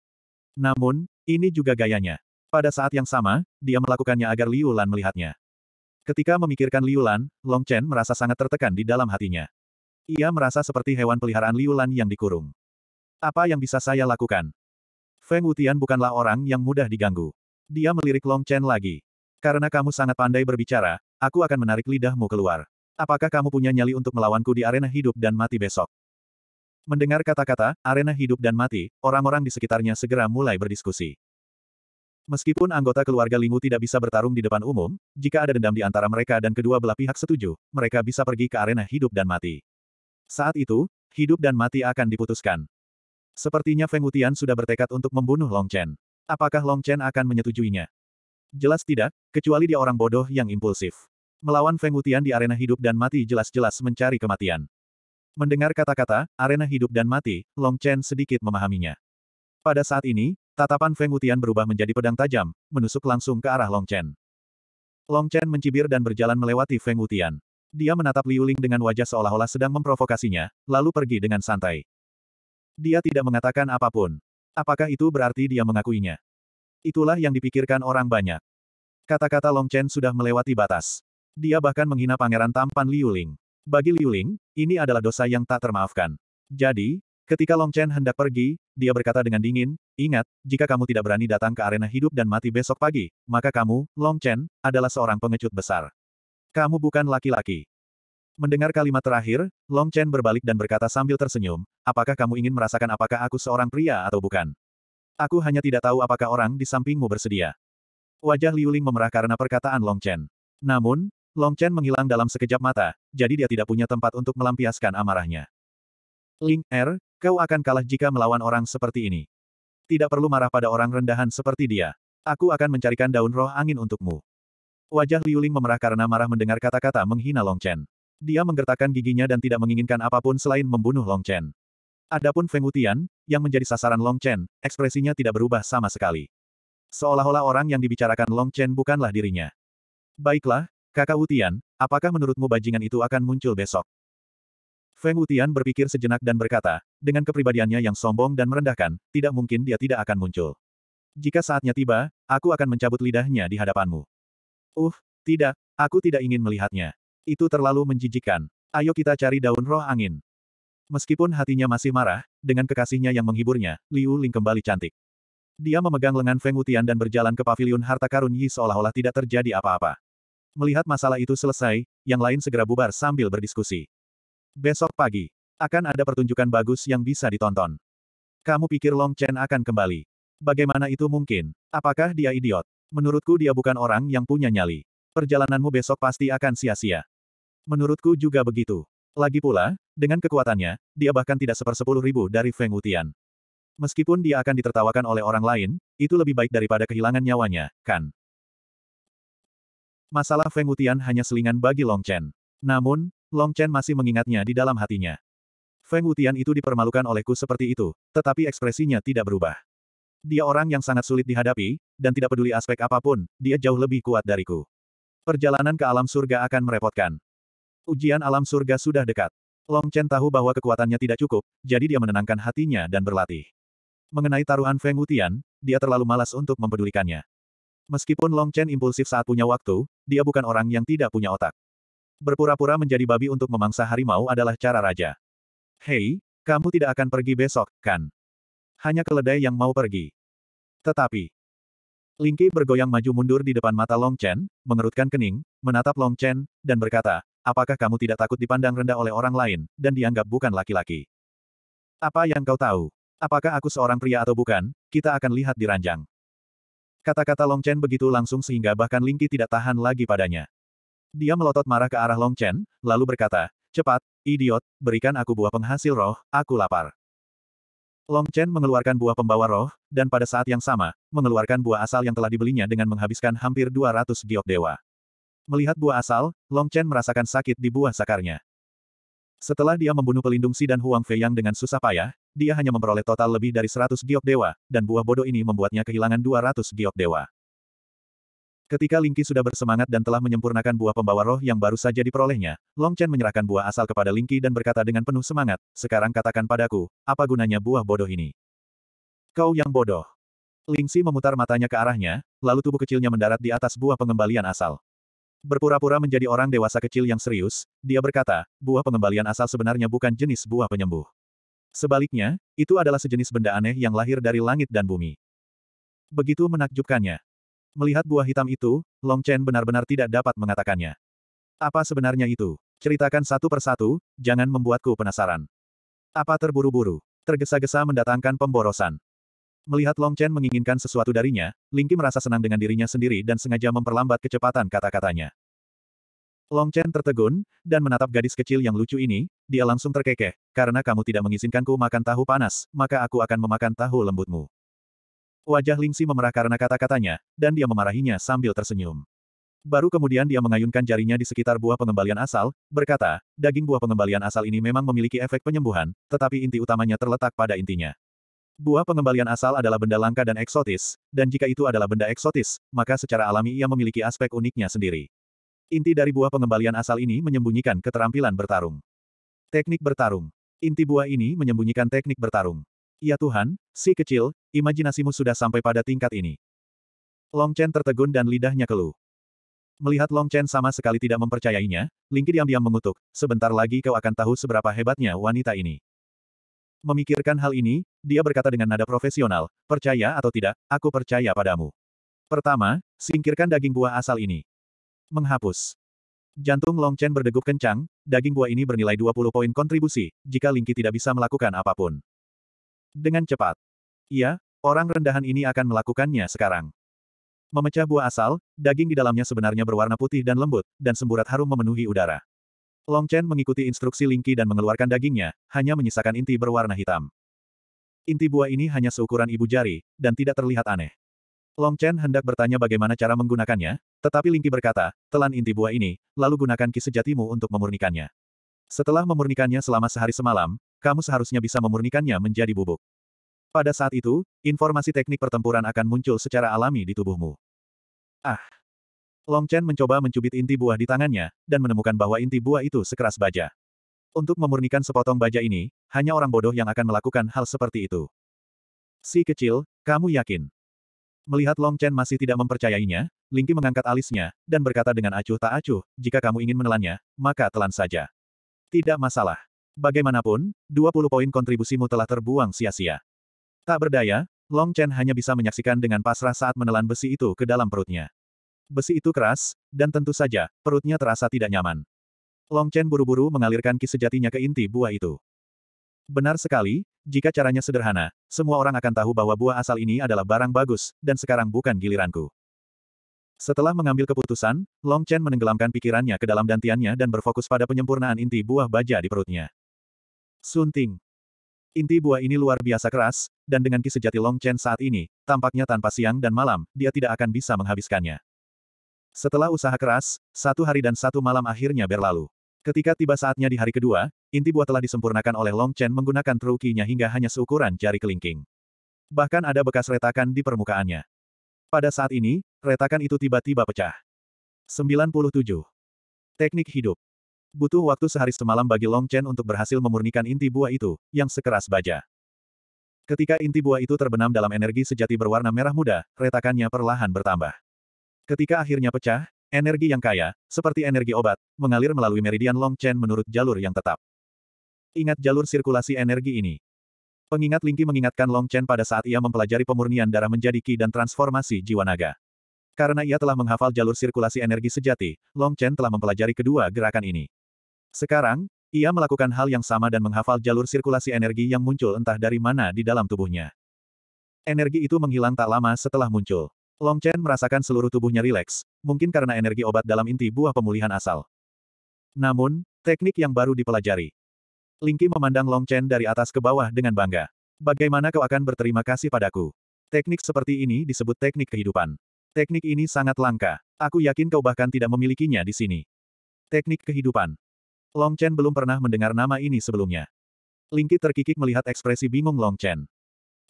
Namun, ini juga gayanya. Pada saat yang sama, dia melakukannya agar Liu Lan melihatnya. Ketika memikirkan Liu Lan, Long Chen merasa sangat tertekan di dalam hatinya. Ia merasa seperti hewan peliharaan Liu Lan yang dikurung. Apa yang bisa saya lakukan? Feng Wutian bukanlah orang yang mudah diganggu. Dia melirik Long Chen lagi. Karena kamu sangat pandai berbicara, aku akan menarik lidahmu keluar. Apakah kamu punya nyali untuk melawanku di arena hidup dan mati besok? Mendengar kata-kata, arena hidup dan mati, orang-orang di sekitarnya segera mulai berdiskusi. Meskipun anggota keluarga Lingu tidak bisa bertarung di depan umum, jika ada dendam di antara mereka dan kedua belah pihak setuju, mereka bisa pergi ke arena hidup dan mati. Saat itu, hidup dan mati akan diputuskan. Sepertinya Feng Wutian sudah bertekad untuk membunuh Long Chen. Apakah Long Chen akan menyetujuinya? Jelas tidak, kecuali dia orang bodoh yang impulsif. Melawan Feng Wutian di arena hidup dan mati jelas-jelas mencari kematian. Mendengar kata-kata, arena hidup dan mati, Long Chen sedikit memahaminya. Pada saat ini, tatapan Feng Wutian berubah menjadi pedang tajam, menusuk langsung ke arah Long Chen. Long Chen mencibir dan berjalan melewati Feng Wutian. Dia menatap Liu Ling dengan wajah seolah-olah sedang memprovokasinya, lalu pergi dengan santai. Dia tidak mengatakan apapun. Apakah itu berarti dia mengakuinya? Itulah yang dipikirkan orang banyak. Kata-kata Long Chen sudah melewati batas. Dia bahkan menghina pangeran tampan Liu Ling. Bagi Liu Ling, ini adalah dosa yang tak termaafkan. Jadi, ketika Long Chen hendak pergi, dia berkata dengan dingin, ingat, jika kamu tidak berani datang ke arena hidup dan mati besok pagi, maka kamu, Long Chen, adalah seorang pengecut besar. Kamu bukan laki-laki. Mendengar kalimat terakhir, Long Chen berbalik dan berkata sambil tersenyum, apakah kamu ingin merasakan apakah aku seorang pria atau bukan? Aku hanya tidak tahu apakah orang di sampingmu bersedia. Wajah Liu Ling memerah karena perkataan Long Chen. Namun, Long Chen menghilang dalam sekejap mata, jadi dia tidak punya tempat untuk melampiaskan amarahnya. Ling Er, kau akan kalah jika melawan orang seperti ini. Tidak perlu marah pada orang rendahan seperti dia. Aku akan mencarikan daun roh angin untukmu. Wajah Liu Ling memerah karena marah mendengar kata-kata menghina Long Chen. Dia menggertakkan giginya dan tidak menginginkan apapun selain membunuh Long Chen. Adapun Feng Wutian, yang menjadi sasaran Long Chen, ekspresinya tidak berubah sama sekali. Seolah-olah orang yang dibicarakan Long Chen bukanlah dirinya. Baiklah, Kakak Wutian, apakah menurutmu bajingan itu akan muncul besok? Feng Wutian berpikir sejenak dan berkata, dengan kepribadiannya yang sombong dan merendahkan, tidak mungkin dia tidak akan muncul. Jika saatnya tiba, aku akan mencabut lidahnya di hadapanmu. Uh, tidak, aku tidak ingin melihatnya. Itu terlalu menjijikan. Ayo kita cari daun roh angin. Meskipun hatinya masih marah, dengan kekasihnya yang menghiburnya, Liu Ling kembali cantik. Dia memegang lengan Feng Wutian dan berjalan ke paviliun harta karun Yi seolah-olah tidak terjadi apa-apa. Melihat masalah itu selesai, yang lain segera bubar sambil berdiskusi. Besok pagi, akan ada pertunjukan bagus yang bisa ditonton. Kamu pikir Long Chen akan kembali? Bagaimana itu mungkin? Apakah dia idiot? Menurutku dia bukan orang yang punya nyali. Perjalananmu besok pasti akan sia-sia. Menurutku juga begitu. Lagi pula, dengan kekuatannya, dia bahkan tidak sepersepuluh ribu dari Feng Wutian. Meskipun dia akan ditertawakan oleh orang lain, itu lebih baik daripada kehilangan nyawanya, kan? Masalah Feng Wutian hanya selingan bagi Long Chen. Namun, Long Chen masih mengingatnya di dalam hatinya. Feng Wutian itu dipermalukan olehku seperti itu, tetapi ekspresinya tidak berubah. Dia orang yang sangat sulit dihadapi, dan tidak peduli aspek apapun, dia jauh lebih kuat dariku. Perjalanan ke alam surga akan merepotkan. Ujian alam surga sudah dekat. Long Chen tahu bahwa kekuatannya tidak cukup, jadi dia menenangkan hatinya dan berlatih. Mengenai taruhan Feng Wutian, dia terlalu malas untuk mempedulikannya. Meskipun Long Chen impulsif saat punya waktu, dia bukan orang yang tidak punya otak. Berpura-pura menjadi babi untuk memangsa harimau adalah cara raja. Hei, kamu tidak akan pergi besok, kan? Hanya keledai yang mau pergi. Tetapi, Lingki bergoyang maju mundur di depan mata Long Chen, mengerutkan kening, menatap Long Chen, dan berkata, apakah kamu tidak takut dipandang rendah oleh orang lain, dan dianggap bukan laki-laki? Apa yang kau tahu? Apakah aku seorang pria atau bukan, kita akan lihat di ranjang. Kata-kata Long Chen begitu langsung sehingga bahkan Ling Qi tidak tahan lagi padanya. Dia melotot marah ke arah Long Chen, lalu berkata, Cepat, idiot, berikan aku buah penghasil roh, aku lapar. Long Chen mengeluarkan buah pembawa roh, dan pada saat yang sama, mengeluarkan buah asal yang telah dibelinya dengan menghabiskan hampir 200 giok dewa. Melihat buah asal, Long Chen merasakan sakit di buah sakarnya. Setelah dia membunuh pelindung Si dan Huang Fei Yang dengan susah payah, dia hanya memperoleh total lebih dari 100 giok dewa, dan buah bodoh ini membuatnya kehilangan 200 giok dewa. Ketika Lingqi sudah bersemangat dan telah menyempurnakan buah pembawa roh yang baru saja diperolehnya, Long Chen menyerahkan buah asal kepada Lingqi dan berkata dengan penuh semangat, sekarang katakan padaku, apa gunanya buah bodoh ini? Kau yang bodoh. Lingqi memutar matanya ke arahnya, lalu tubuh kecilnya mendarat di atas buah pengembalian asal. Berpura-pura menjadi orang dewasa kecil yang serius, dia berkata, buah pengembalian asal sebenarnya bukan jenis buah penyembuh. Sebaliknya, itu adalah sejenis benda aneh yang lahir dari langit dan bumi. Begitu menakjubkannya. Melihat buah hitam itu, Long Chen benar-benar tidak dapat mengatakannya. Apa sebenarnya itu? Ceritakan satu persatu, jangan membuatku penasaran. Apa terburu-buru? Tergesa-gesa mendatangkan pemborosan. Melihat Long Chen menginginkan sesuatu darinya, Ling Qi merasa senang dengan dirinya sendiri dan sengaja memperlambat kecepatan kata-katanya. Long Chen tertegun, dan menatap gadis kecil yang lucu ini, dia langsung terkekeh, karena kamu tidak mengizinkanku makan tahu panas, maka aku akan memakan tahu lembutmu. Wajah Ling Xi memerah karena kata-katanya, dan dia memarahinya sambil tersenyum. Baru kemudian dia mengayunkan jarinya di sekitar buah pengembalian asal, berkata, daging buah pengembalian asal ini memang memiliki efek penyembuhan, tetapi inti utamanya terletak pada intinya. Buah pengembalian asal adalah benda langka dan eksotis, dan jika itu adalah benda eksotis, maka secara alami ia memiliki aspek uniknya sendiri. Inti dari buah pengembalian asal ini menyembunyikan keterampilan bertarung. Teknik bertarung. Inti buah ini menyembunyikan teknik bertarung. Ya Tuhan, si kecil, imajinasimu sudah sampai pada tingkat ini. Long Chen tertegun dan lidahnya keluh. Melihat Long Chen sama sekali tidak mempercayainya, Lingki diam-diam mengutuk, sebentar lagi kau akan tahu seberapa hebatnya wanita ini. Memikirkan hal ini, dia berkata dengan nada profesional, percaya atau tidak, aku percaya padamu. Pertama, singkirkan daging buah asal ini. Menghapus. Jantung Long Chen berdegup kencang, daging buah ini bernilai 20 poin kontribusi, jika Lingqi tidak bisa melakukan apapun. Dengan cepat. Iya, orang rendahan ini akan melakukannya sekarang. Memecah buah asal, daging di dalamnya sebenarnya berwarna putih dan lembut, dan semburat harum memenuhi udara. Long Chen mengikuti instruksi Lingqi dan mengeluarkan dagingnya, hanya menyisakan inti berwarna hitam. Inti buah ini hanya seukuran ibu jari, dan tidak terlihat aneh. Long Chen hendak bertanya bagaimana cara menggunakannya, tetapi Lingqi berkata, telan inti buah ini, lalu gunakan ki sejatimu untuk memurnikannya. Setelah memurnikannya selama sehari semalam, kamu seharusnya bisa memurnikannya menjadi bubuk. Pada saat itu, informasi teknik pertempuran akan muncul secara alami di tubuhmu. Ah! Long Chen mencoba mencubit inti buah di tangannya, dan menemukan bahwa inti buah itu sekeras baja. Untuk memurnikan sepotong baja ini, hanya orang bodoh yang akan melakukan hal seperti itu. Si kecil, kamu yakin? Melihat Long Chen masih tidak mempercayainya, Lingqi mengangkat alisnya, dan berkata dengan acuh tak acuh, jika kamu ingin menelannya, maka telan saja. Tidak masalah. Bagaimanapun, 20 poin kontribusimu telah terbuang sia-sia. Tak berdaya, Long Chen hanya bisa menyaksikan dengan pasrah saat menelan besi itu ke dalam perutnya. Besi itu keras, dan tentu saja, perutnya terasa tidak nyaman. Long Chen buru-buru mengalirkan ki sejatinya ke inti buah itu. Benar sekali, jika caranya sederhana, semua orang akan tahu bahwa buah asal ini adalah barang bagus, dan sekarang bukan giliranku. Setelah mengambil keputusan, Long Chen menenggelamkan pikirannya ke dalam dantiannya dan berfokus pada penyempurnaan inti buah baja di perutnya. Sunting. Inti buah ini luar biasa keras, dan dengan ki sejati Long Chen saat ini, tampaknya tanpa siang dan malam, dia tidak akan bisa menghabiskannya. Setelah usaha keras, satu hari dan satu malam akhirnya berlalu. Ketika tiba saatnya di hari kedua, inti buah telah disempurnakan oleh Long Chen menggunakan trukinya hingga hanya seukuran jari kelingking. Bahkan ada bekas retakan di permukaannya. Pada saat ini, retakan itu tiba-tiba pecah. 97. Teknik hidup. Butuh waktu sehari semalam bagi Long Chen untuk berhasil memurnikan inti buah itu, yang sekeras baja. Ketika inti buah itu terbenam dalam energi sejati berwarna merah muda, retakannya perlahan bertambah. Ketika akhirnya pecah, Energi yang kaya, seperti energi obat, mengalir melalui meridian Long Chen menurut jalur yang tetap. Ingat jalur sirkulasi energi ini. Pengingat Lingqi mengingatkan Long Chen pada saat ia mempelajari pemurnian darah menjadi ki dan transformasi jiwa naga. Karena ia telah menghafal jalur sirkulasi energi sejati, Long Chen telah mempelajari kedua gerakan ini. Sekarang, ia melakukan hal yang sama dan menghafal jalur sirkulasi energi yang muncul entah dari mana di dalam tubuhnya. Energi itu menghilang tak lama setelah muncul. Long Chen merasakan seluruh tubuhnya rileks, mungkin karena energi obat dalam inti buah pemulihan asal. Namun, teknik yang baru dipelajari. Ling Lingqi memandang Long Chen dari atas ke bawah dengan bangga. Bagaimana kau akan berterima kasih padaku? Teknik seperti ini disebut teknik kehidupan. Teknik ini sangat langka. Aku yakin kau bahkan tidak memilikinya di sini. Teknik kehidupan. Long Chen belum pernah mendengar nama ini sebelumnya. Ling Qi terkikik melihat ekspresi bingung Long Chen.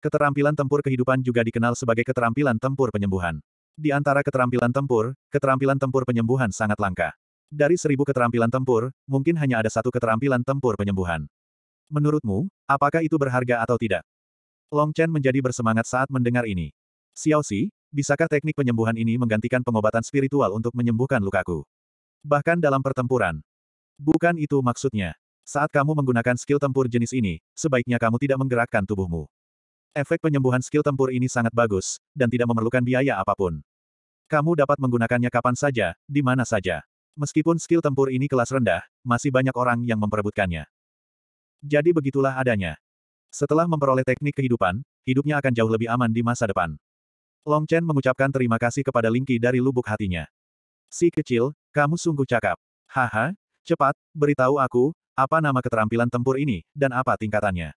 Keterampilan tempur kehidupan juga dikenal sebagai keterampilan tempur penyembuhan. Di antara keterampilan tempur, keterampilan tempur penyembuhan sangat langka. Dari seribu keterampilan tempur, mungkin hanya ada satu keterampilan tempur penyembuhan. Menurutmu, apakah itu berharga atau tidak? Long Chen menjadi bersemangat saat mendengar ini. Xiao Si, bisakah teknik penyembuhan ini menggantikan pengobatan spiritual untuk menyembuhkan lukaku? Bahkan dalam pertempuran. Bukan itu maksudnya. Saat kamu menggunakan skill tempur jenis ini, sebaiknya kamu tidak menggerakkan tubuhmu. Efek penyembuhan skill tempur ini sangat bagus, dan tidak memerlukan biaya apapun. Kamu dapat menggunakannya kapan saja, di mana saja. Meskipun skill tempur ini kelas rendah, masih banyak orang yang memperebutkannya. Jadi begitulah adanya. Setelah memperoleh teknik kehidupan, hidupnya akan jauh lebih aman di masa depan. Long Chen mengucapkan terima kasih kepada Lingqi dari lubuk hatinya. Si kecil, kamu sungguh cakap. Haha, cepat, beritahu aku, apa nama keterampilan tempur ini, dan apa tingkatannya.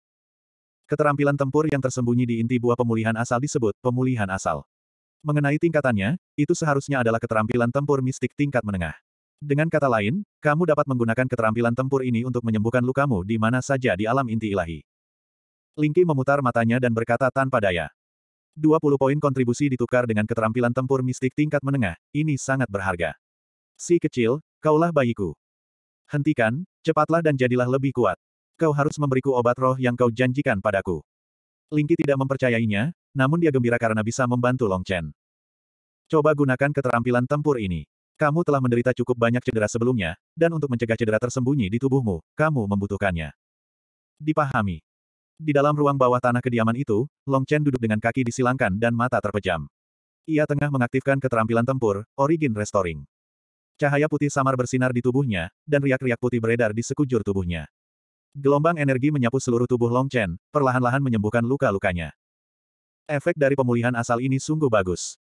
Keterampilan tempur yang tersembunyi di inti buah pemulihan asal disebut pemulihan asal. Mengenai tingkatannya, itu seharusnya adalah keterampilan tempur mistik tingkat menengah. Dengan kata lain, kamu dapat menggunakan keterampilan tempur ini untuk menyembuhkan lukamu di mana saja di alam inti ilahi. Lingki memutar matanya dan berkata tanpa daya. 20 poin kontribusi ditukar dengan keterampilan tempur mistik tingkat menengah, ini sangat berharga. Si kecil, kaulah bayiku. Hentikan, cepatlah dan jadilah lebih kuat. Kau harus memberiku obat roh yang kau janjikan padaku. Lingki tidak mempercayainya, namun dia gembira karena bisa membantu Long Chen. Coba gunakan keterampilan tempur ini. Kamu telah menderita cukup banyak cedera sebelumnya, dan untuk mencegah cedera tersembunyi di tubuhmu, kamu membutuhkannya. Dipahami. Di dalam ruang bawah tanah kediaman itu, Long Chen duduk dengan kaki disilangkan dan mata terpejam. Ia tengah mengaktifkan keterampilan tempur, Origin Restoring. Cahaya putih samar bersinar di tubuhnya, dan riak-riak putih beredar di sekujur tubuhnya. Gelombang energi menyapu seluruh tubuh Long Chen, perlahan-lahan menyembuhkan luka-lukanya. Efek dari pemulihan asal ini sungguh bagus.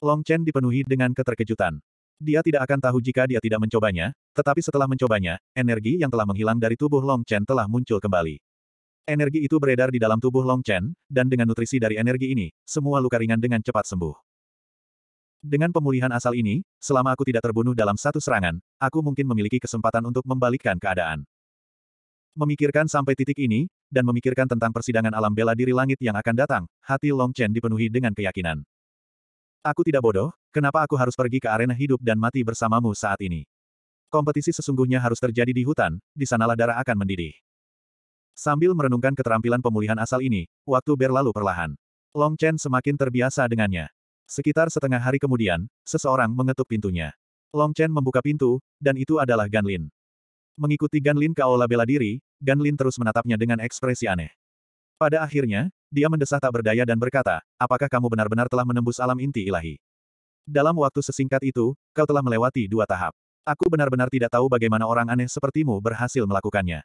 Long Chen dipenuhi dengan keterkejutan. Dia tidak akan tahu jika dia tidak mencobanya, tetapi setelah mencobanya, energi yang telah menghilang dari tubuh Long Chen telah muncul kembali. Energi itu beredar di dalam tubuh Long Chen, dan dengan nutrisi dari energi ini, semua luka ringan dengan cepat sembuh. Dengan pemulihan asal ini, selama aku tidak terbunuh dalam satu serangan, aku mungkin memiliki kesempatan untuk membalikkan keadaan. Memikirkan sampai titik ini, dan memikirkan tentang persidangan alam bela diri langit yang akan datang, hati Long Chen dipenuhi dengan keyakinan. Aku tidak bodoh, kenapa aku harus pergi ke arena hidup dan mati bersamamu saat ini? Kompetisi sesungguhnya harus terjadi di hutan, di sanalah darah akan mendidih. Sambil merenungkan keterampilan pemulihan asal ini, waktu berlalu perlahan. Long Chen semakin terbiasa dengannya. Sekitar setengah hari kemudian, seseorang mengetuk pintunya. Long Chen membuka pintu, dan itu adalah Gan Lin. Mengikuti Gan Lin ke aula bela diri, Gan Lin terus menatapnya dengan ekspresi aneh. Pada akhirnya, dia mendesah tak berdaya dan berkata, apakah kamu benar-benar telah menembus alam inti ilahi? Dalam waktu sesingkat itu, kau telah melewati dua tahap. Aku benar-benar tidak tahu bagaimana orang aneh sepertimu berhasil melakukannya.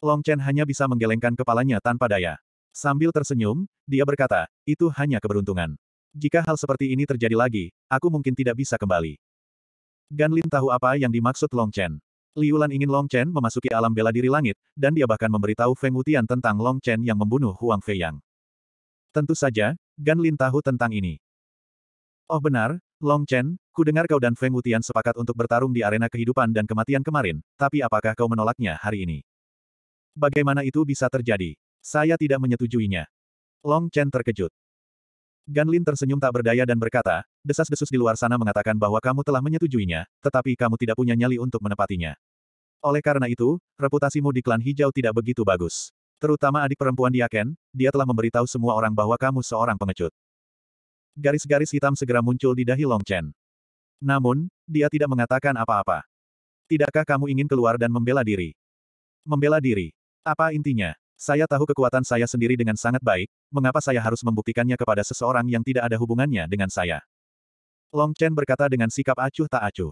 Long Chen hanya bisa menggelengkan kepalanya tanpa daya. Sambil tersenyum, dia berkata, itu hanya keberuntungan. Jika hal seperti ini terjadi lagi, aku mungkin tidak bisa kembali. Gan Lin tahu apa yang dimaksud Long Chen. Liu Lan ingin Long Chen memasuki alam bela diri langit, dan dia bahkan memberitahu Feng Wutian tentang Long Chen yang membunuh Huang Feiyang. Tentu saja, Gan Lin tahu tentang ini. Oh benar, Long Chen, ku dengar kau dan Feng Wutian sepakat untuk bertarung di arena kehidupan dan kematian kemarin, tapi apakah kau menolaknya hari ini? Bagaimana itu bisa terjadi? Saya tidak menyetujuinya. Long Chen terkejut. Ganlin tersenyum tak berdaya dan berkata, desas-desus di luar sana mengatakan bahwa kamu telah menyetujuinya, tetapi kamu tidak punya nyali untuk menepatinya. Oleh karena itu, reputasimu di klan hijau tidak begitu bagus. Terutama adik perempuan Diaken, dia telah memberitahu semua orang bahwa kamu seorang pengecut. Garis-garis hitam segera muncul di dahi Long Chen. Namun, dia tidak mengatakan apa-apa. Tidakkah kamu ingin keluar dan membela diri? Membela diri. Apa intinya? Saya tahu kekuatan saya sendiri dengan sangat baik, mengapa saya harus membuktikannya kepada seseorang yang tidak ada hubungannya dengan saya? Long Chen berkata dengan sikap acuh tak acuh.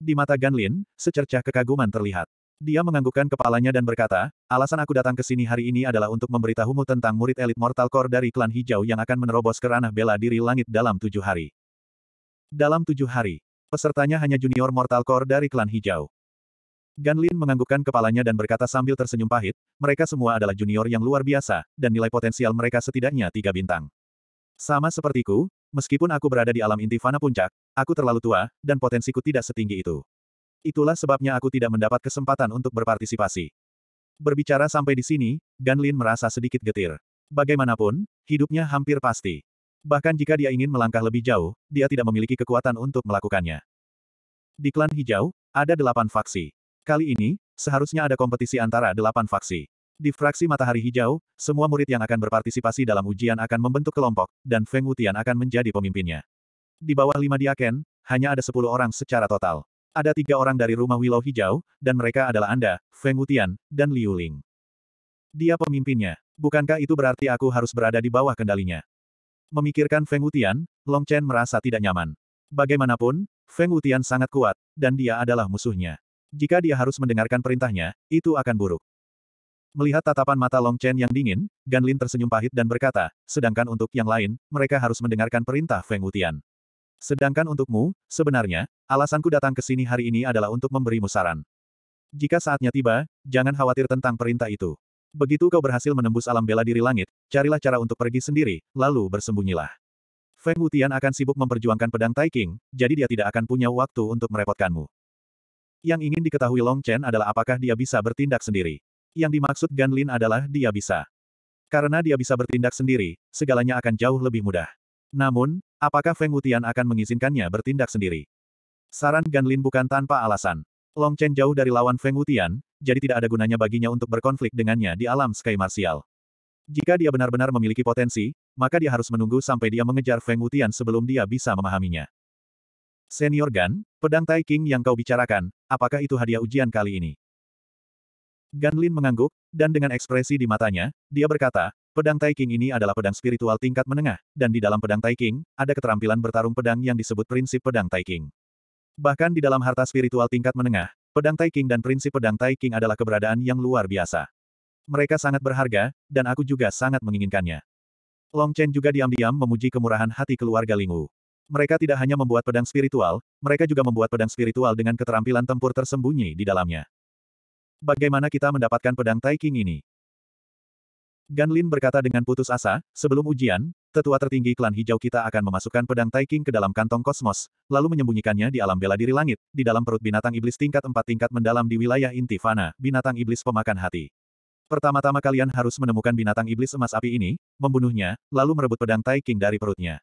Di mata Gan Lin, secercah kekaguman terlihat. Dia menganggukkan kepalanya dan berkata, alasan aku datang ke sini hari ini adalah untuk memberitahumu tentang murid elit Mortal Core dari klan hijau yang akan menerobos ke ranah bela diri langit dalam tujuh hari. Dalam tujuh hari, pesertanya hanya junior Mortal Core dari klan hijau. Ganlin menganggukkan kepalanya dan berkata sambil tersenyum pahit, mereka semua adalah junior yang luar biasa, dan nilai potensial mereka setidaknya tiga bintang. Sama sepertiku, meskipun aku berada di alam inti fana puncak, aku terlalu tua, dan potensiku tidak setinggi itu. Itulah sebabnya aku tidak mendapat kesempatan untuk berpartisipasi. Berbicara sampai di sini, Ganlin merasa sedikit getir. Bagaimanapun, hidupnya hampir pasti. Bahkan jika dia ingin melangkah lebih jauh, dia tidak memiliki kekuatan untuk melakukannya. Di klan hijau, ada delapan faksi. Kali ini, seharusnya ada kompetisi antara delapan faksi. Di fraksi Matahari Hijau, semua murid yang akan berpartisipasi dalam ujian akan membentuk kelompok, dan Feng Wutian akan menjadi pemimpinnya. Di bawah lima diaken, hanya ada sepuluh orang secara total. Ada tiga orang dari rumah Willow Hijau, dan mereka adalah Anda, Feng Wutian, dan Liu Ling. Dia pemimpinnya. Bukankah itu berarti aku harus berada di bawah kendalinya? Memikirkan Feng Wutian, Long Chen merasa tidak nyaman. Bagaimanapun, Feng Wutian sangat kuat, dan dia adalah musuhnya. Jika dia harus mendengarkan perintahnya, itu akan buruk. Melihat tatapan mata Long Chen yang dingin, Gan Lin tersenyum pahit dan berkata, sedangkan untuk yang lain, mereka harus mendengarkan perintah Feng Wutian. Sedangkan untukmu, sebenarnya, alasanku datang ke sini hari ini adalah untuk memberimu saran. Jika saatnya tiba, jangan khawatir tentang perintah itu. Begitu kau berhasil menembus alam bela diri langit, carilah cara untuk pergi sendiri, lalu bersembunyilah. Feng Wutian akan sibuk memperjuangkan pedang Taiking, jadi dia tidak akan punya waktu untuk merepotkanmu. Yang ingin diketahui Long Chen adalah apakah dia bisa bertindak sendiri. Yang dimaksud Gan Lin adalah dia bisa. Karena dia bisa bertindak sendiri, segalanya akan jauh lebih mudah. Namun, apakah Feng Wutian akan mengizinkannya bertindak sendiri? Saran Gan Lin bukan tanpa alasan. Long Chen jauh dari lawan Feng Wutian, jadi tidak ada gunanya baginya untuk berkonflik dengannya di alam Sky Martial. Jika dia benar-benar memiliki potensi, maka dia harus menunggu sampai dia mengejar Feng Wutian sebelum dia bisa memahaminya. Senior Gan, Pedang Tai King yang kau bicarakan, apakah itu hadiah ujian kali ini? Gan Lin mengangguk, dan dengan ekspresi di matanya, dia berkata, pedang Tai King ini adalah pedang spiritual tingkat menengah, dan di dalam pedang Tai King, ada keterampilan bertarung pedang yang disebut prinsip pedang Tai King. Bahkan di dalam harta spiritual tingkat menengah, pedang Tai King dan prinsip pedang Tai King adalah keberadaan yang luar biasa. Mereka sangat berharga, dan aku juga sangat menginginkannya. Long Chen juga diam-diam memuji kemurahan hati keluarga Wu. Mereka tidak hanya membuat pedang spiritual, mereka juga membuat pedang spiritual dengan keterampilan tempur tersembunyi di dalamnya. Bagaimana kita mendapatkan pedang Tai King ini? Gan Lin berkata dengan putus asa, sebelum ujian, tetua tertinggi klan hijau kita akan memasukkan pedang Tai King ke dalam kantong kosmos, lalu menyembunyikannya di alam bela diri langit, di dalam perut binatang iblis tingkat empat tingkat mendalam di wilayah inti fana, binatang iblis pemakan hati. Pertama-tama kalian harus menemukan binatang iblis emas api ini, membunuhnya, lalu merebut pedang Tai King dari perutnya.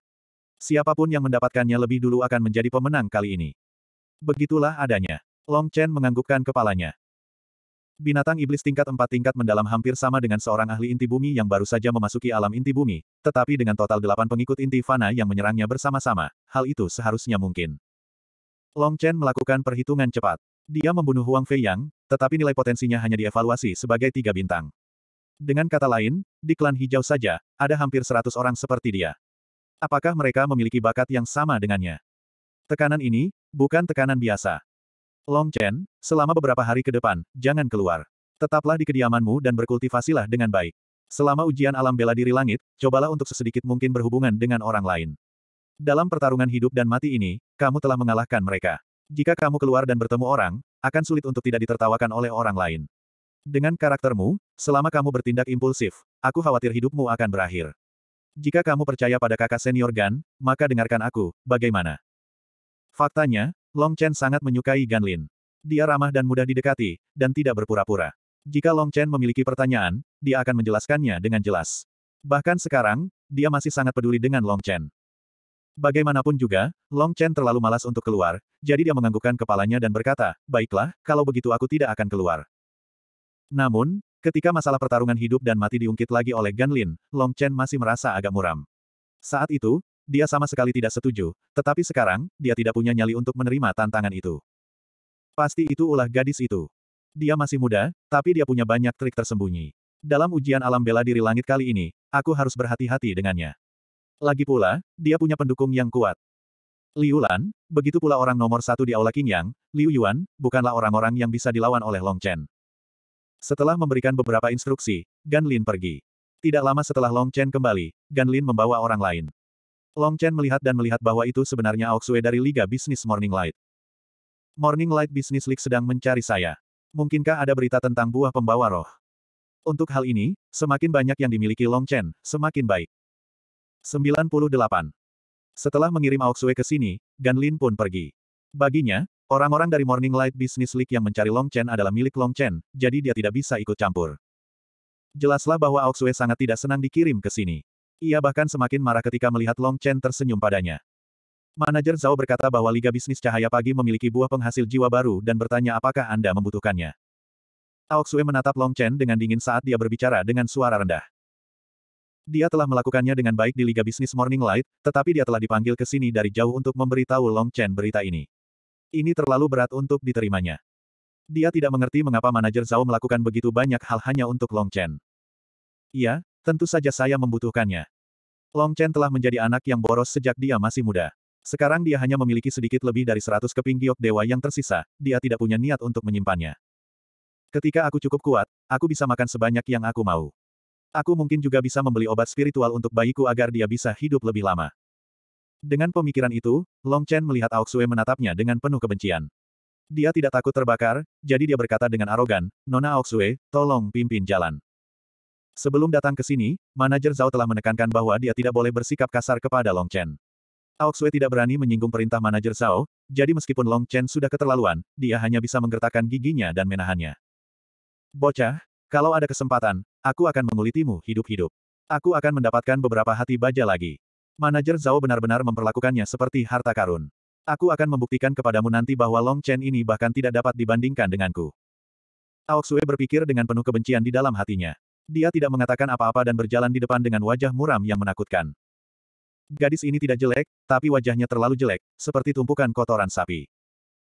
Siapapun yang mendapatkannya lebih dulu akan menjadi pemenang kali ini. Begitulah adanya. Long Chen menganggukkan kepalanya. Binatang iblis tingkat empat tingkat mendalam hampir sama dengan seorang ahli inti bumi yang baru saja memasuki alam inti bumi, tetapi dengan total delapan pengikut inti fana yang menyerangnya bersama-sama, hal itu seharusnya mungkin. Long Chen melakukan perhitungan cepat. Dia membunuh Huang Fei Yang, tetapi nilai potensinya hanya dievaluasi sebagai tiga bintang. Dengan kata lain, di klan hijau saja, ada hampir seratus orang seperti dia. Apakah mereka memiliki bakat yang sama dengannya? Tekanan ini, bukan tekanan biasa. Long Chen, selama beberapa hari ke depan, jangan keluar. Tetaplah di kediamanmu dan berkultivasilah dengan baik. Selama ujian alam bela diri langit, cobalah untuk sesedikit mungkin berhubungan dengan orang lain. Dalam pertarungan hidup dan mati ini, kamu telah mengalahkan mereka. Jika kamu keluar dan bertemu orang, akan sulit untuk tidak ditertawakan oleh orang lain. Dengan karaktermu, selama kamu bertindak impulsif, aku khawatir hidupmu akan berakhir. Jika kamu percaya pada kakak senior Gan, maka dengarkan aku, bagaimana? Faktanya, Long Chen sangat menyukai Gan Lin. Dia ramah dan mudah didekati, dan tidak berpura-pura. Jika Long Chen memiliki pertanyaan, dia akan menjelaskannya dengan jelas. Bahkan sekarang, dia masih sangat peduli dengan Long Chen. Bagaimanapun juga, Long Chen terlalu malas untuk keluar, jadi dia menganggukkan kepalanya dan berkata, baiklah, kalau begitu aku tidak akan keluar. Namun, Ketika masalah pertarungan hidup dan mati diungkit lagi oleh Gan Lin, Long Chen masih merasa agak muram. Saat itu, dia sama sekali tidak setuju, tetapi sekarang, dia tidak punya nyali untuk menerima tantangan itu. Pasti itu ulah gadis itu. Dia masih muda, tapi dia punya banyak trik tersembunyi. Dalam ujian alam bela diri langit kali ini, aku harus berhati-hati dengannya. Lagi pula, dia punya pendukung yang kuat. Liu Lan, begitu pula orang nomor satu di Aula Qingyang, Liu Yuan, bukanlah orang-orang yang bisa dilawan oleh Long Chen. Setelah memberikan beberapa instruksi, Gan Lin pergi. Tidak lama setelah Long Chen kembali, Gan Lin membawa orang lain. Long Chen melihat dan melihat bahwa itu sebenarnya Sui dari Liga Bisnis Morning Light. Morning Light Business League sedang mencari saya. Mungkinkah ada berita tentang buah pembawa roh? Untuk hal ini, semakin banyak yang dimiliki Long Chen, semakin baik. 98. Setelah mengirim Sui ke sini, Gan Lin pun pergi. Baginya, Orang-orang dari Morning Light Business League yang mencari Long Chen adalah milik Long Chen, jadi dia tidak bisa ikut campur. Jelaslah bahwa Auxue sangat tidak senang dikirim ke sini. Ia bahkan semakin marah ketika melihat Long Chen tersenyum padanya. Manajer Zhao berkata bahwa Liga Bisnis Cahaya Pagi memiliki buah penghasil jiwa baru dan bertanya apakah Anda membutuhkannya. Auxue menatap Long Chen dengan dingin saat dia berbicara dengan suara rendah. Dia telah melakukannya dengan baik di Liga Bisnis Morning Light, tetapi dia telah dipanggil ke sini dari jauh untuk memberitahu Long Chen berita ini. Ini terlalu berat untuk diterimanya. Dia tidak mengerti mengapa manajer Zhao melakukan begitu banyak hal hanya untuk Long Chen. Iya, tentu saja saya membutuhkannya. Long Chen telah menjadi anak yang boros sejak dia masih muda. Sekarang dia hanya memiliki sedikit lebih dari 100 keping giok dewa yang tersisa, dia tidak punya niat untuk menyimpannya. Ketika aku cukup kuat, aku bisa makan sebanyak yang aku mau. Aku mungkin juga bisa membeli obat spiritual untuk bayiku agar dia bisa hidup lebih lama. Dengan pemikiran itu, Long Chen melihat Auxue menatapnya dengan penuh kebencian. Dia tidak takut terbakar, jadi dia berkata dengan arogan, Nona Auxue, tolong pimpin jalan. Sebelum datang ke sini, manajer Zhao telah menekankan bahwa dia tidak boleh bersikap kasar kepada Long Chen. Auxue tidak berani menyinggung perintah manajer Zhao, jadi meskipun Long Chen sudah keterlaluan, dia hanya bisa menggertakkan giginya dan menahannya. Bocah, kalau ada kesempatan, aku akan mengulitimu hidup-hidup. Aku akan mendapatkan beberapa hati baja lagi. Manajer Zhao benar-benar memperlakukannya seperti harta karun. Aku akan membuktikan kepadamu nanti bahwa Long Chen ini bahkan tidak dapat dibandingkan denganku. Aoksue berpikir dengan penuh kebencian di dalam hatinya. Dia tidak mengatakan apa-apa dan berjalan di depan dengan wajah muram yang menakutkan. Gadis ini tidak jelek, tapi wajahnya terlalu jelek, seperti tumpukan kotoran sapi.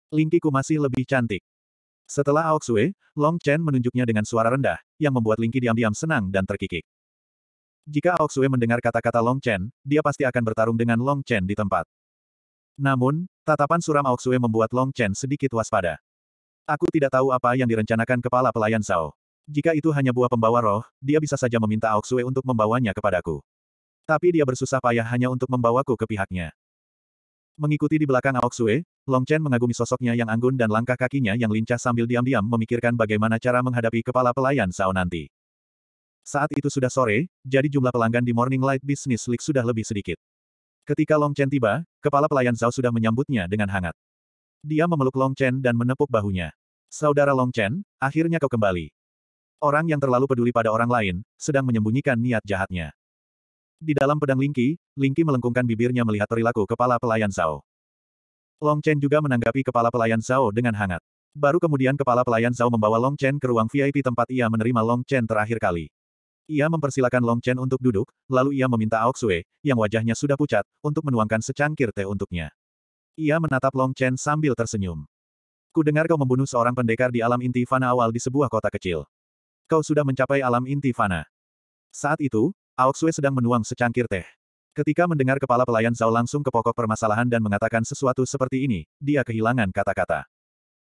Lingkiku masih lebih cantik. Setelah Aoksue, Long Chen menunjuknya dengan suara rendah, yang membuat Lingki diam-diam senang dan terkikik. Jika Aok Xue mendengar kata-kata Long Chen, dia pasti akan bertarung dengan Long Chen di tempat. Namun, tatapan suram Aok Xue membuat Long Chen sedikit waspada. Aku tidak tahu apa yang direncanakan kepala pelayan Sao. Jika itu hanya buah pembawa roh, dia bisa saja meminta Aok Xue untuk membawanya kepadaku. Tapi dia bersusah payah hanya untuk membawaku ke pihaknya. Mengikuti di belakang Aok Xue, Long Chen mengagumi sosoknya yang anggun dan langkah kakinya yang lincah sambil diam-diam memikirkan bagaimana cara menghadapi kepala pelayan Sao nanti. Saat itu sudah sore, jadi jumlah pelanggan di Morning Light Business League sudah lebih sedikit. Ketika Long Chen tiba, kepala pelayan Zhao sudah menyambutnya dengan hangat. Dia memeluk Long Chen dan menepuk bahunya. Saudara Long Chen, akhirnya kau kembali. Orang yang terlalu peduli pada orang lain, sedang menyembunyikan niat jahatnya. Di dalam pedang Lingqi, Lingqi melengkungkan bibirnya melihat perilaku kepala pelayan Zhao. Long Chen juga menanggapi kepala pelayan Zhao dengan hangat. Baru kemudian kepala pelayan Zhao membawa Long Chen ke ruang VIP tempat ia menerima Long Chen terakhir kali. Ia mempersilakan Long Chen untuk duduk, lalu ia meminta Aok Sui, yang wajahnya sudah pucat, untuk menuangkan secangkir teh untuknya. Ia menatap Long Chen sambil tersenyum. Ku dengar kau membunuh seorang pendekar di alam inti fana awal di sebuah kota kecil. Kau sudah mencapai alam inti fana. Saat itu, Aok Sui sedang menuang secangkir teh. Ketika mendengar kepala pelayan Zhao langsung ke pokok permasalahan dan mengatakan sesuatu seperti ini, dia kehilangan kata-kata.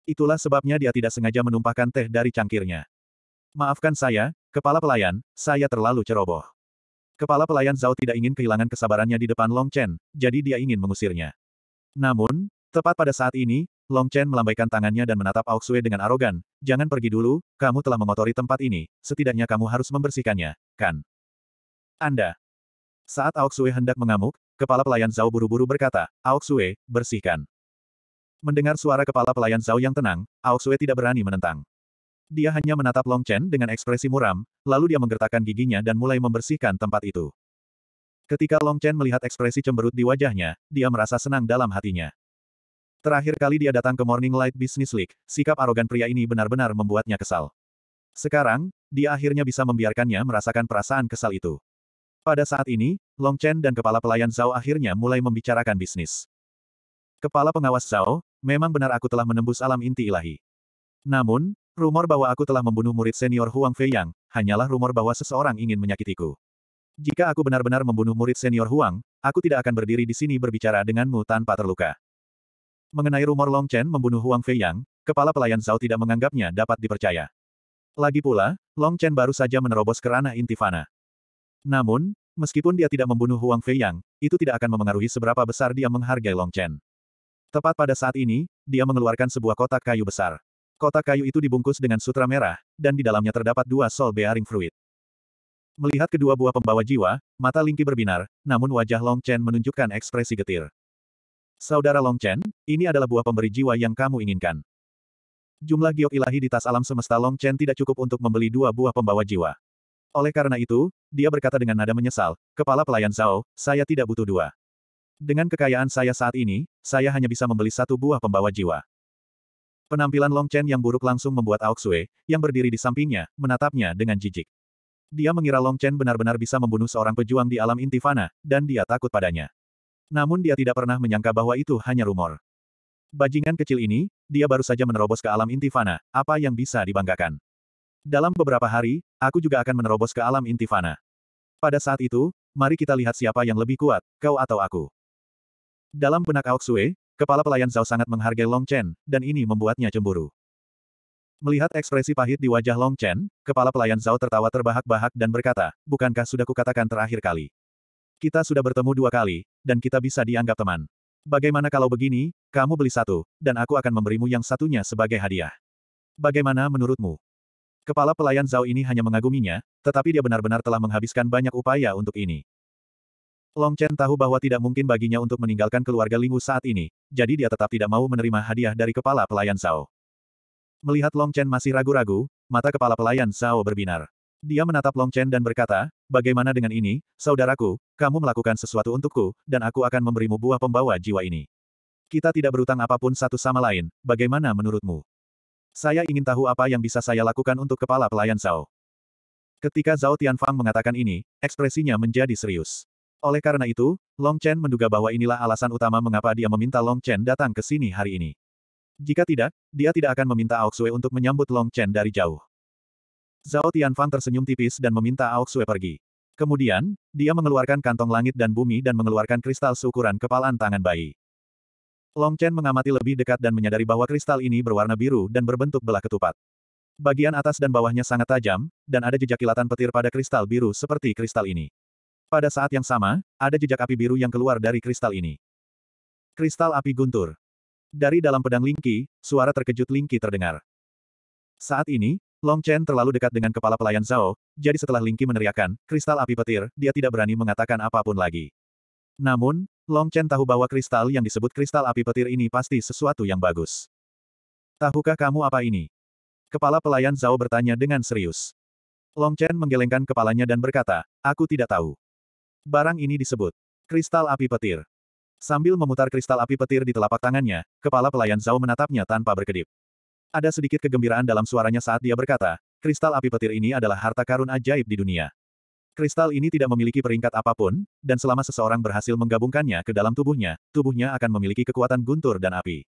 Itulah sebabnya dia tidak sengaja menumpahkan teh dari cangkirnya. Maafkan saya, kepala pelayan, saya terlalu ceroboh. Kepala pelayan Zhao tidak ingin kehilangan kesabarannya di depan Long Chen, jadi dia ingin mengusirnya. Namun, tepat pada saat ini, Long Chen melambaikan tangannya dan menatap Auxue dengan arogan, jangan pergi dulu, kamu telah mengotori tempat ini, setidaknya kamu harus membersihkannya, kan? Anda. Saat Auxue hendak mengamuk, kepala pelayan Zhao buru-buru berkata, Auxue, bersihkan. Mendengar suara kepala pelayan Zhao yang tenang, Ao Sui tidak berani menentang. Dia hanya menatap Long Chen dengan ekspresi muram, lalu dia menggertakkan giginya dan mulai membersihkan tempat itu. Ketika Long Chen melihat ekspresi cemberut di wajahnya, dia merasa senang dalam hatinya. Terakhir kali dia datang ke Morning Light Business League, sikap arogan pria ini benar-benar membuatnya kesal. Sekarang, dia akhirnya bisa membiarkannya merasakan perasaan kesal itu. Pada saat ini, Long Chen dan kepala pelayan Zhao akhirnya mulai membicarakan bisnis. Kepala pengawas Zhao, memang benar aku telah menembus alam inti ilahi. Namun, Rumor bahwa aku telah membunuh murid senior Huang Fei Yang, hanyalah rumor bahwa seseorang ingin menyakitiku. Jika aku benar-benar membunuh murid senior Huang, aku tidak akan berdiri di sini berbicara denganmu tanpa terluka. Mengenai rumor Long Chen membunuh Huang Fei Yang, kepala pelayan Zhao tidak menganggapnya dapat dipercaya. Lagi pula, Long Chen baru saja menerobos kerana ranah Intifana. Namun, meskipun dia tidak membunuh Huang Feiyang, itu tidak akan memengaruhi seberapa besar dia menghargai Long Chen. Tepat pada saat ini, dia mengeluarkan sebuah kotak kayu besar. Kotak kayu itu dibungkus dengan sutra merah, dan di dalamnya terdapat dua sol bearing fruit. Melihat kedua buah pembawa jiwa, mata Lingki berbinar, namun wajah Long Chen menunjukkan ekspresi getir. Saudara Long Chen, ini adalah buah pemberi jiwa yang kamu inginkan. Jumlah giok ilahi di tas alam semesta Long Chen tidak cukup untuk membeli dua buah pembawa jiwa. Oleh karena itu, dia berkata dengan nada menyesal, Kepala Pelayan Zhao, saya tidak butuh dua. Dengan kekayaan saya saat ini, saya hanya bisa membeli satu buah pembawa jiwa. Penampilan Long Chen yang buruk langsung membuat Aok Sue, yang berdiri di sampingnya, menatapnya dengan jijik. Dia mengira Long Chen benar-benar bisa membunuh seorang pejuang di alam intifana, dan dia takut padanya. Namun dia tidak pernah menyangka bahwa itu hanya rumor. Bajingan kecil ini, dia baru saja menerobos ke alam intifana, apa yang bisa dibanggakan. Dalam beberapa hari, aku juga akan menerobos ke alam intifana. Pada saat itu, mari kita lihat siapa yang lebih kuat, kau atau aku. Dalam benak Aok Sue, Kepala pelayan Zhao sangat menghargai Long Chen, dan ini membuatnya cemburu. Melihat ekspresi pahit di wajah Long Chen, kepala pelayan Zhao tertawa terbahak-bahak dan berkata, bukankah sudah kukatakan terakhir kali? Kita sudah bertemu dua kali, dan kita bisa dianggap teman. Bagaimana kalau begini, kamu beli satu, dan aku akan memberimu yang satunya sebagai hadiah. Bagaimana menurutmu? Kepala pelayan Zhao ini hanya mengaguminya, tetapi dia benar-benar telah menghabiskan banyak upaya untuk ini. Long Chen tahu bahwa tidak mungkin baginya untuk meninggalkan keluarga Lingwu saat ini, jadi dia tetap tidak mau menerima hadiah dari kepala pelayan Zhao. Melihat Long Chen masih ragu-ragu, mata kepala pelayan Zhao berbinar. Dia menatap Long Chen dan berkata, bagaimana dengan ini, saudaraku, kamu melakukan sesuatu untukku, dan aku akan memberimu buah pembawa jiwa ini. Kita tidak berutang apapun satu sama lain, bagaimana menurutmu? Saya ingin tahu apa yang bisa saya lakukan untuk kepala pelayan Zhao. Ketika Zhao Tianfang mengatakan ini, ekspresinya menjadi serius. Oleh karena itu, Long Chen menduga bahwa inilah alasan utama mengapa dia meminta Long Chen datang ke sini hari ini. Jika tidak, dia tidak akan meminta Aoxue untuk menyambut Long Chen dari jauh. Zhao Tianfang tersenyum tipis dan meminta Aoxue pergi. Kemudian, dia mengeluarkan kantong langit dan bumi dan mengeluarkan kristal seukuran kepalan tangan bayi. Long Chen mengamati lebih dekat dan menyadari bahwa kristal ini berwarna biru dan berbentuk belah ketupat. Bagian atas dan bawahnya sangat tajam, dan ada jejak kilatan petir pada kristal biru seperti kristal ini. Pada saat yang sama, ada jejak api biru yang keluar dari kristal ini. Kristal api guntur. Dari dalam pedang Lingqi, suara terkejut Lingqi terdengar. Saat ini, Long Chen terlalu dekat dengan kepala pelayan Zhao, jadi setelah Lingqi meneriakkan, kristal api petir, dia tidak berani mengatakan apapun lagi. Namun, Long Chen tahu bahwa kristal yang disebut kristal api petir ini pasti sesuatu yang bagus. Tahukah kamu apa ini? Kepala pelayan Zhao bertanya dengan serius. Long Chen menggelengkan kepalanya dan berkata, aku tidak tahu. Barang ini disebut kristal api petir. Sambil memutar kristal api petir di telapak tangannya, kepala pelayan Zhao menatapnya tanpa berkedip. Ada sedikit kegembiraan dalam suaranya saat dia berkata, kristal api petir ini adalah harta karun ajaib di dunia. Kristal ini tidak memiliki peringkat apapun, dan selama seseorang berhasil menggabungkannya ke dalam tubuhnya, tubuhnya akan memiliki kekuatan guntur dan api.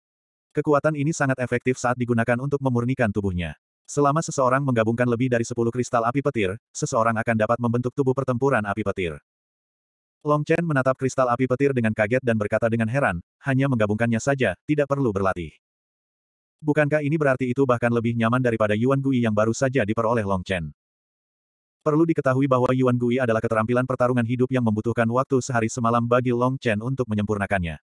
Kekuatan ini sangat efektif saat digunakan untuk memurnikan tubuhnya. Selama seseorang menggabungkan lebih dari 10 kristal api petir, seseorang akan dapat membentuk tubuh pertempuran api petir. Long Chen menatap kristal api petir dengan kaget dan berkata dengan heran, hanya menggabungkannya saja, tidak perlu berlatih. Bukankah ini berarti itu bahkan lebih nyaman daripada Yuan Gui yang baru saja diperoleh Long Chen? Perlu diketahui bahwa Yuan Gui adalah keterampilan pertarungan hidup yang membutuhkan waktu sehari semalam bagi Long Chen untuk menyempurnakannya.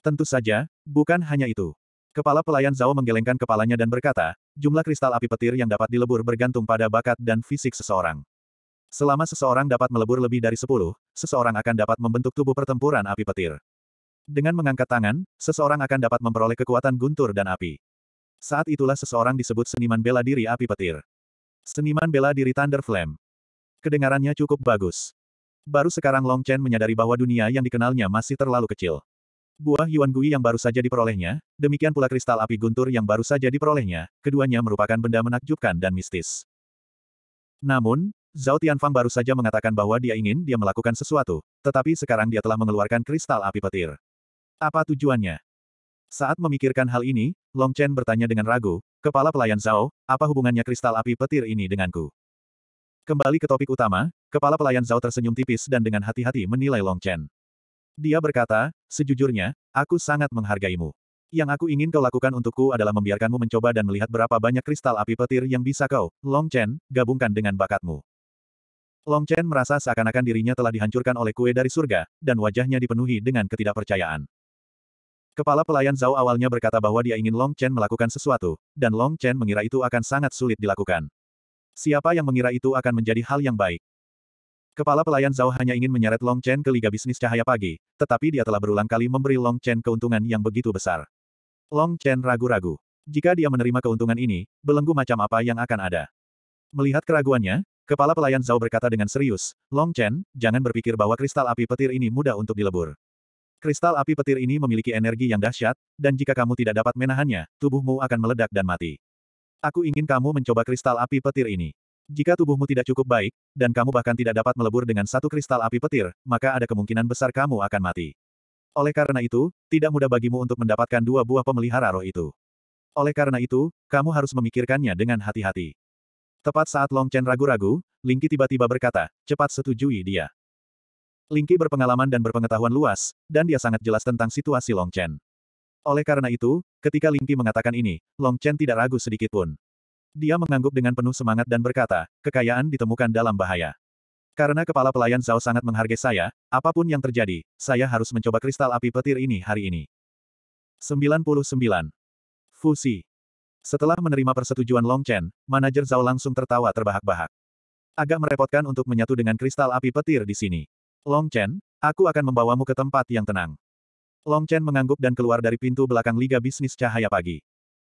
Tentu saja, bukan hanya itu. Kepala pelayan Zhao menggelengkan kepalanya dan berkata, jumlah kristal api petir yang dapat dilebur bergantung pada bakat dan fisik seseorang. Selama seseorang dapat melebur lebih dari 10, seseorang akan dapat membentuk tubuh pertempuran api petir. Dengan mengangkat tangan, seseorang akan dapat memperoleh kekuatan guntur dan api. Saat itulah seseorang disebut seniman bela diri api petir. Seniman bela diri Thunder Flame. Kedengarannya cukup bagus. Baru sekarang Long Chen menyadari bahwa dunia yang dikenalnya masih terlalu kecil. Buah Yuan Gui yang baru saja diperolehnya, demikian pula kristal api guntur yang baru saja diperolehnya, keduanya merupakan benda menakjubkan dan mistis. Namun, Zhao Tianfang baru saja mengatakan bahwa dia ingin dia melakukan sesuatu, tetapi sekarang dia telah mengeluarkan kristal api petir. Apa tujuannya? Saat memikirkan hal ini, Long Chen bertanya dengan ragu, Kepala Pelayan Zhao, apa hubungannya kristal api petir ini denganku? Kembali ke topik utama, Kepala Pelayan Zhao tersenyum tipis dan dengan hati-hati menilai Long Chen. Dia berkata, sejujurnya, aku sangat menghargaimu. Yang aku ingin kau lakukan untukku adalah membiarkanmu mencoba dan melihat berapa banyak kristal api petir yang bisa kau, Long Chen, gabungkan dengan bakatmu. Long Chen merasa seakan-akan dirinya telah dihancurkan oleh kue dari surga, dan wajahnya dipenuhi dengan ketidakpercayaan. Kepala pelayan Zhao awalnya berkata bahwa dia ingin Long Chen melakukan sesuatu, dan Long Chen mengira itu akan sangat sulit dilakukan. Siapa yang mengira itu akan menjadi hal yang baik? Kepala pelayan Zhao hanya ingin menyeret Long Chen ke Liga Bisnis Cahaya Pagi, tetapi dia telah berulang kali memberi Long Chen keuntungan yang begitu besar. Long Chen ragu-ragu. Jika dia menerima keuntungan ini, belenggu macam apa yang akan ada? Melihat keraguannya, Kepala pelayan Zhao berkata dengan serius, Long Chen, jangan berpikir bahwa kristal api petir ini mudah untuk dilebur. Kristal api petir ini memiliki energi yang dahsyat, dan jika kamu tidak dapat menahannya, tubuhmu akan meledak dan mati. Aku ingin kamu mencoba kristal api petir ini. Jika tubuhmu tidak cukup baik, dan kamu bahkan tidak dapat melebur dengan satu kristal api petir, maka ada kemungkinan besar kamu akan mati. Oleh karena itu, tidak mudah bagimu untuk mendapatkan dua buah pemelihara roh itu. Oleh karena itu, kamu harus memikirkannya dengan hati-hati. Tepat saat Long Chen ragu-ragu, Lingqi tiba-tiba berkata, cepat setujui dia. Lingqi berpengalaman dan berpengetahuan luas, dan dia sangat jelas tentang situasi Long Chen. Oleh karena itu, ketika Lingqi mengatakan ini, Long Chen tidak ragu sedikit pun. Dia mengangguk dengan penuh semangat dan berkata, kekayaan ditemukan dalam bahaya. Karena kepala pelayan Zhao sangat menghargai saya, apapun yang terjadi, saya harus mencoba kristal api petir ini hari ini. 99. Fusi setelah menerima persetujuan Long Chen, manajer Zhao langsung tertawa terbahak-bahak. Agak merepotkan untuk menyatu dengan kristal api petir di sini. Long Chen, aku akan membawamu ke tempat yang tenang. Long Chen mengangguk dan keluar dari pintu belakang Liga Bisnis Cahaya Pagi.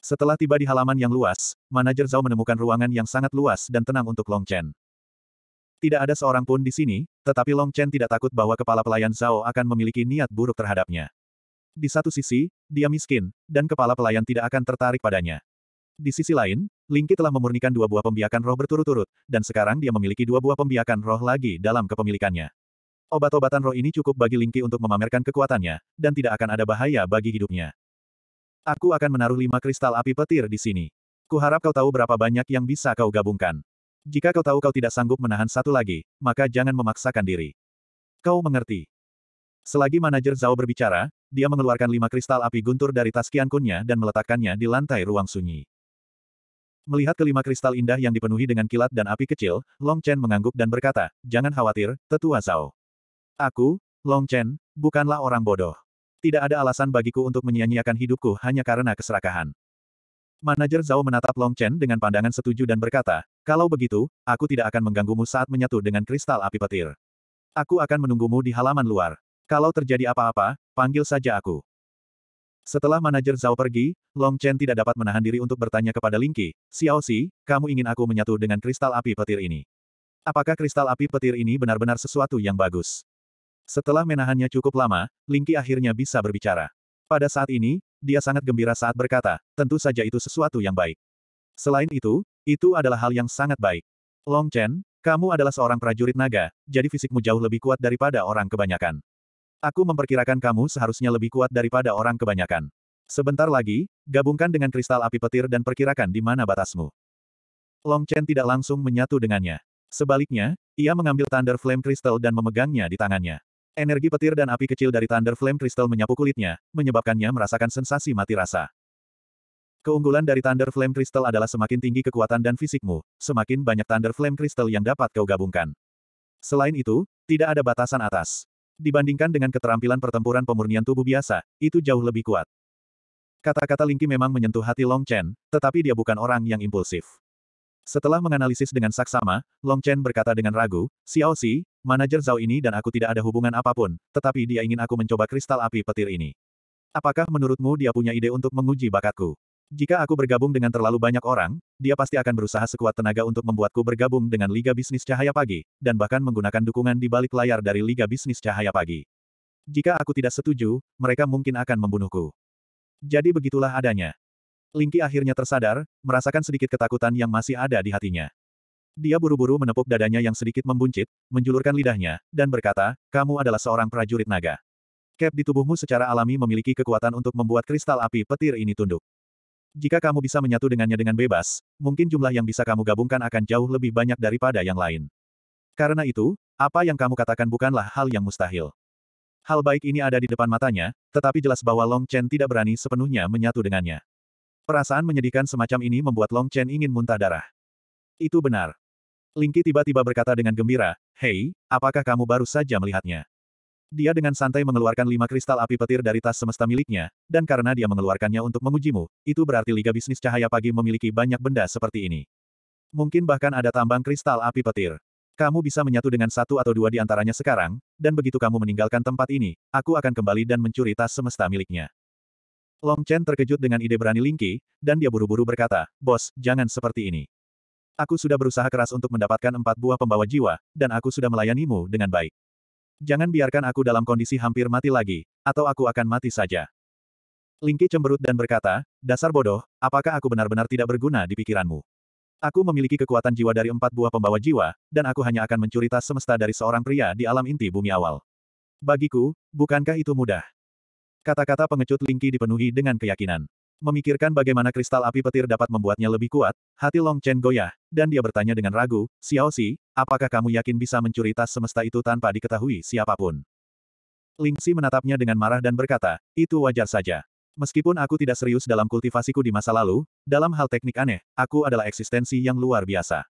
Setelah tiba di halaman yang luas, manajer Zhao menemukan ruangan yang sangat luas dan tenang untuk Long Chen. Tidak ada seorang pun di sini, tetapi Long Chen tidak takut bahwa kepala pelayan Zhao akan memiliki niat buruk terhadapnya. Di satu sisi, dia miskin, dan kepala pelayan tidak akan tertarik padanya. Di sisi lain, Lingki telah memurnikan dua buah pembiakan roh berturut-turut, dan sekarang dia memiliki dua buah pembiakan roh lagi dalam kepemilikannya. Obat-obatan roh ini cukup bagi Lingki untuk memamerkan kekuatannya, dan tidak akan ada bahaya bagi hidupnya. Aku akan menaruh lima kristal api petir di sini. Kuharap kau tahu berapa banyak yang bisa kau gabungkan. Jika kau tahu kau tidak sanggup menahan satu lagi, maka jangan memaksakan diri. Kau mengerti. Selagi manajer Zhao berbicara, dia mengeluarkan lima kristal api guntur dari tas kiankunnya dan meletakkannya di lantai ruang sunyi. Melihat kelima kristal indah yang dipenuhi dengan kilat dan api kecil, Long Chen mengangguk dan berkata, jangan khawatir, tetua Zhao. Aku, Long Chen, bukanlah orang bodoh. Tidak ada alasan bagiku untuk menyia-nyiakan hidupku hanya karena keserakahan. Manajer Zhao menatap Long Chen dengan pandangan setuju dan berkata, kalau begitu, aku tidak akan mengganggumu saat menyatu dengan kristal api petir. Aku akan menunggumu di halaman luar. Kalau terjadi apa-apa, panggil saja aku. Setelah manajer Zhao pergi, Long Chen tidak dapat menahan diri untuk bertanya kepada Lingqi, Xiao Xi, kamu ingin aku menyatu dengan kristal api petir ini. Apakah kristal api petir ini benar-benar sesuatu yang bagus? Setelah menahannya cukup lama, Lingqi akhirnya bisa berbicara. Pada saat ini, dia sangat gembira saat berkata, tentu saja itu sesuatu yang baik. Selain itu, itu adalah hal yang sangat baik. Long Chen, kamu adalah seorang prajurit naga, jadi fisikmu jauh lebih kuat daripada orang kebanyakan. Aku memperkirakan kamu seharusnya lebih kuat daripada orang kebanyakan. Sebentar lagi, gabungkan dengan kristal api petir dan perkirakan di mana batasmu. Long Chen tidak langsung menyatu dengannya. Sebaliknya, ia mengambil Thunder Flame Crystal dan memegangnya di tangannya. Energi petir dan api kecil dari Thunder Flame Crystal menyapu kulitnya, menyebabkannya merasakan sensasi mati rasa. Keunggulan dari Thunder Flame Crystal adalah semakin tinggi kekuatan dan fisikmu, semakin banyak Thunder Flame Crystal yang dapat kau gabungkan. Selain itu, tidak ada batasan atas. Dibandingkan dengan keterampilan pertempuran pemurnian tubuh biasa, itu jauh lebih kuat. Kata-kata Lingqi memang menyentuh hati Long Chen, tetapi dia bukan orang yang impulsif. Setelah menganalisis dengan saksama, Long Chen berkata dengan ragu, Xiao Xi, manajer Zhao ini dan aku tidak ada hubungan apapun, tetapi dia ingin aku mencoba kristal api petir ini. Apakah menurutmu dia punya ide untuk menguji bakatku? Jika aku bergabung dengan terlalu banyak orang, dia pasti akan berusaha sekuat tenaga untuk membuatku bergabung dengan Liga Bisnis Cahaya Pagi, dan bahkan menggunakan dukungan di balik layar dari Liga Bisnis Cahaya Pagi. Jika aku tidak setuju, mereka mungkin akan membunuhku. Jadi begitulah adanya. Lingki akhirnya tersadar, merasakan sedikit ketakutan yang masih ada di hatinya. Dia buru-buru menepuk dadanya yang sedikit membuncit, menjulurkan lidahnya, dan berkata, kamu adalah seorang prajurit naga. Cap di tubuhmu secara alami memiliki kekuatan untuk membuat kristal api petir ini tunduk. Jika kamu bisa menyatu dengannya dengan bebas, mungkin jumlah yang bisa kamu gabungkan akan jauh lebih banyak daripada yang lain. Karena itu, apa yang kamu katakan bukanlah hal yang mustahil. Hal baik ini ada di depan matanya, tetapi jelas bahwa Long Chen tidak berani sepenuhnya menyatu dengannya. Perasaan menyedihkan semacam ini membuat Long Chen ingin muntah darah. Itu benar. Lingki tiba-tiba berkata dengan gembira, Hei, apakah kamu baru saja melihatnya? Dia dengan santai mengeluarkan lima kristal api petir dari tas semesta miliknya, dan karena dia mengeluarkannya untuk mengujimu, itu berarti Liga Bisnis Cahaya Pagi memiliki banyak benda seperti ini. Mungkin bahkan ada tambang kristal api petir. Kamu bisa menyatu dengan satu atau dua di antaranya sekarang, dan begitu kamu meninggalkan tempat ini, aku akan kembali dan mencuri tas semesta miliknya. Long Chen terkejut dengan ide berani Lingqi, dan dia buru-buru berkata, Bos, jangan seperti ini. Aku sudah berusaha keras untuk mendapatkan empat buah pembawa jiwa, dan aku sudah melayanimu dengan baik. Jangan biarkan aku dalam kondisi hampir mati lagi, atau aku akan mati saja. Lingki cemberut dan berkata, dasar bodoh, apakah aku benar-benar tidak berguna di pikiranmu? Aku memiliki kekuatan jiwa dari empat buah pembawa jiwa, dan aku hanya akan mencuri tas semesta dari seorang pria di alam inti bumi awal. Bagiku, bukankah itu mudah? Kata-kata pengecut Lingki dipenuhi dengan keyakinan. Memikirkan bagaimana kristal api petir dapat membuatnya lebih kuat, hati Long Chen goyah, dan dia bertanya dengan ragu, Xiao Xi, apakah kamu yakin bisa mencuri tas semesta itu tanpa diketahui siapapun? Ling Xi menatapnya dengan marah dan berkata, itu wajar saja. Meskipun aku tidak serius dalam kultivasiku di masa lalu, dalam hal teknik aneh, aku adalah eksistensi yang luar biasa.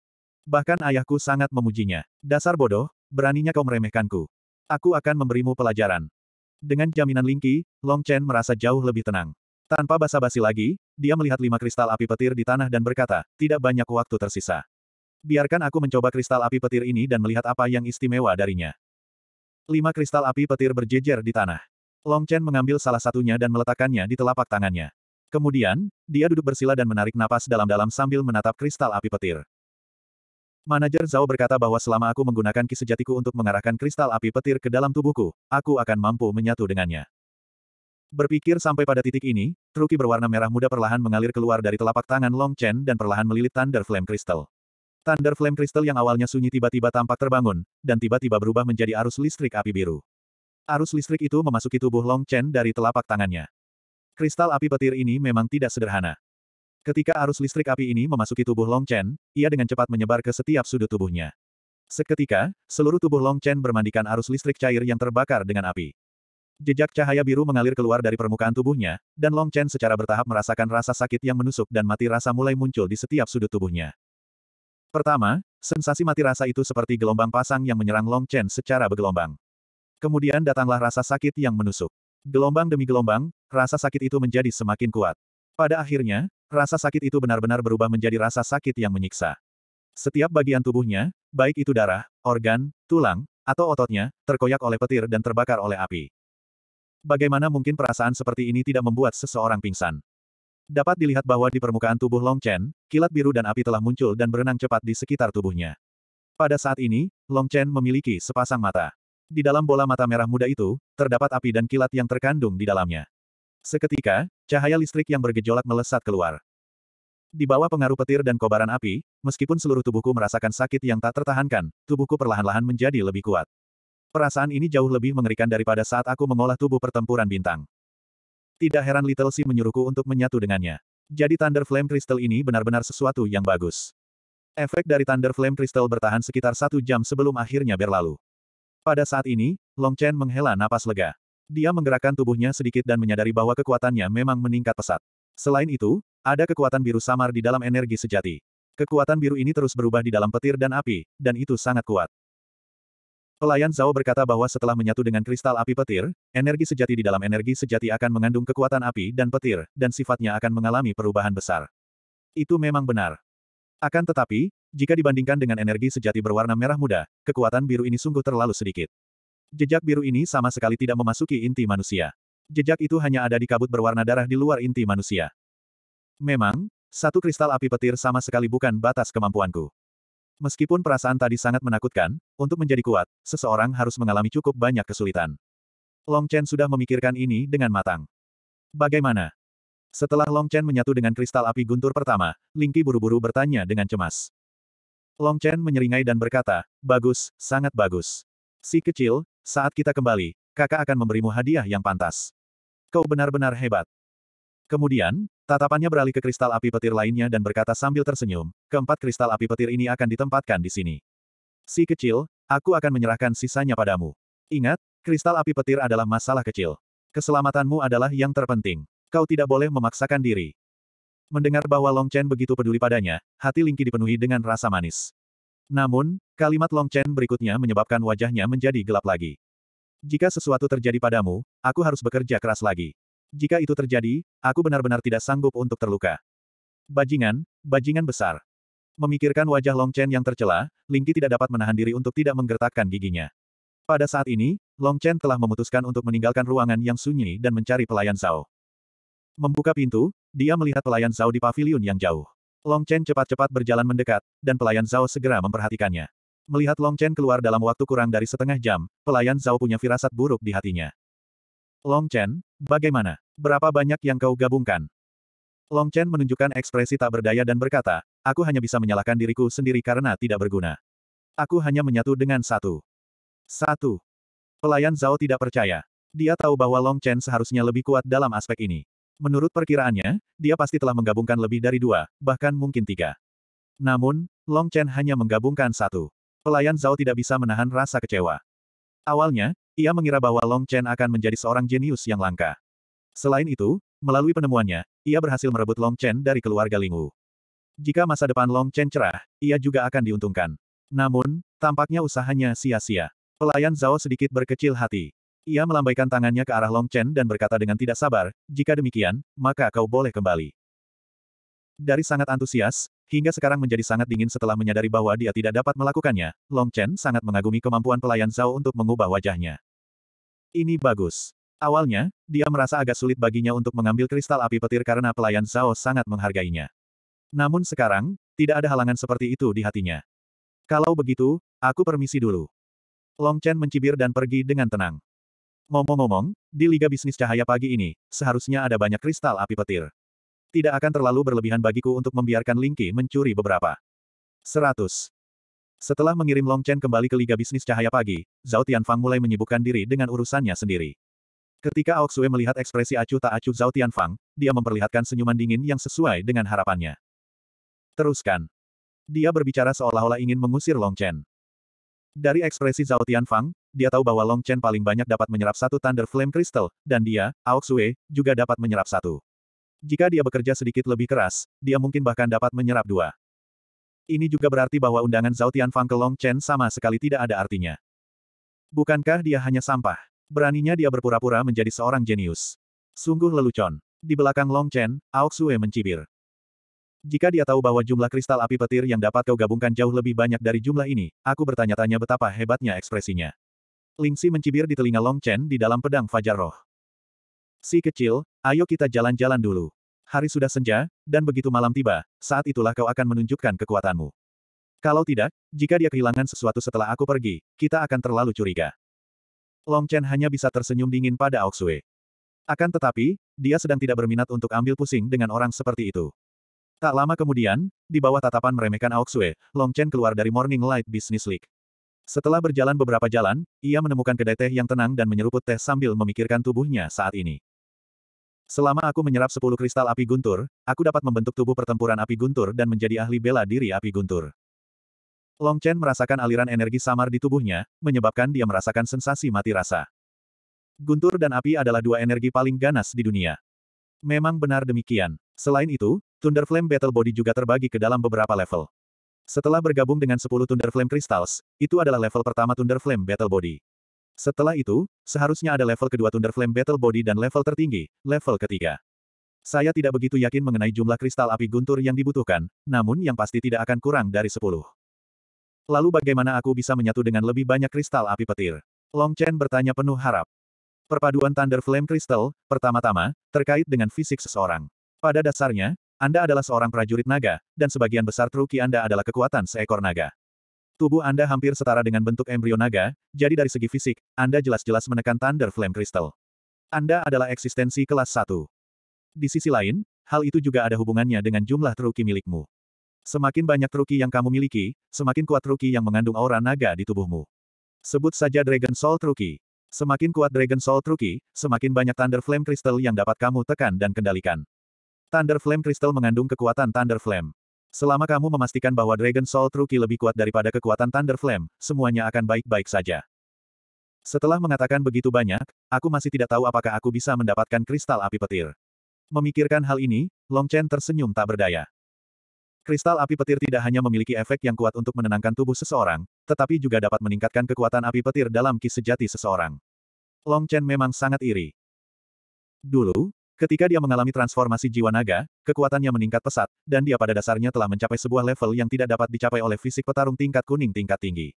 Bahkan ayahku sangat memujinya. Dasar bodoh, beraninya kau meremehkanku. Aku akan memberimu pelajaran. Dengan jaminan Ling Qi, Long Chen merasa jauh lebih tenang. Tanpa basa-basi lagi, dia melihat lima kristal api petir di tanah dan berkata, tidak banyak waktu tersisa. Biarkan aku mencoba kristal api petir ini dan melihat apa yang istimewa darinya. Lima kristal api petir berjejer di tanah. Long Chen mengambil salah satunya dan meletakkannya di telapak tangannya. Kemudian, dia duduk bersila dan menarik napas dalam-dalam sambil menatap kristal api petir. Manajer Zhao berkata bahwa selama aku menggunakan ki sejatiku untuk mengarahkan kristal api petir ke dalam tubuhku, aku akan mampu menyatu dengannya. Berpikir sampai pada titik ini, Truki berwarna merah muda perlahan mengalir keluar dari telapak tangan Long Chen dan perlahan melilit Thunder Flame Crystal. Thunder Flame Crystal yang awalnya sunyi tiba-tiba tampak terbangun, dan tiba-tiba berubah menjadi arus listrik api biru. Arus listrik itu memasuki tubuh Long Chen dari telapak tangannya. Kristal api petir ini memang tidak sederhana. Ketika arus listrik api ini memasuki tubuh Long Chen, ia dengan cepat menyebar ke setiap sudut tubuhnya. Seketika, seluruh tubuh Long Chen bermandikan arus listrik cair yang terbakar dengan api. Jejak cahaya biru mengalir keluar dari permukaan tubuhnya, dan Long Chen secara bertahap merasakan rasa sakit yang menusuk dan mati rasa mulai muncul di setiap sudut tubuhnya. Pertama, sensasi mati rasa itu seperti gelombang pasang yang menyerang Long Chen secara bergelombang. Kemudian datanglah rasa sakit yang menusuk. Gelombang demi gelombang, rasa sakit itu menjadi semakin kuat. Pada akhirnya, rasa sakit itu benar-benar berubah menjadi rasa sakit yang menyiksa. Setiap bagian tubuhnya, baik itu darah, organ, tulang, atau ototnya, terkoyak oleh petir dan terbakar oleh api. Bagaimana mungkin perasaan seperti ini tidak membuat seseorang pingsan? Dapat dilihat bahwa di permukaan tubuh Long Chen, kilat biru dan api telah muncul dan berenang cepat di sekitar tubuhnya. Pada saat ini, Long Chen memiliki sepasang mata. Di dalam bola mata merah muda itu, terdapat api dan kilat yang terkandung di dalamnya. Seketika, cahaya listrik yang bergejolak melesat keluar. Di bawah pengaruh petir dan kobaran api, meskipun seluruh tubuhku merasakan sakit yang tak tertahankan, tubuhku perlahan-lahan menjadi lebih kuat. Perasaan ini jauh lebih mengerikan daripada saat aku mengolah tubuh pertempuran bintang. Tidak heran Little Sea menyuruhku untuk menyatu dengannya. Jadi Thunder Flame Crystal ini benar-benar sesuatu yang bagus. Efek dari Thunder Flame Crystal bertahan sekitar satu jam sebelum akhirnya berlalu. Pada saat ini, Long Chen menghela napas lega. Dia menggerakkan tubuhnya sedikit dan menyadari bahwa kekuatannya memang meningkat pesat. Selain itu, ada kekuatan biru samar di dalam energi sejati. Kekuatan biru ini terus berubah di dalam petir dan api, dan itu sangat kuat. Pelayan Zhao berkata bahwa setelah menyatu dengan kristal api petir, energi sejati di dalam energi sejati akan mengandung kekuatan api dan petir, dan sifatnya akan mengalami perubahan besar. Itu memang benar. Akan tetapi, jika dibandingkan dengan energi sejati berwarna merah muda, kekuatan biru ini sungguh terlalu sedikit. Jejak biru ini sama sekali tidak memasuki inti manusia. Jejak itu hanya ada di kabut berwarna darah di luar inti manusia. Memang, satu kristal api petir sama sekali bukan batas kemampuanku. Meskipun perasaan tadi sangat menakutkan, untuk menjadi kuat, seseorang harus mengalami cukup banyak kesulitan. Long Chen sudah memikirkan ini dengan matang. Bagaimana? Setelah Long Chen menyatu dengan kristal api guntur pertama, Ling Qi buru-buru bertanya dengan cemas. Long Chen menyeringai dan berkata, bagus, sangat bagus. Si kecil, saat kita kembali, kakak akan memberimu hadiah yang pantas. Kau benar-benar hebat. Kemudian, Tatapannya beralih ke kristal api petir lainnya dan berkata sambil tersenyum, keempat kristal api petir ini akan ditempatkan di sini. Si kecil, aku akan menyerahkan sisanya padamu. Ingat, kristal api petir adalah masalah kecil. Keselamatanmu adalah yang terpenting. Kau tidak boleh memaksakan diri. Mendengar bahwa Long Chen begitu peduli padanya, hati Lingqi dipenuhi dengan rasa manis. Namun, kalimat Long Chen berikutnya menyebabkan wajahnya menjadi gelap lagi. Jika sesuatu terjadi padamu, aku harus bekerja keras lagi. Jika itu terjadi, aku benar-benar tidak sanggup untuk terluka. Bajingan, bajingan besar. Memikirkan wajah Long Chen yang tercela, Lingqi tidak dapat menahan diri untuk tidak menggertakkan giginya. Pada saat ini, Long Chen telah memutuskan untuk meninggalkan ruangan yang sunyi dan mencari pelayan Zhao. Membuka pintu, dia melihat pelayan Zhao di paviliun yang jauh. Long Chen cepat-cepat berjalan mendekat, dan pelayan Zhao segera memperhatikannya. Melihat Long Chen keluar dalam waktu kurang dari setengah jam, pelayan Zhao punya firasat buruk di hatinya. Long Chen, bagaimana? Berapa banyak yang kau gabungkan? Long Chen menunjukkan ekspresi tak berdaya dan berkata, aku hanya bisa menyalahkan diriku sendiri karena tidak berguna. Aku hanya menyatu dengan satu. Satu. Pelayan Zhao tidak percaya. Dia tahu bahwa Long Chen seharusnya lebih kuat dalam aspek ini. Menurut perkiraannya, dia pasti telah menggabungkan lebih dari dua, bahkan mungkin tiga. Namun, Long Chen hanya menggabungkan satu. Pelayan Zhao tidak bisa menahan rasa kecewa. Awalnya, ia mengira bahwa Long Chen akan menjadi seorang jenius yang langka. Selain itu, melalui penemuannya, ia berhasil merebut Long Chen dari keluarga Ling Wu. Jika masa depan Long Chen cerah, ia juga akan diuntungkan. Namun, tampaknya usahanya sia-sia. Pelayan Zhao sedikit berkecil hati. Ia melambaikan tangannya ke arah Long Chen dan berkata dengan tidak sabar, jika demikian, maka kau boleh kembali. Dari sangat antusias, hingga sekarang menjadi sangat dingin setelah menyadari bahwa dia tidak dapat melakukannya, Long Chen sangat mengagumi kemampuan pelayan Zhao untuk mengubah wajahnya. Ini bagus. Awalnya, dia merasa agak sulit baginya untuk mengambil kristal api petir karena pelayan Zhao sangat menghargainya. Namun sekarang, tidak ada halangan seperti itu di hatinya. Kalau begitu, aku permisi dulu. Long Chen mencibir dan pergi dengan tenang. Ngomong-ngomong, di Liga Bisnis Cahaya pagi ini, seharusnya ada banyak kristal api petir. Tidak akan terlalu berlebihan bagiku untuk membiarkan Lingqi mencuri beberapa. 100. Setelah mengirim Long Chen kembali ke Liga Bisnis Cahaya Pagi, Zhao Tianfang mulai menyibukkan diri dengan urusannya sendiri. Ketika Aok melihat ekspresi acuh tak acuh Zhao Tianfang, dia memperlihatkan senyuman dingin yang sesuai dengan harapannya. Teruskan. Dia berbicara seolah-olah ingin mengusir Long Chen. Dari ekspresi Zhao Tianfang, dia tahu bahwa Long Chen paling banyak dapat menyerap satu Thunder Flame Crystal, dan dia, Aok juga dapat menyerap satu. Jika dia bekerja sedikit lebih keras, dia mungkin bahkan dapat menyerap dua. Ini juga berarti bahwa undangan Zhao Tianfang ke Long Chen sama sekali tidak ada artinya. Bukankah dia hanya sampah? Beraninya dia berpura-pura menjadi seorang jenius. Sungguh lelucon. Di belakang Long Chen, Aok Sue mencibir. Jika dia tahu bahwa jumlah kristal api petir yang dapat kau gabungkan jauh lebih banyak dari jumlah ini, aku bertanya-tanya betapa hebatnya ekspresinya. Lingsi mencibir di telinga Long Chen di dalam pedang Fajar Roh. Si kecil, ayo kita jalan-jalan dulu. Hari sudah senja, dan begitu malam tiba, saat itulah kau akan menunjukkan kekuatanmu. Kalau tidak, jika dia kehilangan sesuatu setelah aku pergi, kita akan terlalu curiga. Long Chen hanya bisa tersenyum dingin pada Xue. Akan tetapi, dia sedang tidak berminat untuk ambil pusing dengan orang seperti itu. Tak lama kemudian, di bawah tatapan meremehkan Xue, Long Chen keluar dari Morning Light Business League. Setelah berjalan beberapa jalan, ia menemukan kedai teh yang tenang dan menyeruput teh sambil memikirkan tubuhnya saat ini. Selama aku menyerap sepuluh kristal api guntur, aku dapat membentuk tubuh pertempuran api guntur dan menjadi ahli bela diri api guntur. Long Chen merasakan aliran energi samar di tubuhnya, menyebabkan dia merasakan sensasi mati rasa. Guntur dan api adalah dua energi paling ganas di dunia. Memang benar demikian. Selain itu, Thunder Flame Battle Body juga terbagi ke dalam beberapa level. Setelah bergabung dengan 10 Thunder Flame Crystals, itu adalah level pertama Thunder Flame Battle Body. Setelah itu, seharusnya ada level kedua Thunder Flame Battle Body dan level tertinggi, level ketiga. Saya tidak begitu yakin mengenai jumlah kristal api guntur yang dibutuhkan, namun yang pasti tidak akan kurang dari sepuluh. Lalu bagaimana aku bisa menyatu dengan lebih banyak kristal api petir? Long Chen bertanya penuh harap. Perpaduan Thunder Flame Crystal, pertama-tama, terkait dengan fisik seseorang. Pada dasarnya, Anda adalah seorang prajurit naga, dan sebagian besar truki Anda adalah kekuatan seekor naga. Tubuh Anda hampir setara dengan bentuk embrio naga, jadi dari segi fisik, Anda jelas-jelas menekan Thunder Flame Crystal. Anda adalah eksistensi kelas 1. Di sisi lain, hal itu juga ada hubungannya dengan jumlah truki milikmu. Semakin banyak truki yang kamu miliki, semakin kuat truki yang mengandung aura naga di tubuhmu. Sebut saja Dragon Soul Truki. Semakin kuat Dragon Soul Truki, semakin banyak Thunder Flame Crystal yang dapat kamu tekan dan kendalikan. Thunder Flame Crystal mengandung kekuatan Thunder Flame. Selama kamu memastikan bahwa Dragon Soul True lebih kuat daripada kekuatan Thunder Flame, semuanya akan baik-baik saja. Setelah mengatakan begitu banyak, aku masih tidak tahu apakah aku bisa mendapatkan kristal api petir. Memikirkan hal ini, Long Chen tersenyum tak berdaya. Kristal api petir tidak hanya memiliki efek yang kuat untuk menenangkan tubuh seseorang, tetapi juga dapat meningkatkan kekuatan api petir dalam ki sejati seseorang. Long Chen memang sangat iri. Dulu, Ketika dia mengalami transformasi jiwa naga, kekuatannya meningkat pesat, dan dia pada dasarnya telah mencapai sebuah level yang tidak dapat dicapai oleh fisik petarung tingkat kuning tingkat tinggi.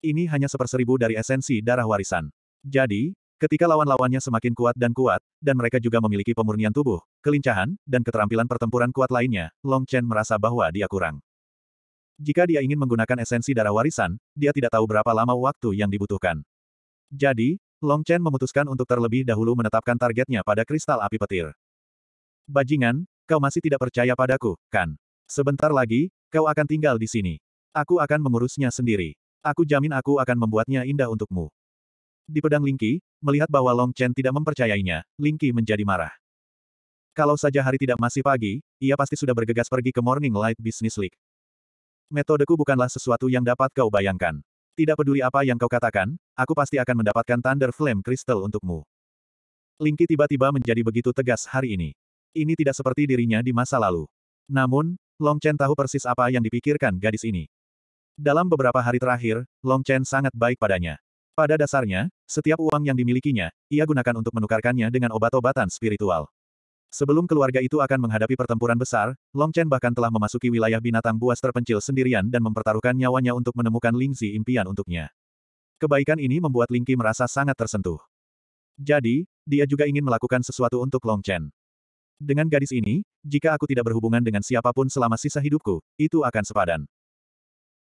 Ini hanya seperseribu dari esensi darah warisan. Jadi, ketika lawan-lawannya semakin kuat dan kuat, dan mereka juga memiliki pemurnian tubuh, kelincahan, dan keterampilan pertempuran kuat lainnya, Long Chen merasa bahwa dia kurang. Jika dia ingin menggunakan esensi darah warisan, dia tidak tahu berapa lama waktu yang dibutuhkan. Jadi, Long Chen memutuskan untuk terlebih dahulu menetapkan targetnya pada kristal api petir. Bajingan, kau masih tidak percaya padaku, kan? Sebentar lagi, kau akan tinggal di sini. Aku akan mengurusnya sendiri. Aku jamin aku akan membuatnya indah untukmu. Di pedang Lingqi, melihat bahwa Long Chen tidak mempercayainya, Lingqi menjadi marah. Kalau saja hari tidak masih pagi, ia pasti sudah bergegas pergi ke Morning Light Business League. Metodeku bukanlah sesuatu yang dapat kau bayangkan. Tidak peduli apa yang kau katakan, aku pasti akan mendapatkan Thunder Flame Crystal untukmu. Lingki tiba-tiba menjadi begitu tegas hari ini. Ini tidak seperti dirinya di masa lalu. Namun, Long Chen tahu persis apa yang dipikirkan gadis ini. Dalam beberapa hari terakhir, Long Chen sangat baik padanya. Pada dasarnya, setiap uang yang dimilikinya, ia gunakan untuk menukarkannya dengan obat-obatan spiritual. Sebelum keluarga itu akan menghadapi pertempuran besar, Long Chen bahkan telah memasuki wilayah binatang buas terpencil sendirian dan mempertaruhkan nyawanya untuk menemukan Ling Zi impian untuknya. Kebaikan ini membuat Ling Qi merasa sangat tersentuh. Jadi, dia juga ingin melakukan sesuatu untuk Long Chen. Dengan gadis ini, jika aku tidak berhubungan dengan siapapun selama sisa hidupku, itu akan sepadan.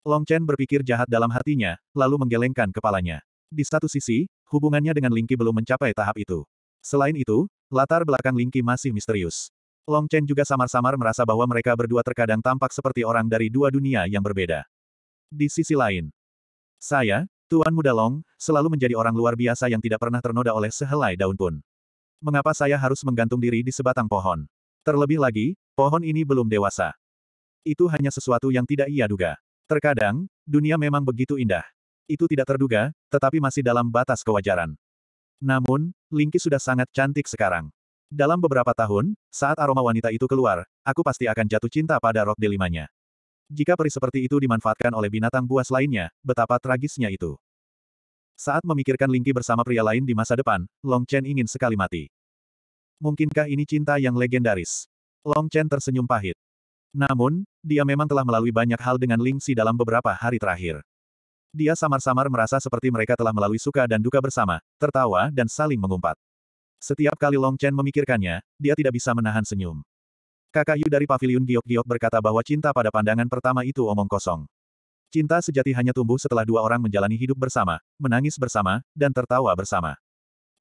Long Chen berpikir jahat dalam hatinya, lalu menggelengkan kepalanya. Di satu sisi, hubungannya dengan Ling Qi belum mencapai tahap itu. Selain itu, latar belakang Lingqi masih misterius. Long Chen juga samar-samar merasa bahwa mereka berdua terkadang tampak seperti orang dari dua dunia yang berbeda. Di sisi lain, saya, Tuan Muda Long, selalu menjadi orang luar biasa yang tidak pernah ternoda oleh sehelai daun pun. Mengapa saya harus menggantung diri di sebatang pohon? Terlebih lagi, pohon ini belum dewasa. Itu hanya sesuatu yang tidak ia duga. Terkadang, dunia memang begitu indah. Itu tidak terduga, tetapi masih dalam batas kewajaran. Namun, Lingki sudah sangat cantik sekarang. Dalam beberapa tahun, saat aroma wanita itu keluar, aku pasti akan jatuh cinta pada rok delimanya. Jika peri seperti itu dimanfaatkan oleh binatang buas lainnya, betapa tragisnya itu. Saat memikirkan Lingki bersama pria lain di masa depan, Long Chen ingin sekali mati. Mungkinkah ini cinta yang legendaris? Long Chen tersenyum pahit. Namun, dia memang telah melalui banyak hal dengan Lingxi dalam beberapa hari terakhir. Dia samar-samar merasa seperti mereka telah melalui suka dan duka bersama, tertawa dan saling mengumpat. Setiap kali Long Chen memikirkannya, dia tidak bisa menahan senyum. Kakak Yu dari Paviliun Giok-Giok berkata bahwa cinta pada pandangan pertama itu omong kosong. Cinta sejati hanya tumbuh setelah dua orang menjalani hidup bersama, menangis bersama, dan tertawa bersama.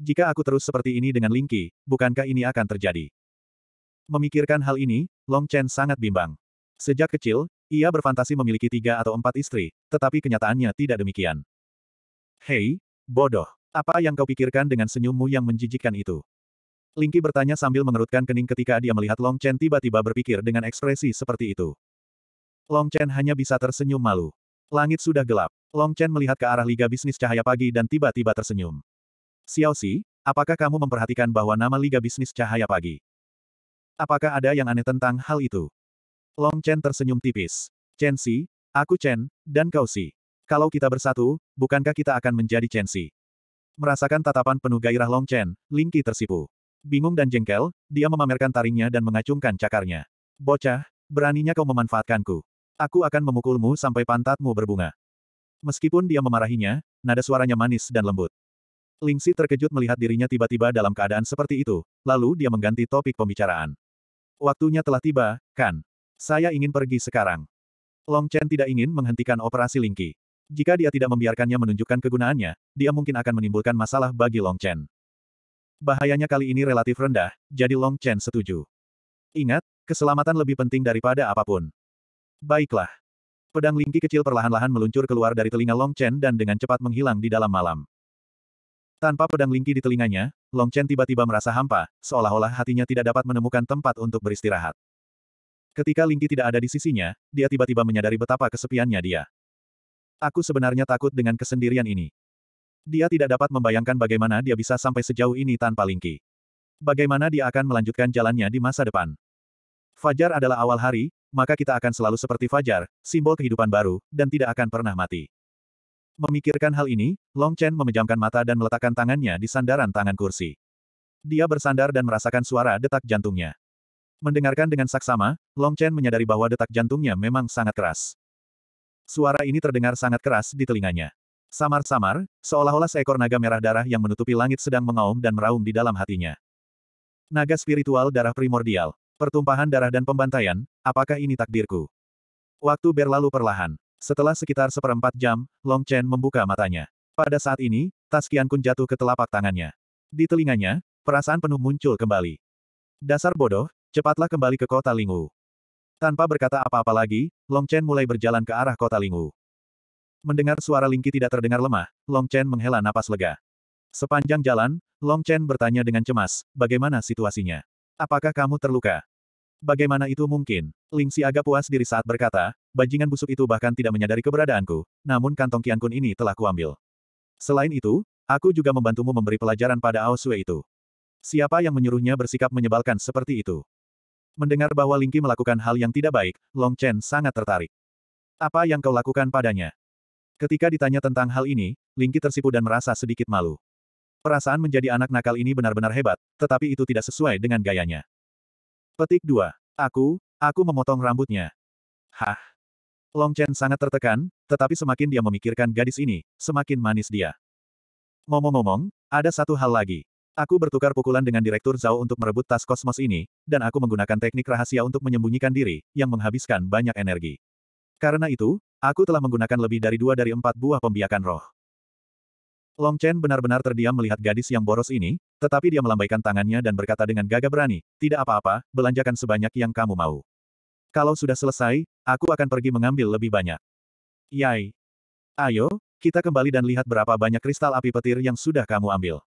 Jika aku terus seperti ini dengan Lingqi, bukankah ini akan terjadi? Memikirkan hal ini, Long Chen sangat bimbang. Sejak kecil, ia berfantasi memiliki tiga atau empat istri, tetapi kenyataannya tidak demikian. Hei, bodoh, apa yang kau pikirkan dengan senyummu yang menjijikkan itu? Lingki bertanya sambil mengerutkan kening ketika dia melihat Long Chen tiba-tiba berpikir dengan ekspresi seperti itu. Long Chen hanya bisa tersenyum malu. Langit sudah gelap. Long Chen melihat ke arah Liga Bisnis Cahaya Pagi dan tiba-tiba tersenyum. Xiao Si, apakah kamu memperhatikan bahwa nama Liga Bisnis Cahaya Pagi? Apakah ada yang aneh tentang hal itu? Long Chen tersenyum tipis. Chen Si, aku Chen, dan kau Si. Kalau kita bersatu, bukankah kita akan menjadi Chen Si? Merasakan tatapan penuh gairah Long Chen, Ling Qi tersipu. Bingung dan jengkel, dia memamerkan taringnya dan mengacungkan cakarnya. Bocah, beraninya kau memanfaatkanku. Aku akan memukulmu sampai pantatmu berbunga. Meskipun dia memarahinya, nada suaranya manis dan lembut. Ling Si terkejut melihat dirinya tiba-tiba dalam keadaan seperti itu, lalu dia mengganti topik pembicaraan. Waktunya telah tiba, kan? Saya ingin pergi sekarang. Long Chen tidak ingin menghentikan operasi Lingqi. Jika dia tidak membiarkannya menunjukkan kegunaannya, dia mungkin akan menimbulkan masalah bagi Long Chen. Bahayanya kali ini relatif rendah, jadi Long Chen setuju. Ingat, keselamatan lebih penting daripada apapun. Baiklah. Pedang Lingqi kecil perlahan-lahan meluncur keluar dari telinga Long Chen dan dengan cepat menghilang di dalam malam. Tanpa pedang Lingqi di telinganya, Long Chen tiba-tiba merasa hampa, seolah-olah hatinya tidak dapat menemukan tempat untuk beristirahat. Ketika Lingki tidak ada di sisinya, dia tiba-tiba menyadari betapa kesepiannya dia. Aku sebenarnya takut dengan kesendirian ini. Dia tidak dapat membayangkan bagaimana dia bisa sampai sejauh ini tanpa Lingki. Bagaimana dia akan melanjutkan jalannya di masa depan. Fajar adalah awal hari, maka kita akan selalu seperti Fajar, simbol kehidupan baru, dan tidak akan pernah mati. Memikirkan hal ini, Long Chen memejamkan mata dan meletakkan tangannya di sandaran tangan kursi. Dia bersandar dan merasakan suara detak jantungnya. Mendengarkan dengan saksama, Long Chen menyadari bahwa detak jantungnya memang sangat keras. Suara ini terdengar sangat keras di telinganya. Samar-samar, seolah-olah seekor naga merah darah yang menutupi langit sedang mengaum dan meraung di dalam hatinya. Naga spiritual darah primordial, pertumpahan darah dan pembantaian, apakah ini takdirku? Waktu berlalu perlahan. Setelah sekitar seperempat jam, Long Chen membuka matanya. Pada saat ini, tas Kun jatuh ke telapak tangannya. Di telinganya, perasaan penuh muncul kembali. Dasar bodoh, Cepatlah kembali ke kota Lingwu. Tanpa berkata apa-apa lagi, Long Chen mulai berjalan ke arah kota Lingwu. Mendengar suara Lingqi tidak terdengar lemah, Long Chen menghela napas lega. Sepanjang jalan, Long Chen bertanya dengan cemas, bagaimana situasinya? Apakah kamu terluka? Bagaimana itu mungkin? Ling Xi agak puas diri saat berkata, bajingan busuk itu bahkan tidak menyadari keberadaanku, namun kantong Kun ini telah kuambil. Selain itu, aku juga membantumu memberi pelajaran pada Ao itu. Siapa yang menyuruhnya bersikap menyebalkan seperti itu? Mendengar bahwa Lingqi melakukan hal yang tidak baik, Long Chen sangat tertarik. Apa yang kau lakukan padanya? Ketika ditanya tentang hal ini, Lingqi tersipu dan merasa sedikit malu. Perasaan menjadi anak nakal ini benar-benar hebat, tetapi itu tidak sesuai dengan gayanya. Petik 2. Aku, aku memotong rambutnya. Hah. Long Chen sangat tertekan, tetapi semakin dia memikirkan gadis ini, semakin manis dia. Ngomong-ngomong, ada satu hal lagi. Aku bertukar pukulan dengan Direktur Zhao untuk merebut tas kosmos ini, dan aku menggunakan teknik rahasia untuk menyembunyikan diri, yang menghabiskan banyak energi. Karena itu, aku telah menggunakan lebih dari dua dari empat buah pembiakan roh. Long Chen benar-benar terdiam melihat gadis yang boros ini, tetapi dia melambaikan tangannya dan berkata dengan gagah berani, tidak apa-apa, belanjakan sebanyak yang kamu mau. Kalau sudah selesai, aku akan pergi mengambil lebih banyak. Yai. Ayo, kita kembali dan lihat berapa banyak kristal api petir yang sudah kamu ambil.